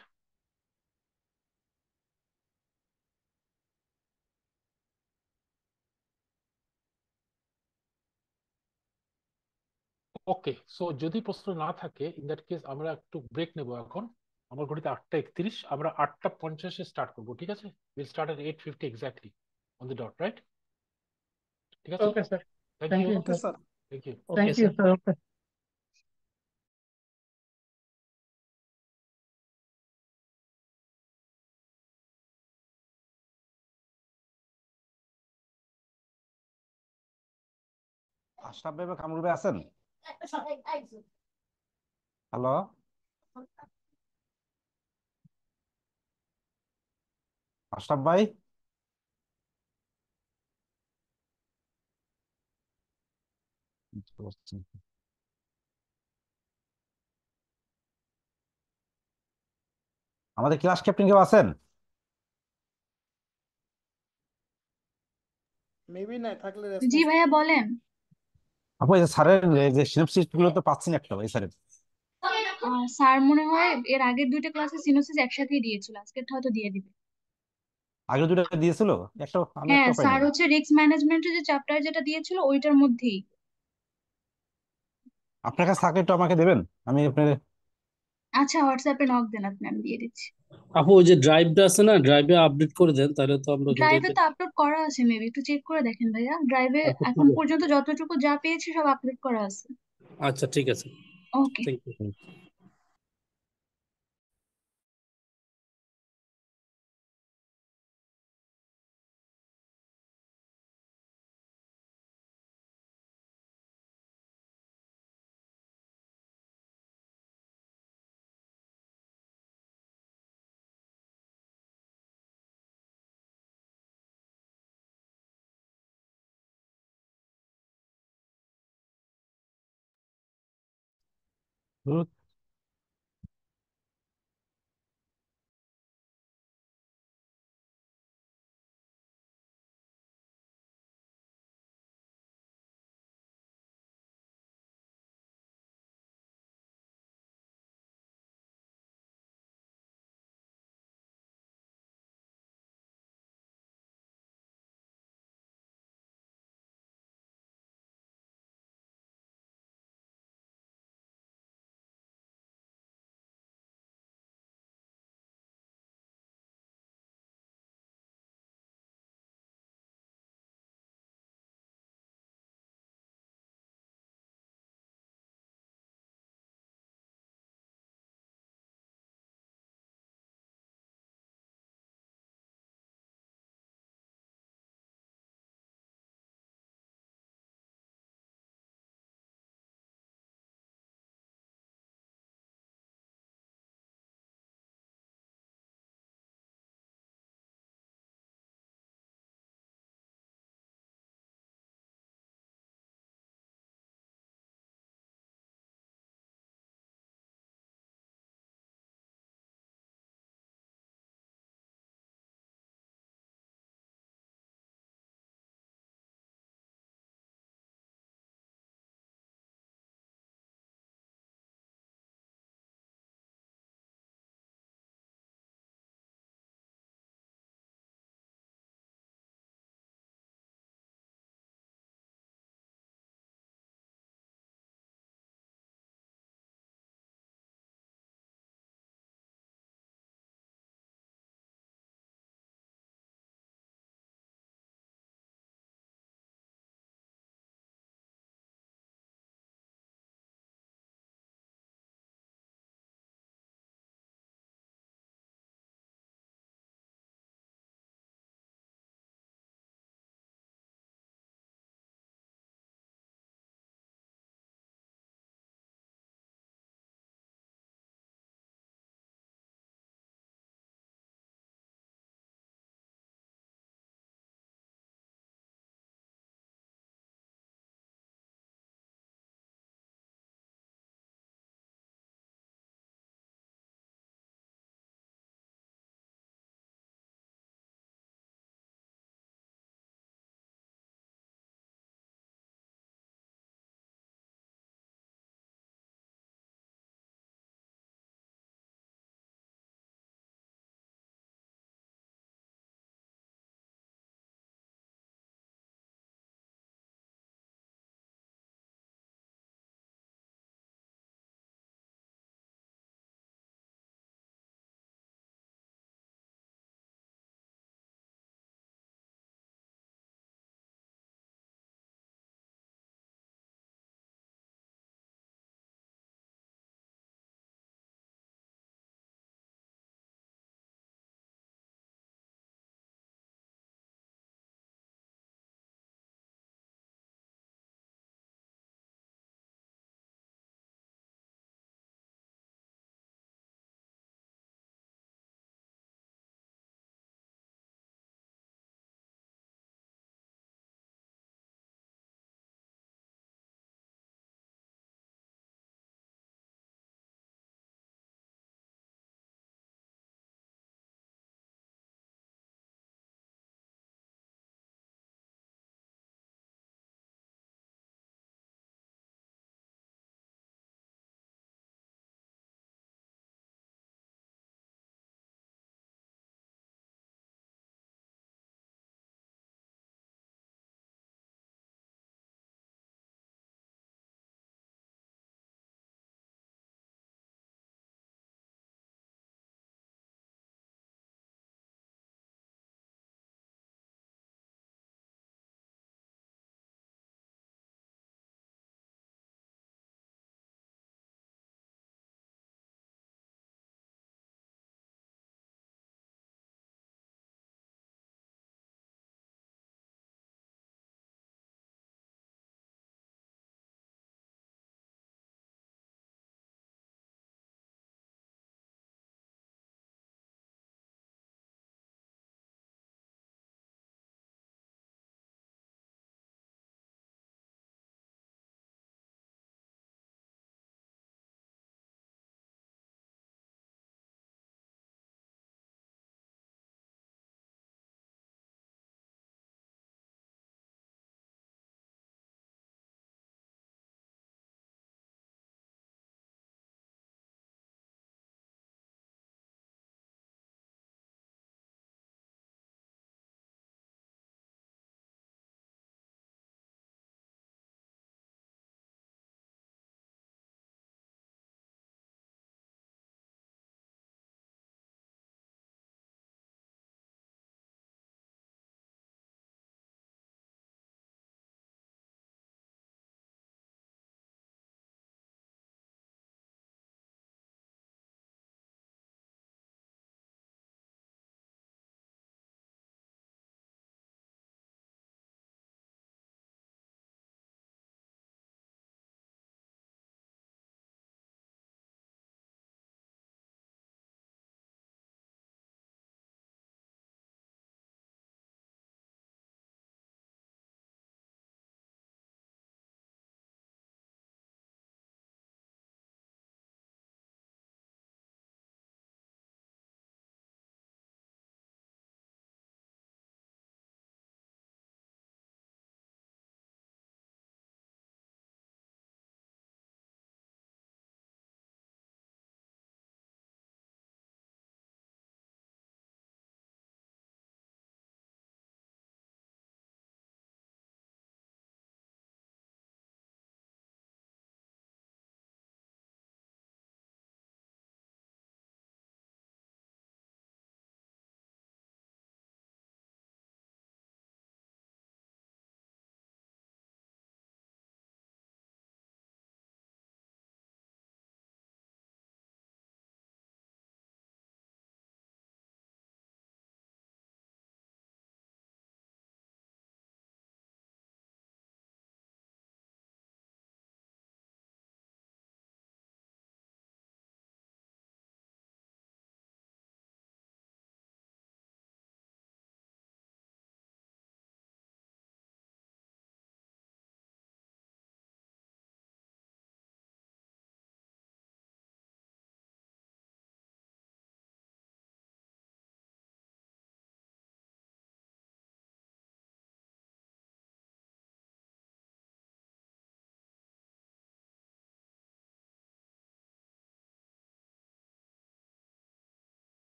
okay so যদি প্রশ্ন না থাকে ইন দ্যাট কেস আমরা একটু ব্রেক নেব এখন আমার ঘড়িতে আটটা একত্রিশ আমরা আটটা পঞ্চাশে স্টার্ট করবো ঠিক আছে will start at fifty exactly on the dot right ঠিক আছে okay sir thank you sir thank you thank you sir okay Ashraf ভাই আছেন হ্যালো আশরাফ ভাই আমাদের ক্লাস ক্যাপ্টেন কেউ আছেন মেবি থাকলে জি ভাইয়া বলেন আপু এই যে স্যারের যে সিনোপসিস গুলো তো পাচ্ছি একটা ভাই স্যারের স্যার মনে হয় এর আগের দুইটা ক্লাসে সিনোসিস একসাথেই দিয়েছিল আজকে হয়তো দিয়ে দিবে আগে দুটো দিয়েছিল একটা আমি হ্যাঁ একটা স্যার পাইনি হচ্ছে রিস্ক ম্যানেজমেন্টের যে চ্যাপ্টার যেটা দিয়েছিল ওইটার মধ্যেই আপনার কাছে থাকলে একটু আমাকে দেবেন আমি আপনার আচ্ছা হোয়াটসঅ্যাপে নক দেন আপনি আমি দিয়ে দিচ্ছি আপু ওই যে ড্রাইভটা আছে না ড্রাইভে আপডেট করে দেন তাহলে তো আমরা কিন্তু ড্রাইভে তো আপলোড করা আছে মেবি একটু চেক করে দেখেন ভাইয়া ড্রাইভে আচ্ছা এখন আছে পর্যন্ত যতটুকু যা পেয়েছি সব আপলোড করা আছে আচ্ছা ঠিক আছে okay thank you Look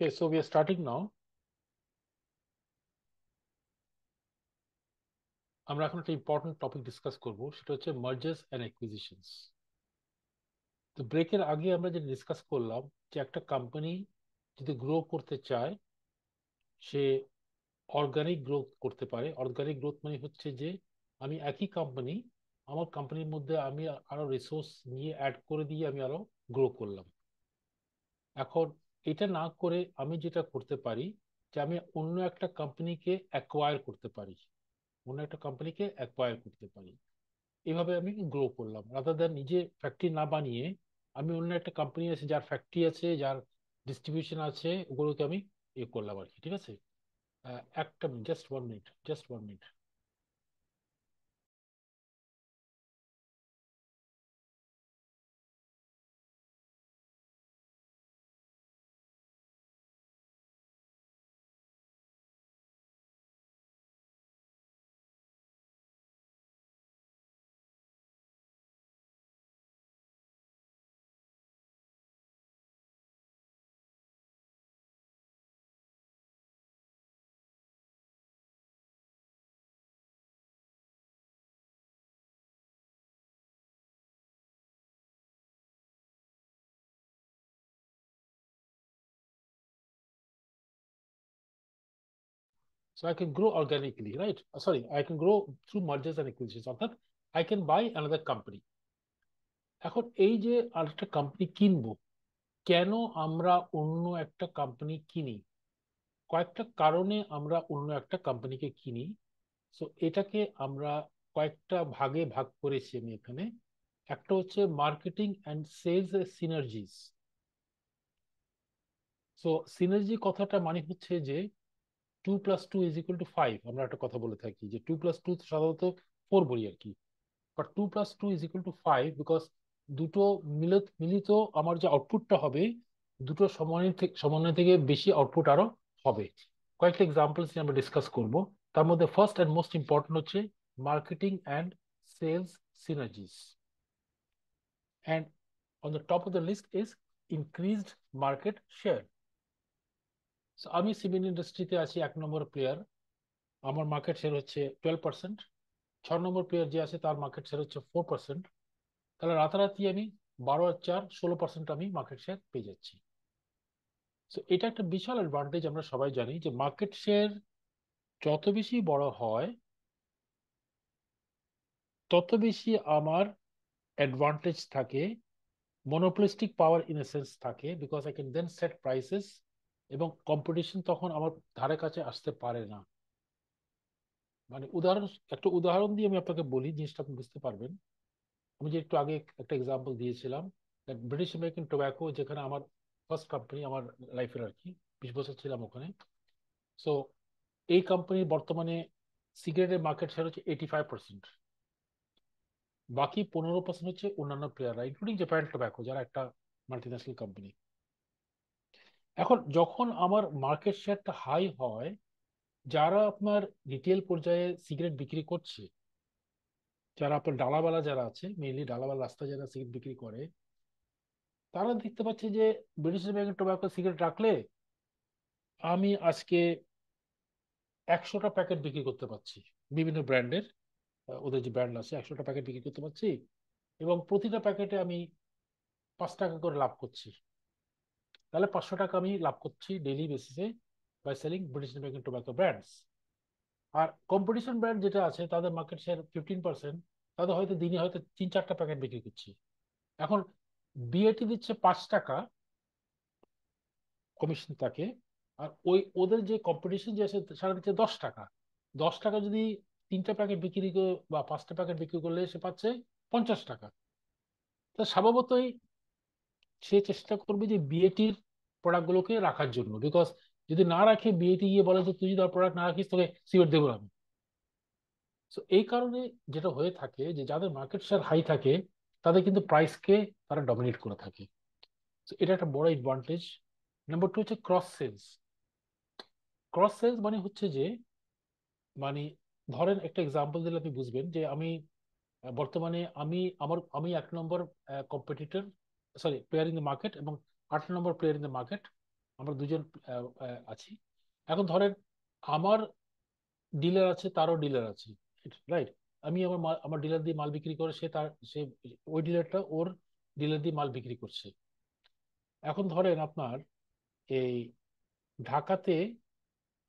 Okay, so we are starting now. আমরা এখন একটা ইম্পর্টেন্ট টপিক ডিসকাস করব সেটা হচ্ছে মার্জার্স অ্যান্ড অ্যাকুইজিশনস তো ব্রেকের আগে আমরা যেটা ডিসকাস করলাম যে একটা কোম্পানি যদি গ্রো করতে চায় সে অর্গানিক গ্রো করতে পারে অর্গানিক গ্রোথ মানে হচ্ছে যে আমি একই কোম্পানি আমার কোম্পানির মধ্যে আমি আরো রিসোর্স নিয়ে অ্যাড করে দিয়ে আমি আরো গ্রো করলাম এখন এটা না করে আমি যেটা করতে পারি যে আমি অন্য একটা কোম্পানিকে অ্যাকোয়ার করতে পারি অন্য একটা কোম্পানিকে অ্যাকোয়ার করতে পারি এভাবে আমি গ্রো করলাম রাদার দ্যান নিজে ফ্যাক্টরি না বানিয়ে আমি অন্য একটা কোম্পানি আছে যার ফ্যাক্টরি আছে যার ডিস্ট্রিবিউশন আছে ওগুলোকে আমি এ করলাম আর কি ঠিক আছে একটা minute just one minute just one minute So I can grow organically, right? Uh, sorry, I can grow through mergers and acquisitions. অর্থাৎ I can buy another company এখন এই যে আরেকটা কোম্পানি কিনবো কেন আমরা অন্য একটা কোম্পানি কিনি কয়েকটা কারণে আমরা অন্য একটা কোম্পানিকে কিনি সো এটাকে আমরা কয়েকটা ভাগে ভাগ করেছি আমি এখানে একটা হচ্ছে marketing and sales synergies so synergy কথাটা মানে হচ্ছে যে two plus two is equal to five আমরা একটা কথা বলে থাকি যে টু প্লাস টু সাধারণত ফোর বলি আর কি but two plus two is equal to five because দুটো মিলত মিলিত আমার যে আউটপুটটা হবে দুটো সমন্বয় থেকে সমন্বয় থেকে বেশি আউটপুট আরও হবে কয়েকটা এক্সাম্পলস নিয়ে আমরা ডিসকাস করব তার মধ্যে ফার্স্ট অ্যান্ড মোস্ট ইম্পর্টেন্ট হচ্ছে marketing and sales synergies and on the top of the list is increased market share আমি সিমেন্ট ইন্ডাস্ট্রিতে আছি এক নম্বর প্লেয়ার আমার মার্কেট শেয়ার হচ্ছে টুয়েলভ পার্সেন্ট ছ নম্বর প্লেয়ার যে আছে তার মার্কেট শেয়ার হচ্ছে ফোর পার্সেন্ট তাহলে রাতারাতি আমি বারো আর চার ষোলো পার্সেন্ট আমি মার্কেট শেয়ার পেয়ে যাচ্ছি তো এটা একটা বিশাল অ্যাডভান্টেজ আমরা সবাই জানি যে মার্কেট শেয়ার যত বেশি বড় হয় তত বেশি আমার অ্যাডভান্টেজ থাকে monopolistic power in a sense থাকে because I can then set prices এবং কম্পিটিশন তখন আমার ধারে কাছে আসতে পারে না মানে উদাহরণ একটা উদাহরণ দিয়ে আমি আপনাকে বলি জিনিসটা আপনি বুঝতে পারবেন আমি যে একটু আগে একটা এক্সাম্পল দিয়েছিলাম ব্রিটিশ আমেরিকান টোব্যাকো যেখানে আমার ফার্স্ট কোম্পানি আমার লাইফের আর কি বিশ বছর ছিলাম ওখানে সো এই কোম্পানির বর্তমানে সিগারেটের মার্কেট শেয়ার হচ্ছে এইটি ফাইভ পার্সেন্ট বাকি পনেরো পার্সেন্ট হচ্ছে অন্যান্য প্লেয়াররা ইনক্লুডিং জাপান টোব্যাকো যারা একটা মাল্টিন্যাশনাল কোম্পানি এখন যখন আমার মার্কেট শেয়ারটা হাই হয় যারা আপনার রিটেল পর্যায়ে সিগারেট বিক্রি করছে যারা আপনার ডালাবালা যারা আছে মেইনলি ডালাবালা রাস্তা যারা সিগারেট বিক্রি করে তারা দেখতে পাচ্ছে যে ব্রিটিশ ব্যাংকের টোবাকো সিগারেট রাখলে আমি আজকে একশোটা প্যাকেট বিক্রি করতে পারছি বিভিন্ন ব্র্যান্ডের ওদের যে ব্র্যান্ড আছে একশোটা প্যাকেট বিক্রি করতে পারছি এবং প্রতিটা প্যাকেটে আমি পাঁচ টাকা করে লাভ করছি তাহলে পাঁচশো টাকা আমি লাভ করছি ডেলি বেসিসে by selling British Indian tobacco brands আর কম্পিটিশন ব্র্যান্ড যেটা আছে তাদের মার্কেট শেয়ার ফিফটিন পার্সেন্ট তাদের হয়তো দিনে হয়তো তিন চারটা প্যাকেট বিক্রি করছি এখন বিএটি দিচ্ছে পাঁচ টাকা কমিশন তাকে আর ওই ওদের যে কম্পিটিশন যে আছে সারা দিচ্ছে দশ টাকা দশ টাকা যদি তিনটা প্যাকেট বিক্রি বা পাঁচটা প্যাকেট বিক্রি করলে সে পাচ্ছে পঞ্চাশ টাকা তা স্বভাবতই সে চেষ্টা করবে যে বিএটির প্রোডাক্টগুলোকে রাখার জন্য বিকজ যদি না রাখে বিএটি গিয়ে বলে যে তুই যদি প্রোডাক্ট না রাখিস তোকে সিওর দেবো আমি সো এই কারণে যেটা হয়ে থাকে যে যাদের মার্কেট শেয়ার হাই থাকে তাদের কিন্তু প্রাইসকে তারা ডমিনেট করে থাকে সো এটা একটা বড় অ্যাডভান্টেজ নাম্বার টু হচ্ছে ক্রস সেলস ক্রস সেলস মানে হচ্ছে যে মানে ধরেন একটা এক্সাম্পল দিলে আপনি বুঝবেন যে আমি বর্তমানে আমি আমার আমি এক নম্বর competitor sorry player in the market এবং আঠারো নম্বর প্লেয়ার ইন দ্য মার্কেট আমরা দুজন আছি এখন ধরেন আমার ডিলার আছে তারও ডিলার আছে রাইট আমি আমার আমার ডিলার দিয়ে মাল বিক্রি করে সে তার সে ওই ডিলারটা ওর ডিলার দিয়ে মাল বিক্রি করছে এখন ধরেন আপনার এই ঢাকাতে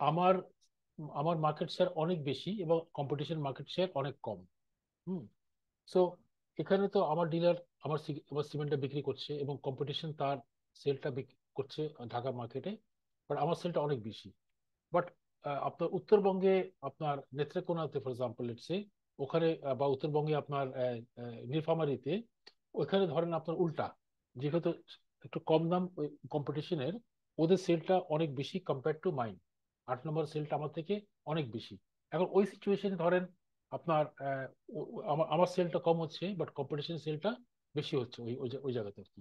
আমার আমার মার্কেট শেয়ার অনেক বেশি এবং কম্পিটিশন মার্কেট শেয়ার অনেক কম হুম সো এখানে তো আমার ডিলার আমার আমার সিমেন্টটা বিক্রি করছে এবং কম্পিটিশন তার সেলটা করছে ঢাকা মার্কেটে বাট আমার সেলটা অনেক বেশি বাট আপনার উত্তরবঙ্গে আপনার নেত্রকোনাতে ফর এক্সাম্পল এসে ওখানে বা উত্তরবঙ্গে আপনার নীলফামারিতে ওখানে ধরেন আপনার উল্টা যেহেতু একটু কম দাম কম্পিটিশনের ওদের সেলটা অনেক বেশি কম্পেয়ার টু মাইন আট নম্বর সেলটা আমার থেকে অনেক বেশি এখন ওই সিচুয়েশনে ধরেন আপনার আমার সেলটা কম হচ্ছে বাট কম্পিটিশন সেলটা বেশি হচ্ছে ওই ওই জায়গাতে আর কি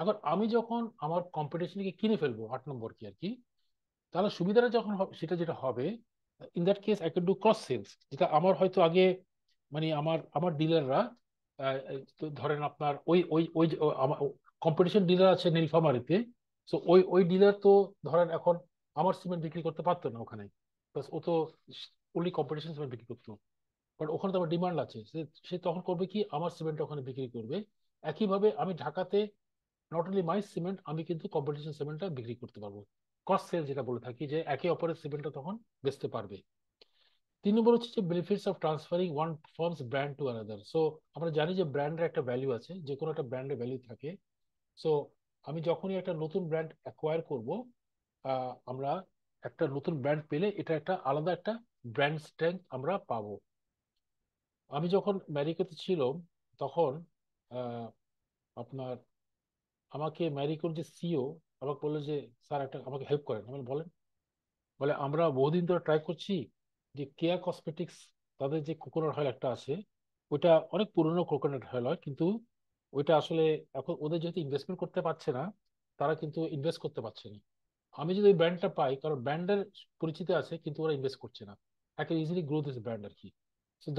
এখন আমি যখন আমার কম্পিটিশনকে কিনে ফেলবো আট নম্বর কি আর কি তাহলে সুবিধাটা যখন সেটা যেটা হবে in that case I can do cross sales যেটা আমার হয়তো আগে মানে আমার আমার ডিলাররা ধরেন আপনার ওই ওই ওই কম্পিটিশন ডিলার আছে নীলফামারিতে সো ওই ওই ডিলার তো ধরেন এখন আমার সিমেন্ট বিক্রি করতে পারতো না ওখানে ও তো ওলি কম্পিটিশন সিমেন্ট বিক্রি করতো বাট ওখানে তো আমার ডিমান্ড আছে সে তখন করবে কি আমার সিমেন্ট ওখানে বিক্রি করবে একইভাবে আমি ঢাকাতে নট অনলি মাই সিমেন্ট আমি কিন্তু কম্পিটিশন সিমেন্টটা বিক্রি করতে পারবো কস্ট সেল যেটা বলে থাকি যে একে অপরের সিমেন্টটা তখন বেচতে পারবে তিন নম্বর হচ্ছে যে benefits of transferring one firm's brand to another so আমরা জানি যে ব্র্যান্ডের একটা ভ্যালু আছে যে কোনো একটা ব্র্যান্ডের ভ্যালু থাকে সো আমি যখনই একটা নতুন ব্র্যান্ড অ্যাকোয়ার করব আমরা একটা নতুন ব্র্যান্ড পেলে এটা একটা আলাদা একটা ব্র্যান্ড স্ট্রেংথ আমরা পাবো আমি যখন ম্যারিকোতে ছিলাম তখন আপনার আমাকে ম্যারিকোর যে সিও e আমাকে বললো যে স্যার একটা আমাকে হেল্প করেন আমি বলেন বলে আমরা বহুদিন ধরে ট্রাই করছি যে কেয়া কসমেটিক্স তাদের যে কোকোনাট হয়েল একটা আছে ওইটা অনেক পুরনো কোকোনাট হয়েল হয় কিন্তু ওইটা আসলে এখন ওদের যেহেতু ইনভেস্টমেন্ট করতে পারছে না তারা কিন্তু ইনভেস্ট করতে পারছে না আমি যদি ওই ব্র্যান্ডটা পাই কারণ ব্র্যান্ডের পরিচিতি আছে কিন্তু ওরা ইনভেস্ট করছে না একটা ইজিলি গ্রোথ হয়েছে ব্র্যান্ড আর কি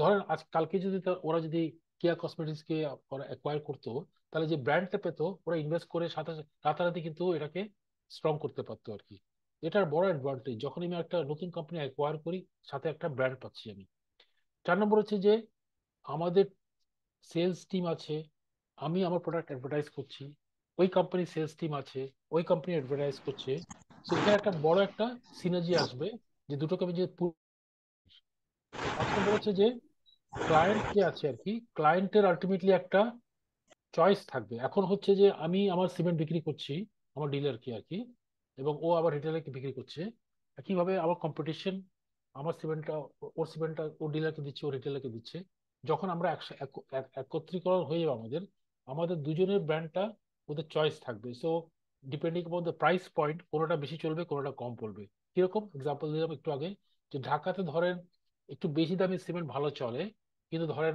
ধরেন আজ কালকে যদি ওরা যদি কেয়া কসমেটিক্সকে ওরা অ্যাকোয়ার করতো তাহলে যে ব্র্যান্ডটা পেতো ওরা ইনভেস্ট করে সাথে রাতারাতি কিন্তু এটাকে স্ট্রং করতে পারতো আর কি এটার বড় অ্যাডভান্টেজ যখন আমি একটা নতুন কোম্পানি অ্যাকোয়ার করি সাথে একটা ব্র্যান্ড পাচ্ছি আমি চার নম্বর হচ্ছে যে আমাদের সেলস টিম আছে আমি আমার প্রোডাক্ট অ্যাডভার্টাইজ করছি ওই কোম্পানির সেলস টিম আছে ওই কোম্পানি অ্যাডভার্টাইজ করছে সেখানে একটা বড় একটা সিনার্জি আসবে যে দুটোকে আমি যে বলেছে যে ক্লায়েন্ট যে আছে আর কি ক্লায়েন্টের আলটিমেটলি একটা চয়েস থাকবে এখন হচ্ছে যে আমি আমার সিমেন্ট বিক্রি করছি আমার ডিলার ডিলারকে আর কি এবং ও আবার রিটেলারকে বিক্রি করছে একইভাবে আমার কম্পিটিশন আমার সিমেন্টটা ওর সিমেন্টটা ও ডিলারকে দিচ্ছে ও রিটেলারকে দিচ্ছে যখন আমরা একত্রীকরণ হয়ে যাবো আমাদের আমাদের দুজনের ব্র্যান্ডটা ওদের চয়েস থাকবে so depending on the price point কোনোটা বেশি চলবে কোনোটা কম পড়বে কিরকম এক্সাম্পল দিলাম একটু আগে যে ঢাকাতে ধরেন একটু বেশি দামি সিমেন্ট ভালো চলে কিন্তু ধরেন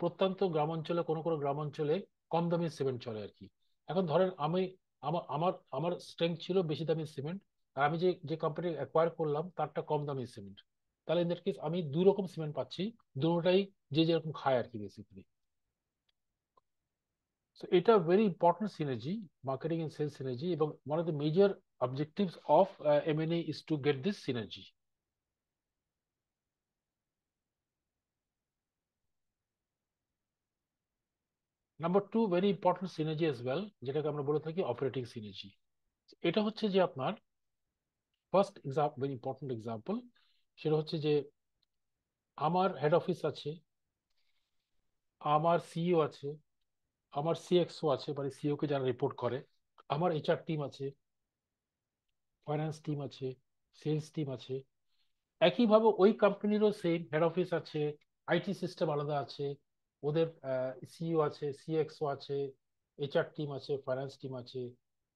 প্রত্যন্ত প্রত্যন্ত গ্রামাঞ্চলে কোনো কোনো গ্রামাঞ্চলে কম দামি সিমেন্ট চলে আর কি এখন ধরেন আমি আমার আমার আমার স্ট্রেংথ ছিল বেশি দামি সিমেন্ট আর আমি যে যে কোম্পানি অ্যাকোয়ার করলাম তারটা কম দামি সিমেন্ট তাহলে ইন দ্যাট কেস আমি দু রকম সিমেন্ট পাচ্ছি দুটাই যে যেরকম খায় আর কি বেসিক্যালি সো এটা very important synergy marketing and sales synergy এবং one of the major objectives of M and A is to get this synergy number two very important synergy as well যেটাকে আমরা বলে থাকি অপারেটিং সিনার্জি এটা হচ্ছে যে আপনার first exam very important example সেটা হচ্ছে যে আমার হেড অফিস আছে আমার সিইও e আছে আমার সিএক্সও আছে মানে সিওকে e যারা রিপোর্ট করে আমার এইচআর টিম আছে ফাইন্যান্স টিম আছে সেলস টিম আছে একইভাবে ওই কোম্পানিরও সেম হেড অফিস আছে আইটি সিস্টেম আলাদা আছে ওদের সিইও e আছে সিএক্সও আছে এইচআর টিম আছে ফাইন্যান্স টিম আছে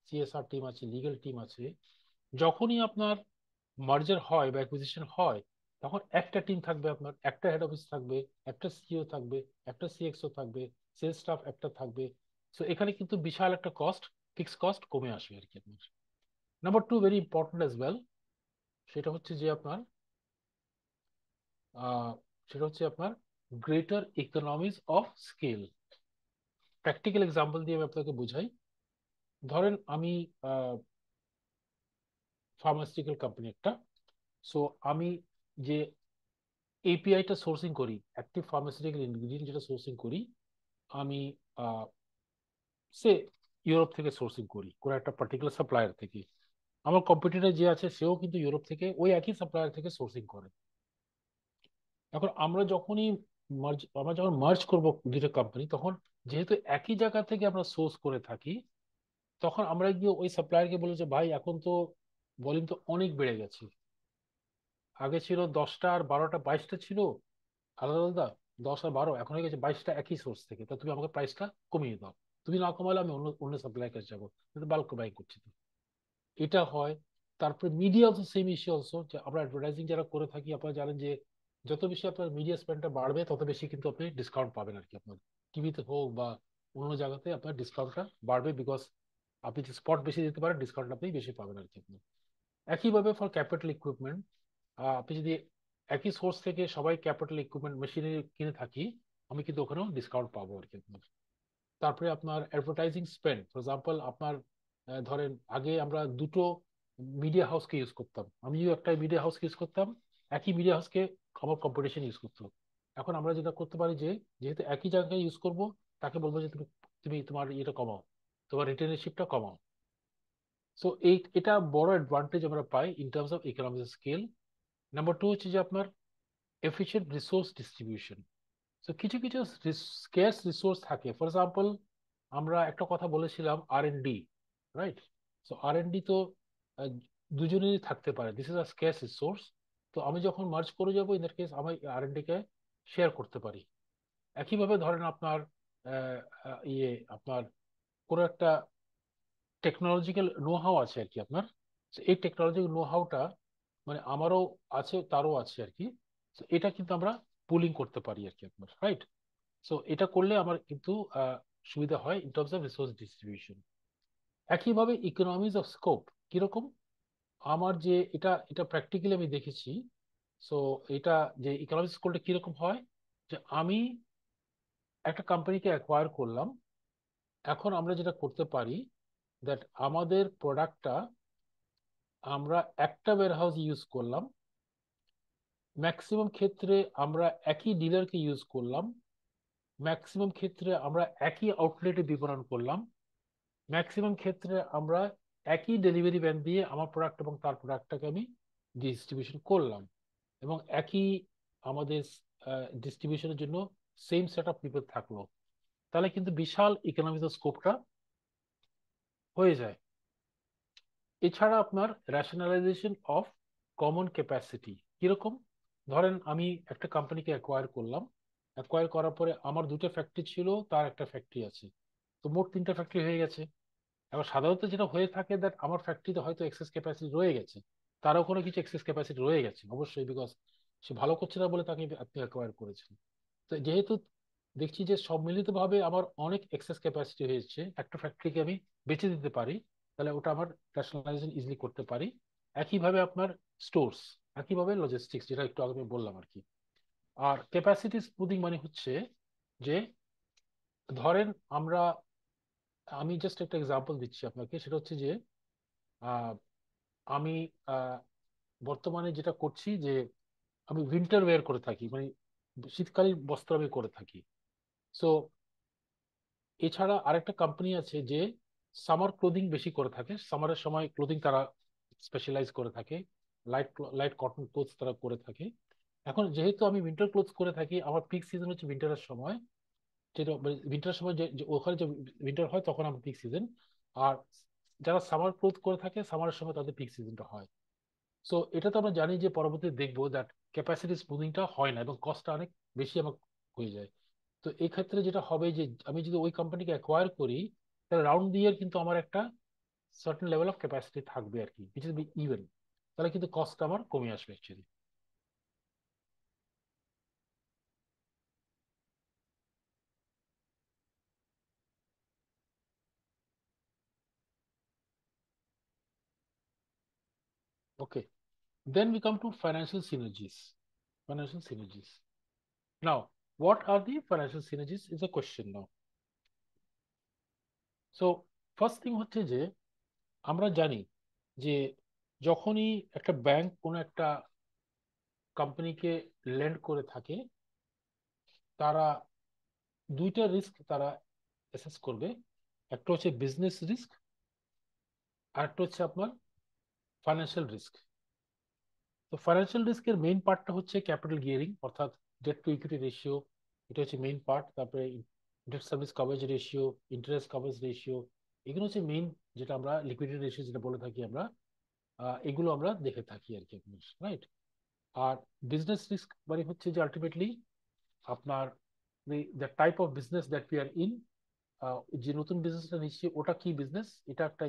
সিএসআর টিম আছে লিগেল টিম আছে যখনই আপনার মার্জার হয় বা অ্যাকুইজিশন হয় তখন একটা টিম থাকবে আপনার একটা হেড অফিস থাকবে একটা সিও e থাকবে একটা সিএক্সও থাকবে সেলস স্টাফ একটা থাকবে সো এখানে কিন্তু বিশাল একটা কস্ট ফিক্সড কস্ট কমে আসবে আর কি আপনার number two very important as well সেটা হচ্ছে যে আপনার সেটা হচ্ছে আপনার greater economies of scale practical example দিয়ে আমি আপনাকে বোঝাই ধরেন আমি ফার্মাসিউটিক্যাল কোম্পানি একটা সো আমি যে এপিআইটা সোর্সিং করি অ্যাক্টিভ ফার্মাসিউটিক্যাল ইনগ্রিডিয়েন্ট যেটা সোর্সিং করি আমি সে ইউরোপ থেকে সোর্সিং করি কোনো একটা পার্টিকুলার সাপ্লায়ার থেকে আমার কম্পিউটার যে আছে সেও কিন্তু ইউরোপ থেকে ওই একই সাপ্লায়ার থেকে সোর্সিং করে এখন আমরা যখনই মার্জ আমরা যখন মার্জ করব দুটো কোম্পানি তখন যেহেতু একই জায়গা থেকে আমরা সোর্স করে থাকি তখন আমরা গিয়ে ওই সাপ্লায়ারকে বলি যে ভাই এখন তো ভলিউম তো অনেক বেড়ে গেছে আগে ছিল দশটা আর বারোটা বাইশটা ছিল আলাদা আলাদা দশ আর বারো এখন হয়ে গেছে বাইশটা একই সোর্স থেকে তা তুমি আমাকে প্রাইসটা কমিয়ে দাও তুমি না কমালে আমি অন্য অন্য সাপ্লায়ার কাছে যাবো বাল্ক বাই করছি এটা হয় তারপরে media also same issue also যে আমরা অ্যাডভার্টাইজিং যারা করে থাকি আপনারা জানেন যে যত বেশি আপনার মিডিয়া স্পেন্ডটা বাড়বে তত বেশি কিন্তু আপনি ডিসকাউন্ট পাবেন আর কি আপনার টিভিতে হোক বা অন্য জায়গাতে আপনার ডিসকাউন্টটা বাড়বে বিকজ আপনি যে স্পট বেশি দিতে পারেন ডিসকাউন্ট আপনি বেশি পাবেন আর কি আপনি একইভাবে ফর ক্যাপিটাল ইকুইপমেন্ট আপনি যদি একই সোর্স থেকে সবাই ক্যাপিটাল ইকুইপমেন্ট মেশিনারি কিনে থাকি আমি কিন্তু ওখানেও ডিসকাউন্ট পাবো আর কি আপনার তারপরে আপনার অ্যাডভার্টাইজিং স্পেন্ড ফর এক্সাম্পল আপনার ধরেন আগে আমরা দুটো মিডিয়া হাউসকে ইউজ করতাম আমিও একটা মিডিয়া হাউসকে ইউজ করতাম একই মিডিয়া হাউসকে খবর কম্পিটিশন ইউজ করতে হবে এখন আমরা যেটা করতে পারি যে যেহেতু একই জায়গায় ইউজ করব তাকে বলবো যে তুমি তুমি তোমার ইয়েটা কমাও তোমার রিটার্নের কমাও সো এই এটা বড় অ্যাডভান্টেজ আমরা পাই in terms of economic scale number two হচ্ছে যে আপনার এফিসিয়েন্ট রিসোর্স ডিস্ট্রিবিউশন সো কিছু কিছু স্কেস রিসোর্স থাকে ফর এক্সাম্পল আমরা একটা কথা বলেছিলাম R and D right so R and D তো দুজনেরই থাকতে পারে this is a scarce resource তো আমি যখন মার্চ করে যাবো ইন দ্যাট কেস আমি আর কে শেয়ার করতে পারি একইভাবে ধরেন আপনার ইয়ে আপনার কোনো একটা টেকনোলজিক্যাল নোহাও আছে আর কি আপনার এই টেকনোলজিক্যাল নোহাওটা মানে আমারও আছে তারও আছে আর কি এটা কিন্তু আমরা পুলিং করতে পারি আর কি আপনার রাইট সো এটা করলে আমার কিন্তু সুবিধা হয় in terms of resource distribution একইভাবে ইকোনমিজ অফ স্কোপ কিরকম আমার যে এটা এটা প্র্যাকটিক্যালি আমি দেখেছি সো এটা যে ইকোনমিক্স স্কুলটা কিরকম হয় যে আমি একটা কোম্পানিকে অ্যাকোয়ার করলাম এখন আমরা যেটা করতে পারি দ্যাট আমাদের প্রোডাক্টটা আমরা একটা ওয়্যারহাউস ইউজ করলাম ম্যাক্সিমাম ক্ষেত্রে আমরা একই ডিলারকে ইউজ করলাম ম্যাক্সিমাম ক্ষেত্রে আমরা একই আউটলেটে বিপণন করলাম ম্যাক্সিমাম ক্ষেত্রে আমরা একই ডেলিভারি ব্যান্ড দিয়ে আমার প্রোডাক্ট এবং তার প্রোডাক্টটাকে আমি ডিস্ট্রিবিউশন করলাম এবং একই আমাদের ডিস্ট্রিবিউশনের জন্য সেম সেট অফ পিপল থাকলো তাহলে কিন্তু বিশাল ইকোনমিক্স স্কোপটা হয়ে যায় এছাড়া আপনার র্যাশনালাইজেশন অফ কমন ক্যাপাসিটি কিরকম ধরেন আমি একটা কোম্পানিকে অ্যাকোয়ার করলাম অ্যাকোয়ার করার পরে আমার দুটো ফ্যাক্টরি ছিল তার একটা ফ্যাক্টরি আছে তো মোট তিনটা ফ্যাক্টরি হয়ে গেছে এবার সাধারণত যেটা হয়ে থাকে দ্যাট আমার ফ্যাক্টরিতে হয়তো এক্সেস ক্যাপাসিটি রয়ে গেছে তারও কোনো কিছু এক্সেস ক্যাপাসিটি রয়ে গেছে অবশ্যই বিকজ সে ভালো করছে না বলে তাকে আপনি অ্যাকোয়ার করেছেন তো যেহেতু দেখছি যে সম্মিলিতভাবে আমার অনেক এক্সেস ক্যাপাসিটি হয়েছে একটা ফ্যাক্টরিকে আমি বেঁচে দিতে পারি তাহলে ওটা আমার রেশনালাইজেশন ইজিলি করতে পারি একইভাবে আপনার স্টোর্স একইভাবে লজিস্টিক্স যেটা একটু আগে আমি বললাম আর কি আর ক্যাপাসিটি স্মুদিং মানে হচ্ছে যে ধরেন আমরা আমি জাস্ট একটা এক্সাম্পল দিচ্ছি আপনাকে সেটা হচ্ছে যে আমি বর্তমানে যেটা করছি যে আমি উইন্টার ওয়্যার করে থাকি মানে শীতকালীন বস্ত্র আমি করে থাকি সো এছাড়া আরেকটা কোম্পানি আছে যে সামার ক্লোদিং বেশি করে থাকে সামারের সময় ক্লোদিং তারা স্পেশালাইজ করে থাকে লাইট লাইট কটন ক্লোথস তারা করে থাকে এখন যেহেতু আমি উইন্টার ক্লোথস করে থাকি আমার পিক সিজন হচ্ছে উইন্টারের সময় যেটা উইন্টারের মানে সময় যে ওখানে যে উইন্টার হয় তখন আমার পিক সিজন আর যারা সামার ক্লোথ করে থাকে সামারের সময় তাদের পিক সিজনটা হয় সো এটা তো আমরা জানি যে পরবর্তীতে দেখবো দ্যাট ক্যাপাসিটি স্মুদিংটা হয় না এবং কস্টটা অনেক বেশি আমার হয়ে যায় তো এই ক্ষেত্রে যেটা হবে যে আমি যদি ওই কোম্পানিকে অ্যাকোয়ার করি তাহলে রাউন্ড দি ইয়ার কিন্তু আমার একটা সার্টেন লেভেল অফ ক্যাপাসিটি থাকবে আর কি ইভেন তাহলে কিন্তু কস্টটা আমার কমে আসবে actually Then we come to financial synergies. Financial synergies. Now, what are the financial synergies is a question now. So first thing হচ্ছে যে আমরা জানি যে যখনই একটা ব্যাংক কোনো একটা কোম্পানিকে ল্যান্ড করে থাকে তারা দুইটা রিস্ক তারা অ্যাসেস করবে একটা হচ্ছে বিজনেস রিস্ক আর একটা হচ্ছে আপনার ফাইন্যান্সিয়াল রিস্ক তো ফাইন্যান্সিয়াল রিস্কের মেইন পার্টটা হচ্ছে ক্যাপিটাল গিয়ারিং অর্থাৎ ডেট টু ইকুইটি রেশিও এটা হচ্ছে মেইন পার্ট তারপরে interest service coverage ratio interest coverage ratio এগুলো হচ্ছে মেইন যেটা আমরা লিকুইডিটি রেশিও যেটা বলে থাকি আমরা এগুলো আমরা দেখে থাকি আর কি রাইট আর বিজনেস রিস্ক মানে হচ্ছে যে আলটিমেটলি আপনার the type of business that we are in যে নতুন বিজনেসটা নিচ্ছি ওটা কি বিজনেস এটা একটা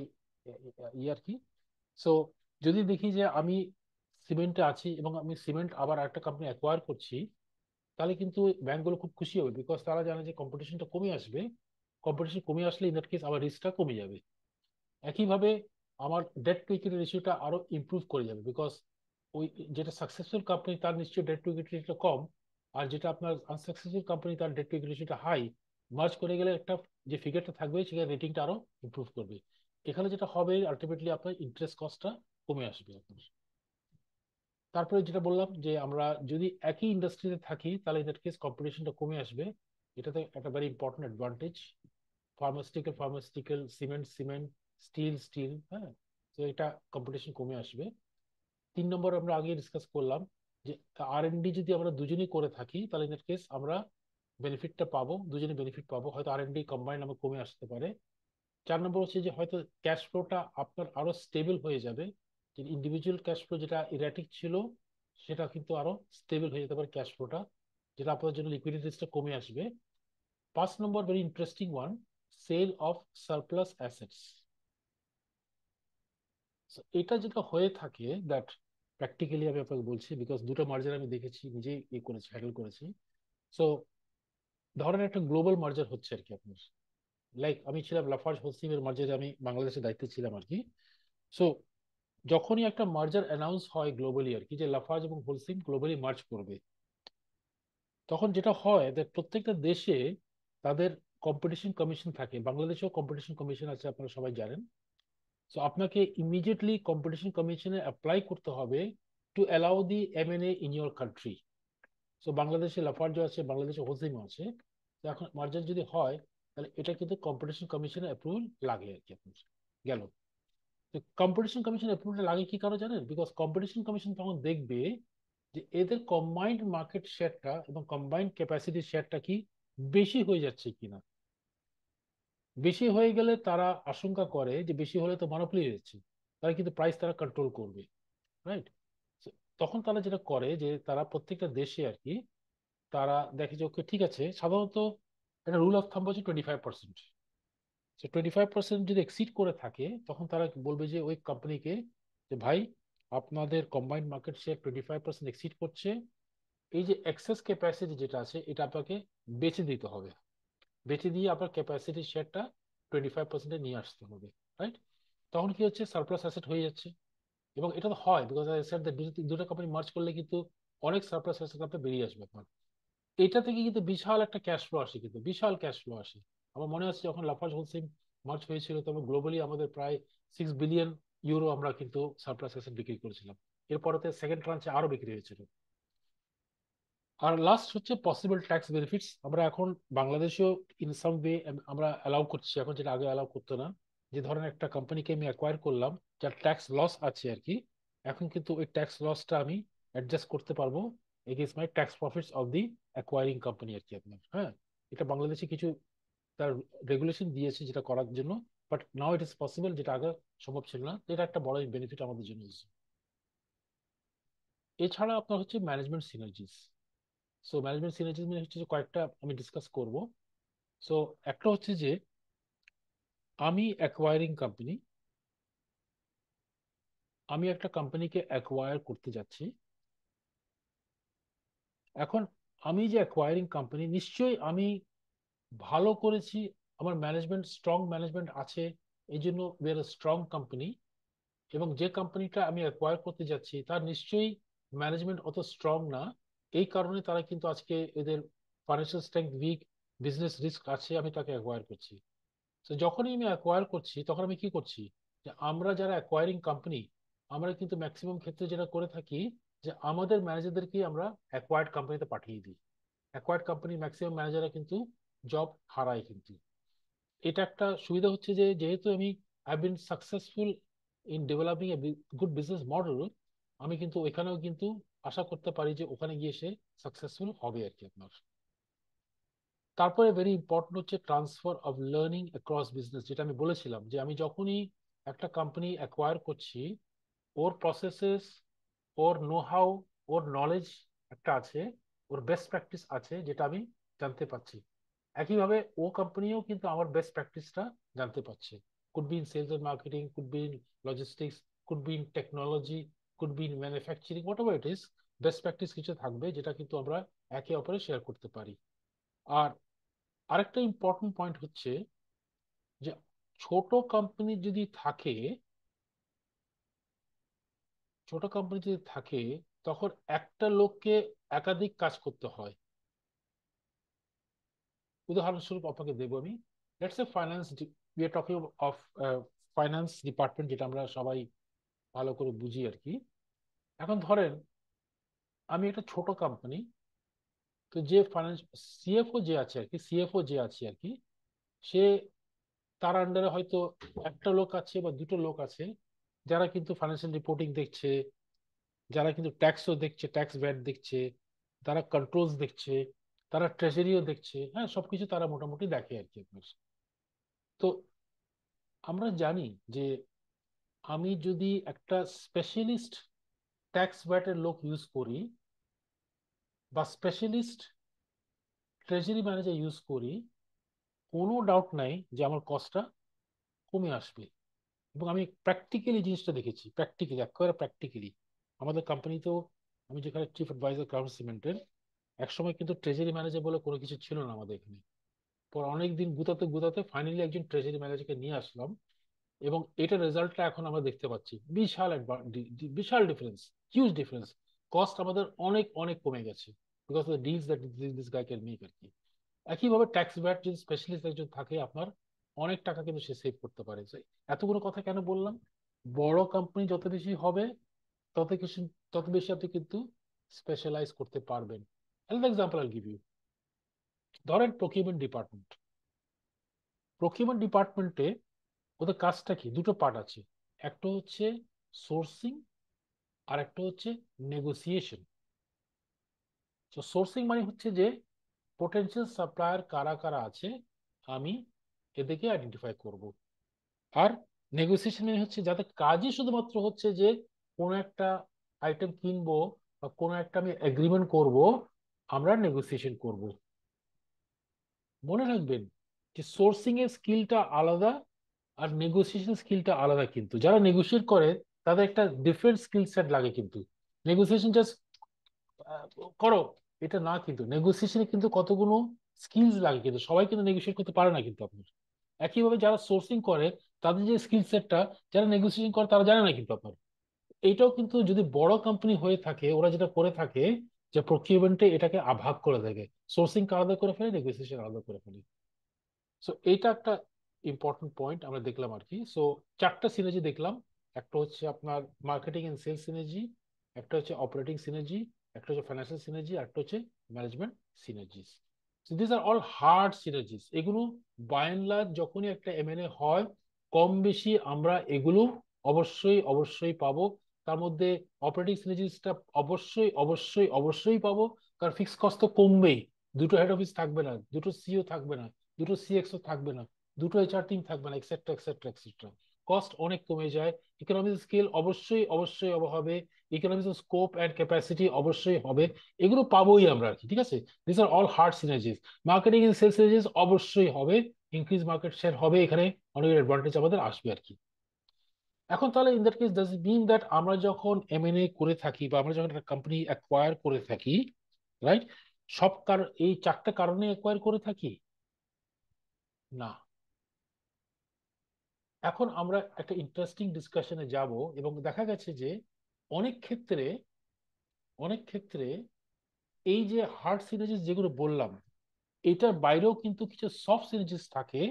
ইয়ে আর কি সো যদি দেখি যে আমি সিমেন্টে আছি এবং আমি সিমেন্ট আবার একটা কোম্পানি অ্যাকোয়ার করছি তাহলে কিন্তু ব্যাংকগুলো খুব খুশি হবে বিকজ তারা জানে যে কম্পিটিশনটা কমে আসবে কম্পিটিশন কমে আসলে ইন দ্যাট কেস আমার রিস্কটা কমে যাবে একইভাবে আমার ডেট টু ইকুইটি রেশিওটা আরও ইম্প্রুভ করে যাবে বিকজ ওই যেটা সাকসেসফুল কোম্পানি তার নিশ্চয়ই ডেট টু ইকুইটি রেশিওটা কম আর যেটা আপনার আনসাকসেসফুল কোম্পানি তার ডেট টু ইকুইটি রেশিওটা হাই মার্চ করে গেলে একটা যে ফিগারটা থাকবে সেখানে রেটিংটা আরও ইম্প্রুভ করবে এখানে যেটা হবে আলটিমেটলি আপনার ইন্টারেস্ট কস্টটা কমে আসবে আপনার তারপরে যেটা বললাম যে আমরা যদি একই ইন্ডাস্ট্রিতে থাকি তাহলে ইন দ্যাট কেস কম্পিটিশনটা কমে আসবে এটাতে একটা very important advantage pharmaceutical pharmaceutical cement cement steel steel হ্যাঁ তো এটা কম্পিটিশন কমে আসবে তিন নম্বর আমরা আগে ডিসকাস করলাম যে আর এন ডি যদি আমরা দুজনেই করে থাকি তাহলে ইন দ্যাট কেস আমরা বেনিফিটটা পাবো দুজনে বেনিফিট পাবো হয়তো আর এন ডি কম্বাইন্ড আমরা কমে আসতে পারে চার নম্বর হচ্ছে যে হয়তো ক্যাশ ফ্লোটা আপনার আরও স্টেবল হয়ে যাবে ইন্ডিভিজুয়াল ক্যাশ ফ্লো যেটা ইরাটিক ছিল সেটা কিন্তু আরো স্টেবল হয়ে যেতে পারে ক্যাশ ফ্লোটা যেটা আপনাদের জন্য লিকুইডিটি রিস্কটা কমে আসবে পাঁচ নম্বর very interesting one sale of surplus assets এটা যেটা হয়ে থাকে দ্যাট প্র্যাকটিক্যালি আমি আপনাকে বলছি বিকজ দুটো মার্জার আমি দেখেছি নিজেই ইয়ে করেছি হ্যান্ডেল করেছি সো ধরেন একটা গ্লোবাল মার্জার হচ্ছে আর কি আপনার লাইক আমি ছিলাম লাফার্জ হোসিমের মার্জারে আমি বাংলাদেশে দায়িত্বে ছিলাম আর কি সো যখনই একটা মার্জার অ্যানাউন্স হয় গ্লোবালি আর কি যে লাফাজ এবং হোলসিম গ্লোবালি মার্চ করবে তখন যেটা হয় যে প্রত্যেকটা দেশে তাদের কম্পিটিশন কমিশন থাকে বাংলাদেশেও কম্পিটিশন কমিশন আছে আপনারা সবাই জানেন সো আপনাকে ইমিডিয়েটলি কম্পিটিশন কমিশনে অ্যাপ্লাই করতে হবে to allow the M and A in your country so বাংলাদেশে লাফার্জও আছে বাংলাদেশে হোসিমও আছে তো এখন মার্জার যদি হয় তাহলে এটা কিন্তু কম্পিটিশন কমিশনের অ্যাপ্রুভাল লাগে আর কি আপনার গেল তো কম্পিটিশন কমিশন অ্যাপ্রুভটা লাগে কি কারো জানেন বিকজ কম্পিটিশন কমিশন তখন দেখবে যে এদের কম্বাইন্ড মার্কেট শেয়ারটা এবং কম্বাইন্ড ক্যাপাসিটি শেয়ারটা কি বেশি হয়ে যাচ্ছে কিনা বেশি হয়ে গেলে তারা আশঙ্কা করে যে বেশি হলে তো মনোপলি হয়েছে তারা কিন্তু প্রাইস তারা কন্ট্রোল করবে রাইট তখন তারা যেটা করে যে তারা প্রত্যেকটা দেশে আর কি তারা দেখে যে ওকে ঠিক আছে সাধারণত একটা রুল অফ থাম্ব হচ্ছে twenty five percent say twenty five percent যদি এক্সিড করে থাকে তখন তারা বলবে যে ওই কোম্পানিকে যে ভাই আপনাদের combined market share twenty five percent exceed করছে এই যে এক্সেস ক্যাপাসিটি যেটা আছে এটা আপনাকে বেচে দিতে হবে বেচে দিয়ে আপনার ক্যাপাসিটি শেয়ারটা টোয়েন্টি ফাইভ পার্সেন্টে নিয়ে আসতে হবে রাইট তখন কি হচ্ছে সারপ্লাস অ্যাসেট হয়ে যাচ্ছে এবং এটা তো হয় বিকজ স্যার দুটো কোম্পানি মার্চ করলে কিন্তু অনেক সারপ্লাস অ্যাসেট আপনার বেরিয়ে আসবে আপনার এটা থেকে কিন্তু বিশাল একটা ক্যাশ ফ্লো আসে কিন্তু বিশাল ক্যাশ ফ্লো আসে আমার মনে আছে যখন লাফাজ হোলসিং মার্চ হয়েছিল তখন গ্লোবালি আমাদের প্রায় সিক্স বিলিয়ন ইউরো আমরা কিন্তু সারপ্লাস অ্যাসেট বিক্রি করেছিলাম এরপরেতে সেকেন্ড ট্রান্সে আরও বিক্রি হয়েছিল আর লাস্ট হচ্ছে পসিবল ট্যাক্স বেনিফিটস আমরা এখন বাংলাদেশেও ইন সাম ওয়ে আমরা অ্যালাউ করছি এখন যেটা আগে অ্যালাউ করতো না যে ধরনের একটা কোম্পানিকে আমি অ্যাকোয়ার করলাম যার ট্যাক্স লস আছে আর কি এখন কিন্তু ওই ট্যাক্স লসটা আমি অ্যাডজাস্ট করতে পারবো against my tax profits of the acquiring company আর কি আপনার হ্যাঁ এটা বাংলাদেশে কিছু তার রেগুলেশন দিয়েছে যেটা করার জন্য but now it is possible যেটা আগে সম্ভব ছিল না এটা একটা বড় বেনিফিট আমাদের জন্য এছাড়া আপনার হচ্ছে management synergies so management synergies মানে হচ্ছে যে কয়েকটা আমি ডিসকাস করব সো একটা হচ্ছে যে আমি অ্যাকোয়ারিং কোম্পানি আমি একটা কোম্পানিকে অ্যাকোয়ার করতে যাচ্ছি এখন আমি যে অ্যাকোয়ারিং কোম্পানি নিশ্চয়ই আমি ভালো করেছি আমার ম্যানেজমেন্ট স্ট্রং ম্যানেজমেন্ট আছে এই জন্য উই আর স্ট্রং কোম্পানি এবং যে কোম্পানিটা আমি অ্যাকোয়ার করতে যাচ্ছি তার নিশ্চয়ই ম্যানেজমেন্ট অত স্ট্রং না এই কারণে তারা কিন্তু আজকে এদের financial strength weak business risk আছে আমি তাকে অ্যাকোয়ার করছি তো যখনই আমি অ্যাকোয়ার করছি তখন আমি কি করছি যে আমরা যারা অ্যাকোয়ারিং কোম্পানি আমরা কিন্তু ম্যাক্সিমাম ক্ষেত্রে যেটা করে থাকি যে আমাদের ম্যানেজারদেরকে আমরা অ্যাকোয়ার্ড কোম্পানিতে পাঠিয়ে দিই অ্যাকোয়ার্ড কোম্পানি ম্যাক্সিমাম ম্যানেজাররা কিন্তু জব হারায় কিন্তু এটা একটা সুবিধা হচ্ছে যে যেহেতু আমি I been successful in developing a good business model আমি কিন্তু ওইখানেও কিন্তু আশা করতে পারি যে ওখানে গিয়ে সে সাকসেসফুল হবে আর কি আপনার তারপরে ভেরি ইম্পর্টেন্ট হচ্ছে transfer of learning across business যেটা আমি বলেছিলাম যে আমি যখনই একটা কোম্পানি অ্যাকোয়ার করছি ওর প্রসেসেস ওর নো হাউ ওর নলেজ একটা আছে ওর বেস্ট প্র্যাকটিস আছে যেটা আমি জানতে পারছি একইভাবে ও কোম্পানিও কিন্তু আমার বেস্ট প্র্যাকটিসটা জানতে পারছে could be in sales and marketing could be in logistics could be in technology could be in manufacturing whatever it is best practice কিছু থাকবে যেটা কিন্তু আমরা একে অপরে শেয়ার করতে পারি আর আরেকটা ইম্পর্টেন্ট পয়েন্ট হচ্ছে যে ছোট কোম্পানি যদি থাকে ছোট কোম্পানি যদি থাকে তখন একটা লোককে একাধিক কাজ করতে হয় উদাহরণস্বরূপ আপনাকে দেব আমি let's a finance we are talking of finance department যেটা আমরা সবাই ভালো করে বুঝি আর কি এখন ধরেন আমি একটা ছোট কোম্পানি তো যে ফাইন্যান্স সিএফও যে আছে আর কি সিএফও যে আছে আর কি সে তার আন্ডারে হয়তো একটা লোক আছে বা দুটো লোক আছে যারা কিন্তু ফাইন্যান্সিয়াল রিপোর্টিং দেখছে যারা কিন্তু ট্যাক্সও দেখছে ট্যাক্স ভ্যাট দেখছে তারা কন্ট্রোলস দেখছে তারা ট্রেজারিও দেখছে হ্যাঁ সবকিছু তারা মোটামুটি দেখে আর কি আপনার তো আমরা জানি যে আমি যদি একটা স্পেশালিস্ট ট্যাক্স ব্যাটের লোক ইউজ করি বা স্পেশালিস্ট ট্রেজারি ম্যানেজার ইউজ করি কোনো ডাউট নাই যে আমার কস্টটা কমে আসবে এবং আমি প্র্যাকটিক্যালি জিনিসটা দেখেছি প্র্যাকটিক্যালি একেবারে প্র্যাকটিক্যালি আমাদের কোম্পানিতেও আমি যেখানে চিফ অ্যাডভাইজার ক্রাউড সিমেন্টের একসময় কিন্তু ট্রেজারি ম্যানেজার বলে কোনো কিছু ছিল না আমাদের এখানে পর অনেকদিন গুতাতে গুতাতে ফাইনালি একজন ট্রেজারি ম্যানেজারকে নিয়ে আসলাম এবং এটার রেজাল্টটা এখন আমরা দেখতে পাচ্ছি বিশাল বিশাল ডিফারেন্স হিউজ ডিফারেন্স কস্ট আমাদের অনেক অনেক কমে গেছে because of the deals that this guy can make আর কি একইভাবে ট্যাক্স ব্যাট যদি স্পেশালিস্ট একজন থাকে আপনার অনেক টাকা কিন্তু সে সেভ করতে পারে এতগুলো কথা কেন বললাম বড় কোম্পানি যত বেশি হবে তত কিছু তত বেশি আপনি কিন্তু স্পেশালাইজ করতে পারবেন Another example I'll give you. ধরেন প্রকিউমেন্ট ডিপার্টমেন্ট প্রকিউমেন্ট ডিপার্টমেন্টে ওদের কাজটা কি দুটো পার্ট আছে একটা হচ্ছে সোর্সিং আর একটা হচ্ছে নেগোসিয়েশন তো সোর্সিং মানে হচ্ছে যে পোটেন্সিয়াল সাপ্লায়ার কারা কারা আছে আমি এদেরকে আইডেন্টিফাই করব আর নেগোসিয়েশন মানে হচ্ছে যাতে কাজই শুধুমাত্র হচ্ছে যে কোনো একটা আইটেম কিনবো বা কোনো একটা আমি এগ্রিমেন্ট করবো আমরা নেগোসিয়েশন করব মনে রাখবেন যে সোর্সিং এর স্কিলটা আলাদা আর নেগোসিয়েশন স্কিলটা আলাদা কিন্তু যারা নেগোসিয়েট করে তাদের একটা ডিফারেন্ট স্কিল সেট লাগে কিন্তু নেগোসিয়েশন জাস্ট করো এটা না কিন্তু নেগোসিয়েশনে কিন্তু কতগুলো স্কিলস লাগে কিন্তু সবাই কিন্তু নেগোসিয়েট করতে পারে না কিন্তু আপনার একইভাবে যারা সোর্সিং করে তাদের যে স্কিল সেটটা যারা নেগোসিয়েশন করে তারা জানে না কিন্তু আপনার এটাও কিন্তু যদি বড় কোম্পানি হয়ে থাকে ওরা যেটা করে থাকে যে প্রকিউমেন্টে এটাকে আভাগ করে দেখে সোর্সিং আলাদা করে ফেলে নেগোসিয়েশন আলাদা করে ফেলে সো এইটা একটা ইম্পর্টেন্ট পয়েন্ট আমরা দেখলাম আর কি সো চারটা সিনার্জি দেখলাম একটা হচ্ছে আপনার মার্কেটিং অ্যান্ড সেলস সিনেজি একটা হচ্ছে অপারেটিং সিনার্জি একটা হচ্ছে ফাইন্যান্সিয়াল সিনার্জি একটা হচ্ছে management synergies this are all hard synergies এগুলো বাই যখনই একটা এমএনএ হয় কম বেশি আমরা এগুলো অবশ্যই অবশ্যই পাবো তার মধ্যে অপারেটিং সিনার্জিসটা অবশ্যই অবশ্যই অবশ্যই পাবো কারণ ফিক্সড কস্ট তো কমবেই দুটো হেড অফিস থাকবে না দুটো সিও থাকবে না দুটো সিএক্সও থাকবে না দুটো এইচআর টিম থাকবে না এক্সেট্রা এক্সেট্রা এক্সেট্রা কস্ট অনেক কমে যায় ইকোনমিক স্কেল অবশ্যই অবশ্যই হবে ইকোনমিক স্কোপ অ্যান্ড ক্যাপাসিটি অবশ্যই হবে এগুলো পাবোই আমরা আর কি ঠিক আছে this are all hard synergies marketing and sales synergies অবশ্যই হবে ইনক্রিজ মার্কেট শেয়ার হবে এখানে অনেক অ্যাডভান্টেজ আমাদের আসবে আর কি এখন তাহলে in that case does it mean that আমরা যখন এমএনএ করে থাকি বা আমরা যখন একটা কোম্পানি অ্যাকোয়ার করে থাকি রাইট সব কার এই চারটে কারণে অ্যাকোয়ার করে থাকি না এখন আমরা একটা ইন্টারেস্টিং ডিসকাশনে যাব এবং দেখা গেছে যে অনেক ক্ষেত্রে অনেক ক্ষেত্রে এই যে হার্ড সিনেজিস যেগুলো বললাম এটার বাইরেও কিন্তু কিছু সফট সিনেজিস থাকে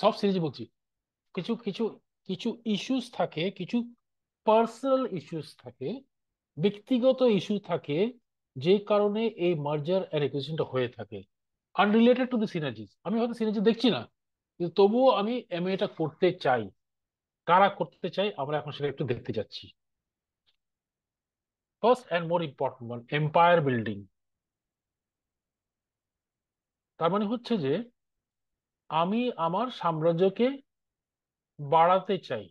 সফট সিনেজি বলছি কিছু কিছু কিছু ইস্যুস থাকে কিছু পার্সোনাল ইস্যুস থাকে ব্যক্তিগত ইস্যু থাকে যে কারণে এই মার্জার অ্যান্ড হয়ে থাকে আনরিলেটেড টু দ্য সিনার্জিস আমি হয়তো সিনার্জি দেখছি না কিন্তু তবুও আমি এম এটা করতে চাই কারা করতে চাই আমরা এখন সেটা একটু দেখতে যাচ্ছি first and more important one empire building তার মানে হচ্ছে যে আমি আমার সাম্রাজ্যকে বাড়াতে চাই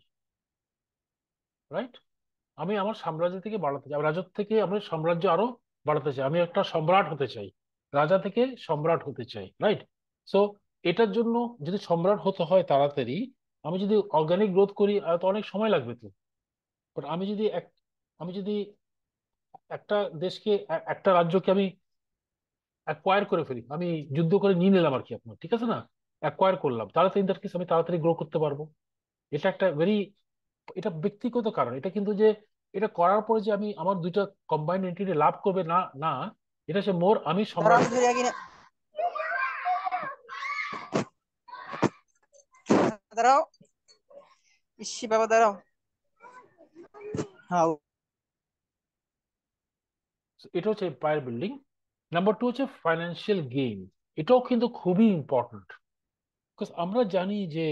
রাইট আমি আমার সাম্রাজ্য থেকে বাড়াতে চাই রাজত্ব থেকে আমি সাম্রাজ্য আরো বাড়াতে চাই আমি একটা সম্রাট হতে চাই রাজা থেকে সম্রাট হতে চাই রাইট সো এটার জন্য যদি সম্রাট হতে হয় তাড়াতাড়ি আমি যদি অর্গানিক গ্রোথ করি তো অনেক সময় লাগবে তো বাট আমি যদি এক আমি যদি একটা দেশকে একটা রাজ্যকে আমি অ্যাকোয়ার করে ফেলি আমি যুদ্ধ করে নিয়ে নিলাম আর কি আপনার ঠিক আছে না অ্যাকোয়ার করলাম তাহলে তো ইন দ্যাট কেস আমি তাড়াতাড়ি গ্রো করতে পারবো এটা একটা ভেরি এটা ব্যক্তিগত কারণ এটা কিন্তু যে এটা করার পরে যে আমি আমার দুইটা কম্বাইন্ড এন্টিটি লাভ করবে না না এটা সে মোর আমি হ্যাঁ। এটা হচ্ছে এম্পায়ার বিল্ডিং নাম্বার টু হচ্ছে ফাইন্যান্সিয়াল গেইন এটাও কিন্তু খুবই ইম্পর্টেন্ট আমরা জানি যে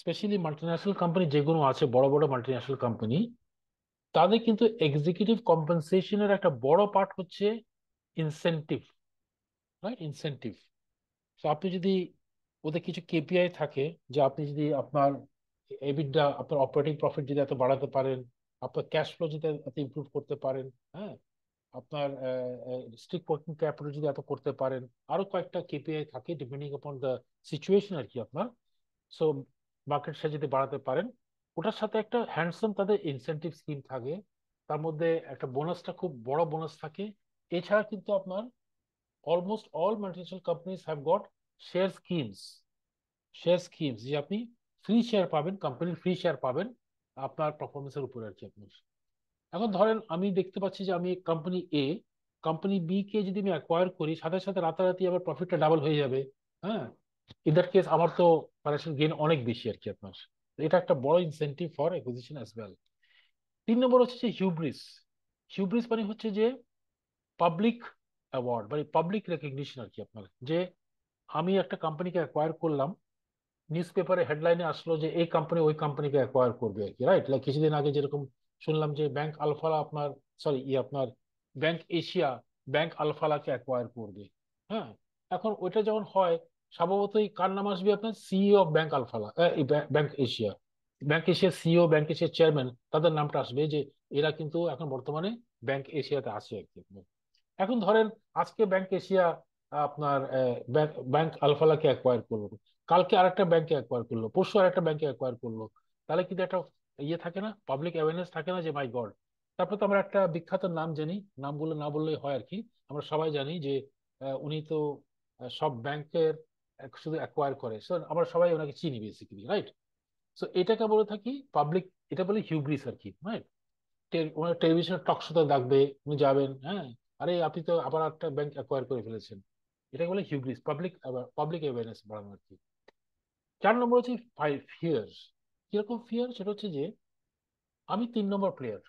স্পেশালি মাল্টিন্যাশনাল কোম্পানি যেগুলো আছে বড় বড় মাল্টিন্যাশনাল কোম্পানি তাদের কিন্তু এক্সিকিউটিভ কম্পেনসেশনের একটা বড় পার্ট হচ্ছে ইনসেন্টিভ রাইট ইনসেন্টিভ তো আপনি যদি ওদের কিছু কেপিআই থাকে যে আপনি যদি আপনার এবিডটা আপনার অপারেটিং প্রফিট যদি এত বাড়াতে পারেন আপনার ক্যাশ ফ্লো যদি এত ইম্প্রুভ করতে পারেন হ্যাঁ আপনার স্ট্রিক ওয়ার্কিং ক্যাপিটাল যদি এত করতে পারেন আরও কয়েকটা কেপিআই থাকে ডিপেন্ডিং অপন দ্য সিচুয়েশন আর কি আপনার সো মার্কেট শেয়ার যদি বাড়াতে পারেন ওটার সাথে একটা হ্যান্ডসাম তাদের ইনসেন্টিভ স্কিম থাকে তার মধ্যে একটা বোনাসটা খুব বড় বোনাস থাকে এছাড়া কিন্তু আপনার almost all multinational companies have got share schemes share schemes যে আপনি ফ্রি শেয়ার পাবেন কোম্পানির ফ্রি শেয়ার পাবেন আপনার পারফরমেন্সের উপরে আর কি আপনার এখন ধরেন আমি দেখতে পাচ্ছি যে আমি কোম্পানি এ কোম্পানি বি কে যদি আমি অ্যাকোয়ার করি সাথে সাথে রাতারাতি আবার প্রফিটটা ডাবল হয়ে যাবে হ্যাঁ ইন দ্যাট কেস আমার তো ফাইন্যান্সিয়াল গেইন অনেক বেশি আর কি আপনার এটা একটা বড় incentive for acquisition as well তিন নম্বর হচ্ছে যে হিউব্রিস হিউব্রিস মানে হচ্ছে যে পাবলিক অ্যাওয়ার্ড মানে পাবলিক রেকগনিশন আর কি আপনার যে আমি একটা কোম্পানিকে অ্যাকোয়ার করলাম নিউজ পেপারে হেডলাইনে আসলো যে এই কোম্পানি ওই কোম্পানিকে অ্যাকোয়ার করবে আর কি রাইট লাইক কিছুদিন আগে যেরকম শুনলাম যে ব্যাংক আলফালা আপনার সরি ই ইয়ে আপনার ব্যাংক এশিয়া ব্যাংক আলফালাকে অ্যাকোয়ার করবে হ্যাঁ এখন ওইটা যখন হয় সম্ভবত এই কার নাম আসবে আপনার CEO of bank Alfalah bank Asia bank এশিয়ার সিইও ব্যাংক এশিয়ার চেয়ারম্যান তাদের নামটা আসবে যে এরা কিন্তু এখন বর্তমানে ব্যাংক এশিয়াতে আছে এখন ধরেন আজকে ব্যাংক এশিয়া আপনার ব্যাংক আলফালাকে অ্যাকোয়ার করলো কালকে আরেকটা ব্যাংকে অ্যাকোয়ার করলো পরশু আরেকটা ব্যাংকে অ্যাকোয়ার করলো তাহলে কিন্তু একটা ইয়ে থাকে না পাবলিক অ্যাওয়ারনেস থাকে না যে মাই গড তারপর তো আমরা একটা বিখ্যাত নাম জানি নামগুলো না বললেই হয় আর কি আমরা সবাই জানি যে উনি তো সব ব্যাংকের শুধু অ্যাকোয়ার করে সো আমরা সবাই ওনাকে চিনি বেসিক্যালি রাইট সো এটাকে বলে থাকি পাবলিক এটা বলে হিউব্রিস আর কি রাইট ওনার টেলিভিশনের টক শোতে ডাকবে উনি যাবেন হ্যাঁ আরে আপনি তো আবার একটা ব্যাংক অ্যাকোয়ার করে ফেলেছেন এটাকে বলে হিউগ্রিস পাবলিক পাবলিক অ্যাওয়ারনেস বাড়ানো আর কি চার নম্বর হচ্ছে ফিয়ার কিরকম ফিয়ার সেটা হচ্ছে যে আমি তিন নম্বর প্লেয়ার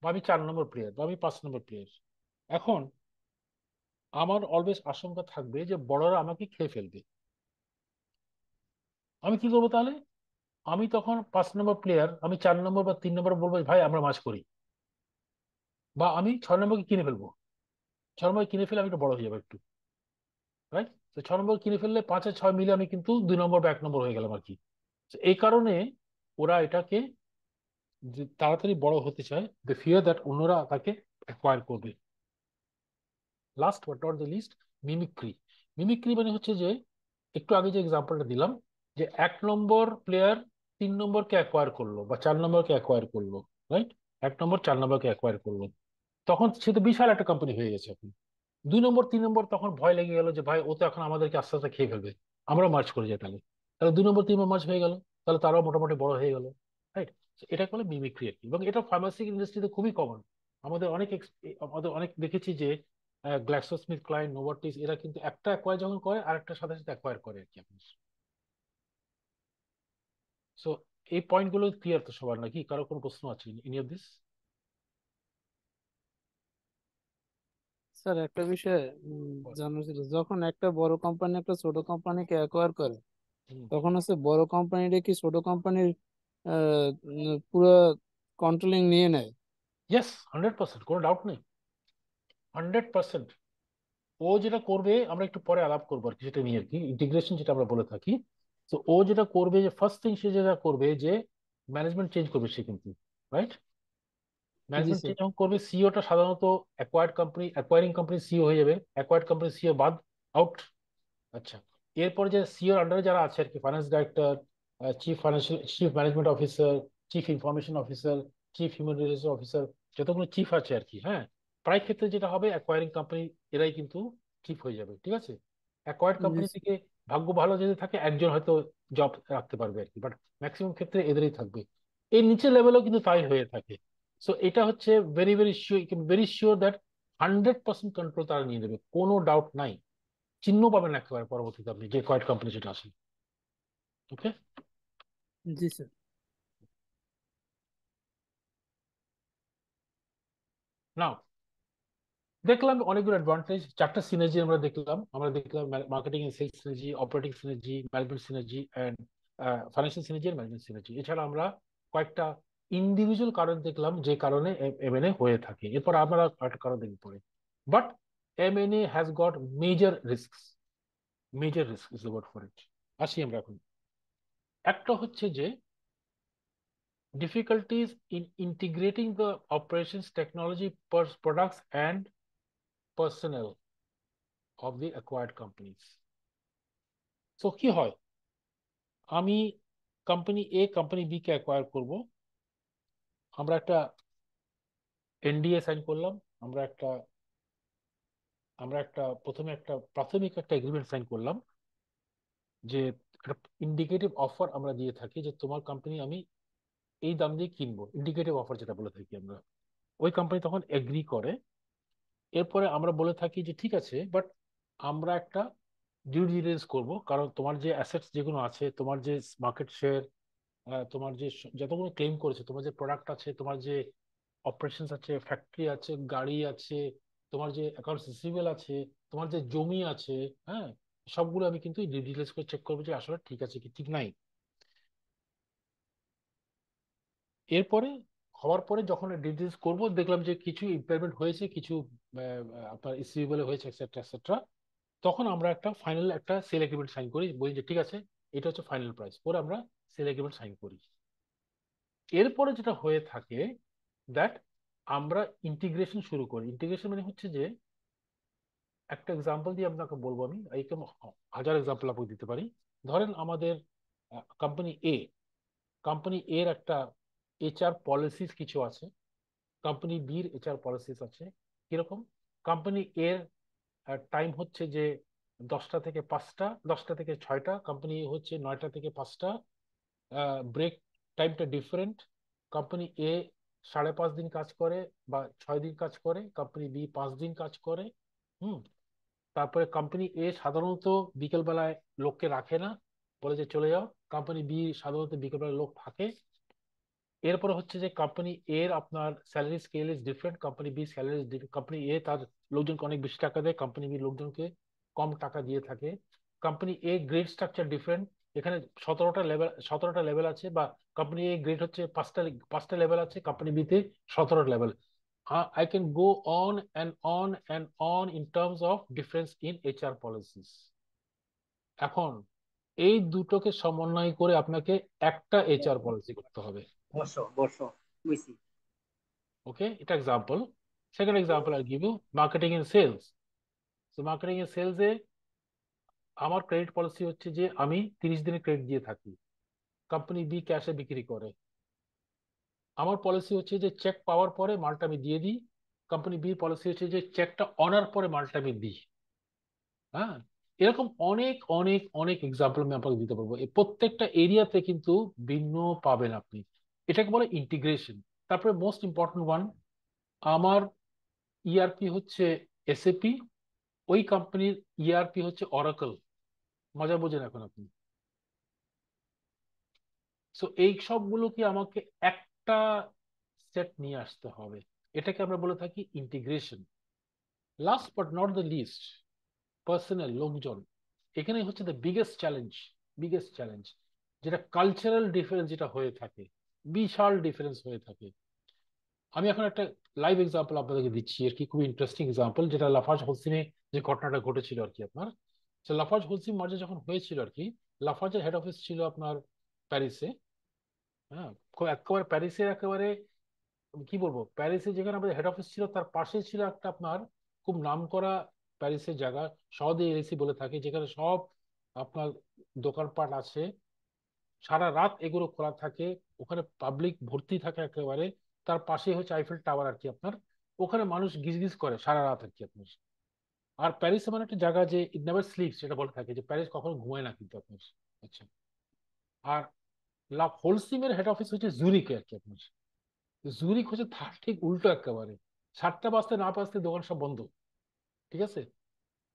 বা আমি চার নম্বর প্লেয়ার বা আমি পাঁচ নম্বর প্লেয়ার এখন আমার অলওয়েজ আশঙ্কা থাকবে যে বড়রা আমাকে খেয়ে ফেলবে আমি কি করবো তাহলে আমি তখন পাঁচ নম্বর প্লেয়ার আমি চার নম্বর বা তিন নম্বর বলবো ভাই আমরা মাছ করি বা আমি ছয় নম্বরকে কিনে ফেলবো ছয় নম্বর কিনে ফেলে আমি একটু বড় হয়ে যাবো একটু রাইট তো ছয় নম্বর কিনে ফেললে পাঁচে ছয় মিলে আমি কিন্তু দুই নম্বর বা এক নম্বর হয়ে গেলাম আর কি এই কারণে ওরা এটাকে যে তাড়াতাড়ি বড় হতে চায় দ্য ফিয়ার দ্যাট অন্যরা তাকে অ্যাকোয়ার করবে last but not the least mimicry mimicry মানে হচ্ছে যে একটু আগে যে এক্সাম্পলটা দিলাম যে এক নম্বর প্লেয়ার তিন নম্বরকে অ্যাকোয়ার করলো বা চার নম্বরকে অ্যাকোয়ার করলো রাইট এক নম্বর চার নম্বরকে অ্যাকোয়ার করলো তখন সে তো বিশাল একটা কোম্পানি হয়ে গেছে এখন দুই নম্বর তিন নম্বর তখন ভয় লেগে গেল যে ভাই ও তো এখন আমাদেরকে আস্তে আস্তে খেয়ে ফেলবে আমরাও মার্চ করে যাই তাহলে তাহলে দুই নম্বর তিন নম্বর মার্চ হয়ে গেল তাহলে তারাও মোটামুটি বড় হয়ে গেল রাইট এটা বলে মিমিক্রি আর কি এবং এটা ফার্মাসিক ইন্ডাস্ট্রিতে খুবই কমন আমাদের অনেক আমাদের অনেক দেখেছি যে গ্ল্যাক্সোস্মিথ ক্লাইন নোভারটিস এরা কিন্তু একটা অ্যাকোয়ার যখন করে আর একটা সাথে সাথে অ্যাকোয়ার করে আর কি আপনার সো এই পয়েন্টগুলো ক্লিয়ার তো সবার নাকি কারো কোনো প্রশ্ন আছে এনি অফ দিস স্যার একটা বিষয় জানা ছিল যখন একটা বড় কোম্পানি একটা ছোট কোম্পানিকে অ্যাকোয়ার করে তখন হচ্ছে বড় কোম্পানিটা কি ছোট কোম্পানির পুরো কন্ট্রোলিং নিয়ে নেয় ইয়েস হান্ড্রেড পার্সেন্ট কোনো ডাউট নেই হান্ড্রেড পার্সেন্ট ও যেটা করবে আমরা একটু পরে আলাপ করবো আর কি সেটা নিয়ে আর কি ইন্টিগ্রেশন যেটা আমরা বলে থাকি তো ও যেটা করবে যে ফার্স্ট থিং সে যেটা করবে যে ম্যানেজমেন্ট চেঞ্জ করবে সে কিন্তু রাইট ম্যানেজমেন্ট চেঞ্জ যখন করবে সিওটা e সাধারণত acquired company acquiring company CEO হয়ে যাবে অ্যাকোয়ার্ড কোম্পানি সিও বাদ আউট আচ্ছা এরপর যে সিওর e আন্ডারে যারা আছে আর কি finance director chief financial chief management officer chief information officer chief human resource officer যতগুলো চিফ আছে আর কি হ্যাঁ প্রায় ক্ষেত্রে যেটা হবে অ্যাকোয়ারিং কোম্পানি এরাই কিন্তু ঠিক হয়ে যাবে ঠিক আছে অ্যাকোয়ার্ড কোম্পানি থেকে ভাগ্য ভালো যদি থাকে একজন হয়তো জব রাখতে পারবে আর কি বাট ম্যাক্সিমাম ক্ষেত্রে এদেরই থাকবে এই নিচের লেভেলও কিন্তু তাই হয়ে থাকে সো এটা হচ্ছে very very sure very sure that hundred percent control তারা নিয়ে নেবে কোনো ডাউট নাই চিহ্ন পাবেন একেবারে পরবর্তীতে আপনি যে কয়েক কোম্পানি সেটা আসেন ওকে জি স্যার নাও দেখলাম অনেকগুলো অ্যাডভান্টেজ চারটা সিনার্জি আমরা দেখলাম আমরা দেখলাম marketing and sales synergy operating synergy management synergy and financial synergy and management synergy এছাড়া আমরা কয়েকটা ইন্ডিভিজুয়াল কারণ দেখলাম যে কারণে এম এমএনএ হয়ে থাকে এরপর আমরা একটা কারণ দেখতে পারি but a has got major risk major risk is got for it আসি আমরা এখন একটা হচ্ছে যে difficulties in integrating the operation technology products and personnel of the acquired companies so কি হয় আমি কোম্পানি এ কোম্পানি বি কে অ্যাকোয়ার করব আমরা একটা এনডিএ সাইন করলাম আমরা একটা আমরা একটা প্রথমে একটা প্রাথমিক একটা এগ্রিমেন্ট সাইন করলাম যে একটা ইন্ডিকেটিভ অফার আমরা দিয়ে থাকি যে তোমার কোম্পানি আমি এই দাম দিয়ে কিনবো ইন্ডিকেটিভ অফার যেটা বলে থাকি আমরা ওই কোম্পানি তখন এগ্রি করে এরপরে আমরা বলে থাকি যে ঠিক আছে বাট আমরা একটা ডিউ ডিলিজেন্স করব কারণ তোমার যে অ্যাসেটস যেগুলো আছে তোমার যে মার্কেট শেয়ার তোমার যে যতগুলো ক্লেম করেছে তোমার যে প্রোডাক্ট আছে তোমার যে অপারেশনস আছে ফ্যাক্টরি আছে গাড়ি আছে তোমার যে অ্যাকাউন্টস রিসিভেল আছে তোমার যে জমি আছে হ্যাঁ সবগুলো আমি কিন্তু ডিউ ডিলিজেন্স করে চেক করবো যে আসলে ঠিক আছে কি ঠিক নাই এরপরে হওয়ার পরে যখন ডিজিজ করব দেখলাম যে কিছু ইম্পেয়ারমেন্ট হয়েছে কিছু আপনার ইসিবিবলে হয়েছে এক্সেট্রা এক্সেট্রা তখন আমরা একটা ফাইনাল একটা সেল এগ্রিমেন্ট সাইন করি বলি যে ঠিক আছে এটা হচ্ছে ফাইনাল প্রাইস পরে আমরা সেল এগ্রিমেন্ট সাইন করি এরপরে যেটা হয়ে থাকে দ্যাট আমরা ইন্টিগ্রেশন শুরু করি ইন্টিগ্রেশন মানে হচ্ছে যে একটা এক্সাম্পল দিয়ে আপনাকে বলবো আমি এইরকম হাজার এক্সাম্পল আপনাকে দিতে পারি ধরেন আমাদের কোম্পানি এ কোম্পানি এর একটা এইচআর পলিসিস কিছু আছে কোম্পানি বির এইচআর পলিসিস আছে কিরকম কোম্পানি এর টাইম হচ্ছে যে দশটা থেকে পাঁচটা দশটা থেকে ছয়টা কোম্পানি হচ্ছে নয়টা থেকে পাঁচটা ব্রেক টাইমটা ডিফারেন্ট কোম্পানি এ সাড়ে পাঁচ দিন কাজ করে বা ছয় দিন কাজ করে কোম্পানি বি পাঁচ দিন কাজ করে হুম তারপরে কোম্পানি এ সাধারণত বিকেলবেলায় লোককে রাখে না বলে যে চলে যাও কোম্পানি বি সাধারণত বিকেলবেলায় লোক থাকে এরপর হচ্ছে যে কোম্পানি এর আপনার salary scale is different company B salary company A তার লোকজনকে অনেক বেশি টাকা দেয় কোম্পানি বি লোকজনকে কম টাকা দিয়ে থাকে company A grade structure different এখানে সতেরোটা লেভেল সতেরোটা লেভেল আছে বা কোম্পানি এ গ্রেড হচ্ছে পাঁচটা পাঁচটা লেভেল আছে কোম্পানি বিতে সতেরোটা level I can go on and on and on in terms of difference in our policies এখন এই দুটোকে সমন্বয় করে আপনাকে একটা আর পলিসি করতে হবে Borso, Borso. We see. Okay, it example. Second example I'll give you, marketing and sales. So marketing and sales এ আমার ক্রেডিট পলিসি হচ্ছে যে আমি তিরিশ দিনের ক্রেডিট দিয়ে থাকি কোম্পানি বি ক্যাশে বিক্রি করে আমার পলিসি হচ্ছে যে চেক পাওয়ার পরে মালটা আমি দিয়ে দিই কোম্পানি বির পলিসি হচ্ছে যে চেকটা অনার পরে মালটা আমি দিই হ্যাঁ এরকম অনেক অনেক অনেক এক্সাম্পল আমি আপনাকে দিতে পারবো এই প্রত্যেকটা এরিয়াতে কিন্তু ভিন্ন পাবেন আপনি এটাকে বলে ইন্টিগ্রেশন তারপরে মোস্ট ইম্পর্টেন্ট ওয়ান আমার ইআরপি e হচ্ছে এসএপি ওই কোম্পানির ইআরপি e হচ্ছে অরাকল মজা বোঝেন এখন আপনি সো এই কি আমাকে একটা সেট নিয়ে আসতে হবে এটাকে আমরা বলে থাকি integration last but not the least personal লোকজন এখানে হচ্ছে the biggest challenge biggest challenge যেটা কালচারাল ডিফারেন্স যেটা হয়ে থাকে বিশাল ডিফারেন্স হয়ে থাকে আমি এখন একটা লাইভ এক্সাম্পল আপনাদেরকে দিচ্ছি আর কি খুবই ইন্টারেস্টিং এক্সাম্পল যেটা লাফাজ হোসিনে যে ঘটনাটা ঘটেছিল আর কি আপনার তো লাফাজ হোসিন মার্জা যখন হয়েছিল আর কি লাফাজের হেড অফিস ছিল আপনার প্যারিসে হ্যাঁ একেবারে প্যারিসের একেবারে কি বলবো প্যারিসে যেখানে আমাদের হেড অফিস ছিল তার পাশে ছিল একটা আপনার খুব নাম করা প্যারিসের জায়গা সৌদি এলিসি বলে থাকে যেখানে সব আপনার দোকানপাট আছে সারা রাত এগুলো খোলা থাকে ওখানে পাবলিক ভর্তি থাকে একেবারে তার পাশে হচ্ছে আইফেল টাওয়ার আর কি আপনার ওখানে মানুষ গিজ গিজ করে সারা রাত আর কি আপনার আর প্যারিস এমন একটা জায়গা যে ইট নেভার স্লিপস যেটা বলে থাকে যে প্যারিস কখনো ঘুমায় না কিন্তু আপনার আচ্ছা আর লা হোলসিমের হেড অফিস হচ্ছে জুরিকে আর কি আপনার জুরিক হচ্ছে তার ঠিক উল্টো একেবারে সাতটা বাজতে না বাজতে দোকান সব বন্ধ ঠিক আছে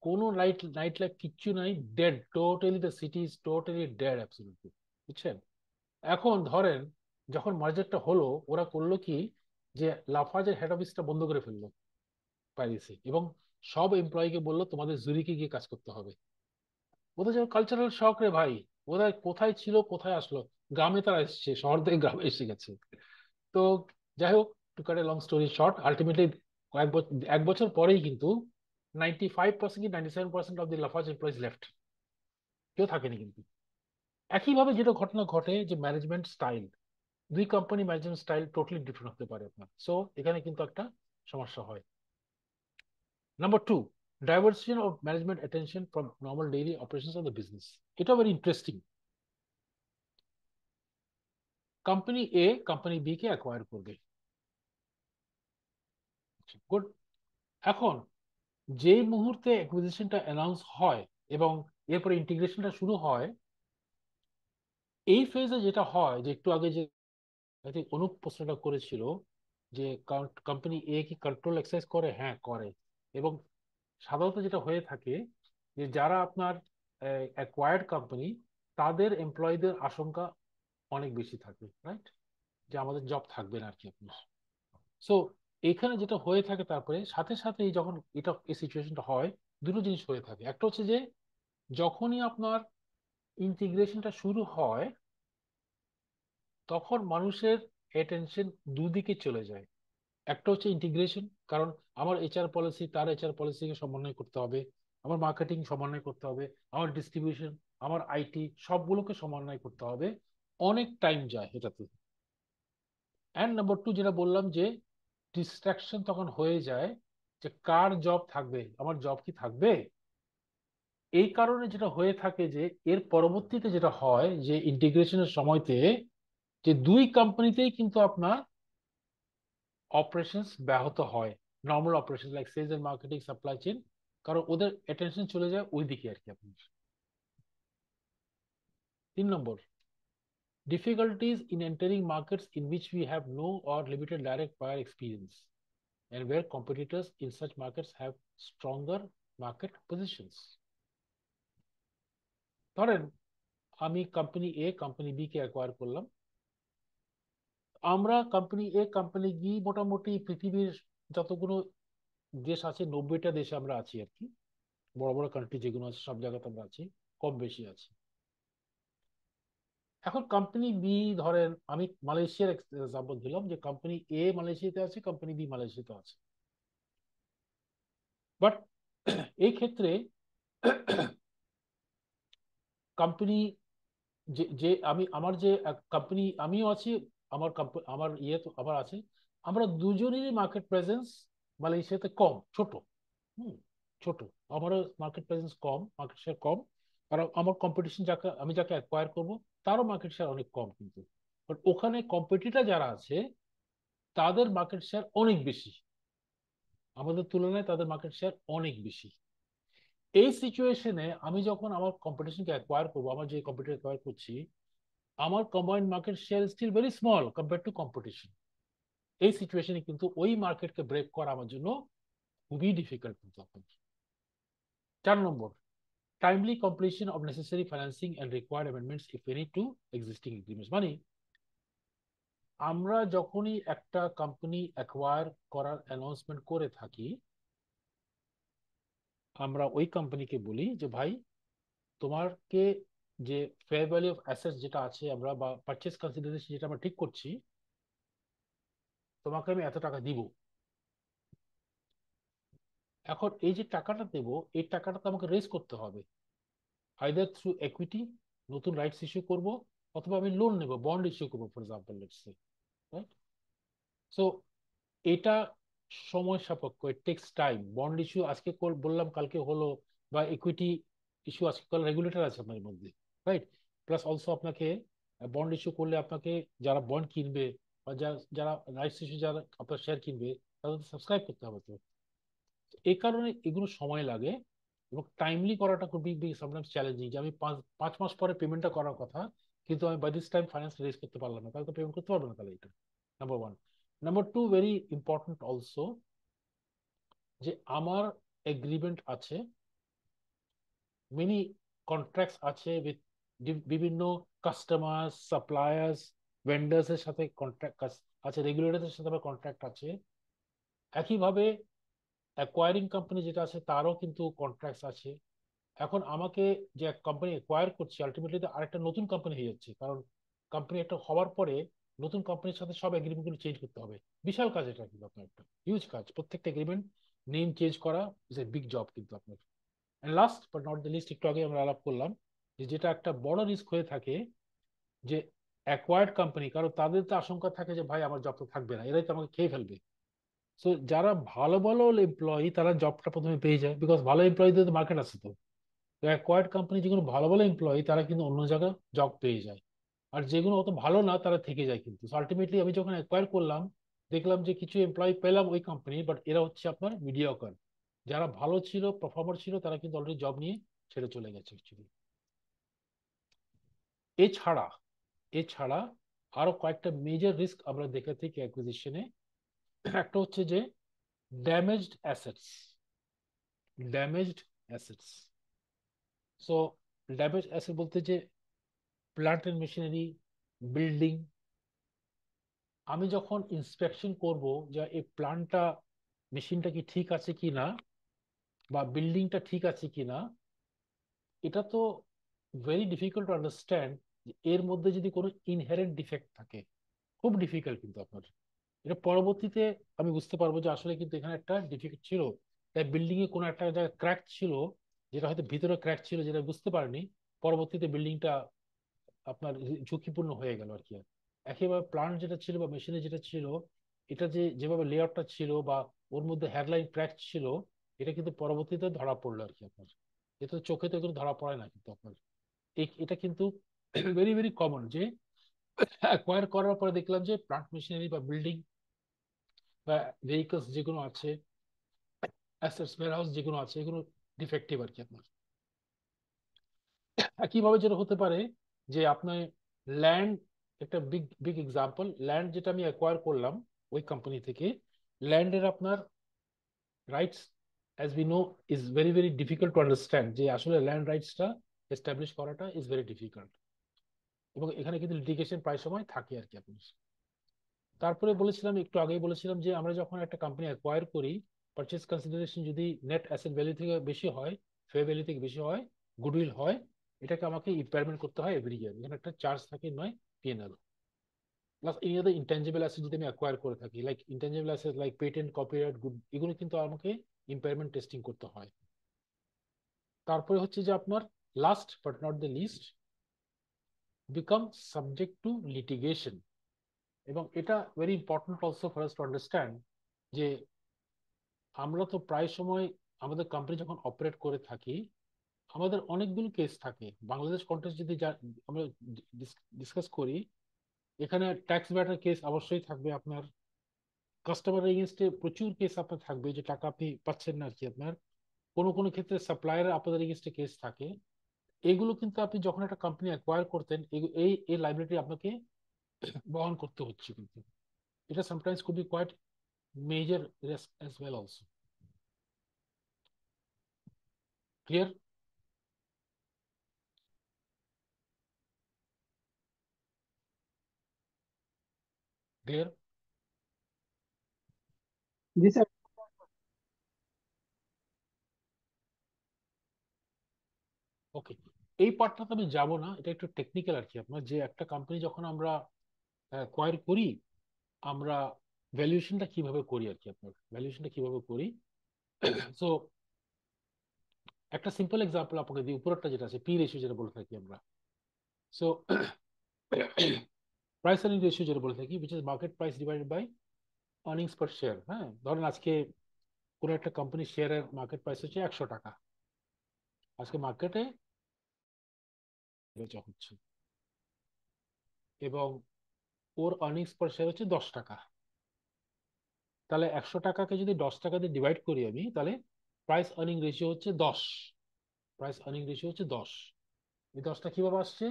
কোনো লাইট নাইট লাইফ কিচ্ছু নাই dead totally the city is totally dead absolutely বুঝছেন এখন ধরেন যখন মার্জারটা হলো ওরা করলো কি যে লাফাজের হেড অফিসটা বন্ধ করে ফেললো প্যারিসে এবং সব এমপ্লয়িকে বললো তোমাদের জুরিকে গিয়ে কাজ করতে হবে ওদের যেন কালচারাল শক রে ভাই ওরা কোথায় ছিল কোথায় আসলো গ্রামে তারা এসছে শহর থেকে গ্রামে এসে গেছে তো যাই হোক to cut a long story short ultimately কয়েক বছর এক বছর পরেই কিন্তু নাইনটি ফাইভ পার্সেন্ট কি ninety seven percent of the Lafarge employees left কেউ থাকেনি কিন্তু একইভাবে যেটা ঘটনা ঘটে যে ম্যানেজমেন্ট স্টাইল দুই company management style totally different হতে পারে আপনার সো এখানে কিন্তু একটা সমস্যা হয় number two diversity of management attention from normal daily operation of the business এটা very interesting company A company B কে অ্যাকোয়ার করবে গুড এখন যেই মুহূর্তে অ্যাকুইজিশনটা অ্যানাউন্স হয় এবং এরপরে ইন্টিগ্রেশনটা শুরু হয় এই ফেজে যেটা হয় যে একটু আগে যে অনুপ প্রশ্নটা করেছিল যে কোম্পানি এ কি কন্ট্রোল এক্সারসাইজ করে হ্যাঁ করে এবং সাধারণত যেটা হয়ে থাকে যে যারা আপনার অ্যাকোয়ার্ড কোম্পানি তাদের এমপ্লয়ীদের আশঙ্কা অনেক বেশি থাকে রাইট যে আমাদের জব থাকবে না আর কি আপনার সো এখানে যেটা হয়ে থাকে তারপরে সাথে সাথে যখন এটা এই সিচুয়েশনটা হয় দুটো জিনিস হয়ে থাকে একটা হচ্ছে যে যখনই আপনার ইন্টিগ্রেশনটা শুরু হয় তখন মানুষের অ্যাটেনশন দুদিকে চলে যায় একটা হচ্ছে ইন্টিগ্রেশন কারণ আমার এইচআর পলিসি তার এইচআর পলিসিকে সমন্বয় করতে হবে আমার মার্কেটিং সমন্বয় করতে হবে আমার ডিস্ট্রিবিউশন আমার আইটি সবগুলোকে সমন্বয় করতে হবে অনেক টাইম যায় এটাতে অ্যান্ড নাম্বার টু যেটা বললাম যে ডিস্ট্রাকশন তখন হয়ে যায় যে কার জব থাকবে আমার জব কি থাকবে এই কারণে যেটা হয়ে থাকে যে এর পরবর্তীতে যেটা হয় যে ইন্টিগ্রেশনের সময়তে যে দুই কোম্পানিতেই কিন্তু আপনার অপারেশনস ব্যাহত হয় normal operation like sales and marketing supply chain কারণ ওদের অ্যাটেনশন চলে যায় ওই দিকে আর কি আপনার তিন নম্বর difficulties in entering markets in which we have no or limited direct buyer experience and where competitors in such markets have stronger market positions ধরেন আমি কোম্পানি এ কোম্পানি বি কে অ্যাকোয়ার করলাম আমরা কোম্পানি এ কোম্পানি গিয়ে মোটামুটি পৃথিবীর যতগুলো দেশ আছে নব্বইটা দেশে আমরা আছি আর কি বড় বড় কান্ট্রি যেগুলো আছে সব জায়গাতে আমরা আছি কম বেশি আছি এখন কোম্পানি বি ধরেন আমি মালয়েশিয়ার এক্সাম্পল দিলাম যে কোম্পানি এ মালয়েশিয়াতে আছে কোম্পানি বি মালয়েশিয়াতে আছে বাট (coughs) এই ক্ষেত্রে কোম্পানি (coughs) যে যে আমি আমার যে কোম্পানি আমিও আছি আমার আমার ইয়ে তো আমার আছে আমরা দুজনেরই মার্কেট প্রেজেন্স মালয়েশিয়াতে কম ছোট হুম ছোট আমারও মার্কেট প্রেজেন্স কম মার্কেট শেয়ার কম আর আমার কম্পিটিশন যাকে আমি যাকে অ্যাকোয়ার করবো তারও মার্কেট শেয়ার অনেক কম কিন্তু বাট ওখানে কম্পিটিটার যারা আছে তাদের মার্কেট শেয়ার অনেক বেশি আমাদের তুলনায় তাদের মার্কেট শেয়ার অনেক বেশি এই সিচুয়েশনে আমি যখন আমার কম্পিটিশনকে অ্যাকোয়ার করবো আমার যে কম্পিটিটর অ্যাকোয়ার করছি আমার combine market share still very small compare to competition এই সিচুয়েশনে কিন্তু ওই মার্কেটকে ব্রেক করা আমার জন্য খুবই ডিফিকাল্ট কিন্তু এখন চার নম্বর timely completion of necessary financing and required amendments if any to existing agreements মানে আমরা যখনই একটা কোম্পানি অ্যাকোয়ার করার অ্যানাউন্সমেন্ট করে থাকি আমরা ওই কোম্পানিকে বলি যে ভাই তোমারকে যে ফেয়ার ভ্যালু অফ অ্যাসেট যেটা আছে আমরা বা পারচেস কনসিডারেশন যেটা আমরা ঠিক করছি তোমাকে আমি এত টাকা দিব এখন এই যে টাকাটা দেব এই টাকাটা তো আমাকে রেজ করতে হবে আইদার থ্রু একুইটি নতুন রাইটস ইস্যু করব অথবা আমি লোন নেব বন্ড ইস্যু করবো for example let's right so এটা সময় সাপেক্ষ it takes time bond issue আজকে বললাম কালকে হলো বা ইকুইটি ইস্যু আজকে রেগুলেটর আছে আপনার মধ্যে রাইট প্লাস অলসো আপনাকে বন্ড uh, ইস্যু করলে আপনাকে যারা বন্ড কিনবে বা যারা রাইটস ইস্যু যারা আপনার শেয়ার কিনবে তাদের সাবস্ক্রাইব করতে হবে তো এই কারণে এগুলো সময় লাগে এবং টাইমলি করাটা খুব বিগ সামটাইমস চ্যালেঞ্জিং যে আমি পাঁচ পাঁচ মাস পরে পেমেন্টটা করার কথা কিন্তু আমি by this time finance raise করতে পারলাম না তাহলে তো পেমেন্ট করতে পারবো না তাহলে এটা number one number two very important also যে আমার এগ্রিমেন্ট আছে মেনি কন্ট্রাক্টস আছে উইথ বিভিন্ন কাস্টমার সাপ্লায়ার্স ভেন্ডার্সের সাথে কন্ট্রাক্ট আছে রেগুলেটরদের সাথে আমার কন্ট্রাক্ট আছে একইভাবে অ্যাকোয়ারিং কোম্পানি যেটা আছে তারও কিন্তু কন্ট্রাক্টস আছে এখন আমাকে যে এক কোম্পানি অ্যাকোয়ার করছে আলটিমেটলি আরেকটা নতুন কোম্পানি হয়ে যাচ্ছে কারণ কোম্পানি একটা হওয়ার পরে নতুন কোম্পানির সাথে সব এগ্রিমেন্টগুলো চেঞ্জ করতে হবে বিশাল কাজ এটা কিন্তু আপনার একটা হিউজ কাজ প্রত্যেকটা এগ্রিমেন্ট নেম চেঞ্জ করা ইজ এ বিগ জব কিন্তু আপনার and last but not the least একটু আগে আমরা আলাপ করলাম যে যেটা একটা বড় রিস্ক হয়ে থাকে যে অ্যাকোয়ার্ড কোম্পানি কারণ তাদের তো আশঙ্কা থাকে যে ভাই আমার জবটা থাকবে না এরাই তো আমাকে খেয়ে ফেলবে সো যারা ভালো ভালো এমপ্লয়ি তারা জবটা প্রথমে পেয়ে যায় বিকজ ভালো এমপ্লয়িদের তো মার্কেট আছে তো অ্যাকোয়ার্ড কোম্পানি যেগুলো ভালো ভালো এমপ্লয়ি তারা কিন্তু অন্য জায়গায় জব পেয়ে যায় আর যেগুলো অত ভালো না তারা থেকে যায় কিন্তু আলটিমেটলি আমি যখন অ্যাকোয়ার করলাম দেখলাম যে কিছু এমপ্লয়ি পেলাম ওই কোম্পানি বাট এরা হচ্ছে আপনার মিডিয়া যারা ভালো ছিল পারফর্মার ছিল তারা কিন্তু অলরেডি জব নিয়ে ছেড়ে চলে গেছে অ্যাকচুয়ালি এছাড়া এছাড়া আরো কয়েকটা মেজর রিস্ক আমরা দেখে থাকি অ্যাকুইজিশনে একটা হচ্ছে যে damaged assets damaged assets so damage asset বলতে যে প্ল্যান্ট অ্যান্ড মেশিনারি বিল্ডিং আমি যখন ইন্সপেকশন করব যে এই প্ল্যান্টটা মেশিনটা কি ঠিক আছে কি না বা বিল্ডিংটা ঠিক আছে কি না এটা তো ভেরি ডিফিকাল্ট টু আন্ডারস্ট্যান্ড এর মধ্যে যদি কোনো ইনহেরেন্ট ডিফেক্ট থাকে খুব ডিফিকাল্ট কিন্তু আপনার এটা পরবর্তীতে আমি বুঝতে পারবো যে আসলে কিন্তু এখানে একটা ডিফেক্ট ছিল তাই বিল্ডিং এ কোনো একটা জায়গায় ক্র্যাক ছিল যেটা হয়তো ভিতরে ক্র্যাক ছিল যেটা বুঝতে পারেনি পরবর্তীতে বিল্ডিংটা আপনার ঝুঁকিপূর্ণ হয়ে গেল আর কি একেবারে প্লান্ট যেটা ছিল বা মেশিনে যেটা ছিল এটা যে যেভাবে লেয়ারটা ছিল বা ওর মধ্যে হেডলাইন ক্র্যাক ছিল এটা কিন্তু পরবর্তীতে ধরা পড়লো আর কি আপনার এটা চোখে তো ধরা পড়ে না কিন্তু আপনার এটা কিন্তু ভেরি ভেরি কমন যে অ্যাকোয়ার করার পরে দেখলাম যে প্লান্ট মেশিনারি বা বিল্ডিং বা ভেহিকলস যেগুলো আছে অ্যাসেটস হাউস যেগুলো আছে এগুলো ডিফেক্টিভ আর কি আপনার কিভাবে যেটা হতে পারে যে আপনার ল্যান্ড একটা বিগ বিগ এক্সাম্পল ল্যান্ড যেটা আমি অ্যাকোয়ার করলাম ওই কোম্পানি থেকে ল্যান্ডের আপনার rights as be know is very very difficult to understand যে আসলে ল্যান্ড রাইটসটা এস্টাবলিশ করাটা ইজ ভেরি ডিফিকাল্ট এবং এখানে কিন্তু লিটিগেশন প্রায় সময় থাকে আর কি আপনি তারপরে বলেছিলাম একটু আগেই বলেছিলাম যে আমরা যখন একটা কোম্পানি অ্যাকোয়ার করি পারচেস কনসিডারেশন যদি নেট অ্যাসেট ভ্যালু থেকে বেশি হয় ফেয়ার ভ্যালু থেকে বেশি হয় গুডউইল হয় এটাকে আমাকে ইম্পেয়ারমেন্ট করতে হয় এভরি ইয়ার এখানে একটা চার্জ থাকে নয় পিএনএল প্লাস এই আদার ইন্টেঞ্জেবল অ্যাসেট যদি আমি অ্যাকোয়ার করে থাকি like intangible asset like patent copyright good এগুলো কিন্তু আমাকে ইম্পেয়ারমেন্ট টেস্টিং করতে হয় তারপরে হচ্ছে যে আপনার last but not the least become subject to litigation এবং এটা very important also for us to understand যে আমরা তো প্রায় সময় আমাদের কোম্পানি যখন অপারেট করে থাকি আমাদের অনেকগুলো কেস থাকে বাংলাদেশ কন্টেস্ট যদি আমরা ডিসকাস করি এখানে ট্যাক্স ম্যাটার কেস অবশ্যই থাকবে আপনার কাস্টমার এগেনস্টে প্রচুর কেস আপনার থাকবে যে টাকা আপনি পাচ্ছেন না কি আপনার কোনো কোনো ক্ষেত্রে সাপ্লায়ার আপনাদের এগেনস্টে কেস থাকে एगलो किंतु আপনি যখন একটা কোম্পানি অ্যাকোয়ার করেন এই এই লাইবিলিটি আপনাকে বহন করতে হচ্ছে কিন্তু এটা সামটাইমস কোভি কোয়ার্ট major risk as well also clear clear this okay এই পার্টটাতে আমি যাব না এটা একটু টেকনিক্যাল আর কি আপনার যে একটা কোম্পানি যখন আমরা কোয়ার করি আমরা ভ্যালুয়েশনটা কিভাবে করি আর কি আপনার ভ্যালুয়েশনটা কিভাবে করি সো একটা সিম্পল এক্সাম্পল আপনাকে দিই উপরেরটা যেটা আছে পি রেশিও যেটা বলে থাকি আমরা সো প্রাইস আর্নিং রেশিও যেটা বলে থাকি which is market price divided by earnings per share হ্যাঁ ধরেন আজকে কোনো একটা কোম্পানির শেয়ারের মার্কেট প্রাইস হচ্ছে একশো টাকা আজকে মার্কেটে বেচা হচ্ছে এবং ওর আর্নিংস পার শেয়ার হচ্ছে দশ টাকা তাহলে একশো টাকাকে যদি দশ টাকা দিয়ে ডিভাইড করি আমি তাহলে প্রাইস আর্নিং রেশিও হচ্ছে দশ প্রাইস আর্নিং রেশিও হচ্ছে দশ এই দশটা কিভাবে আসছে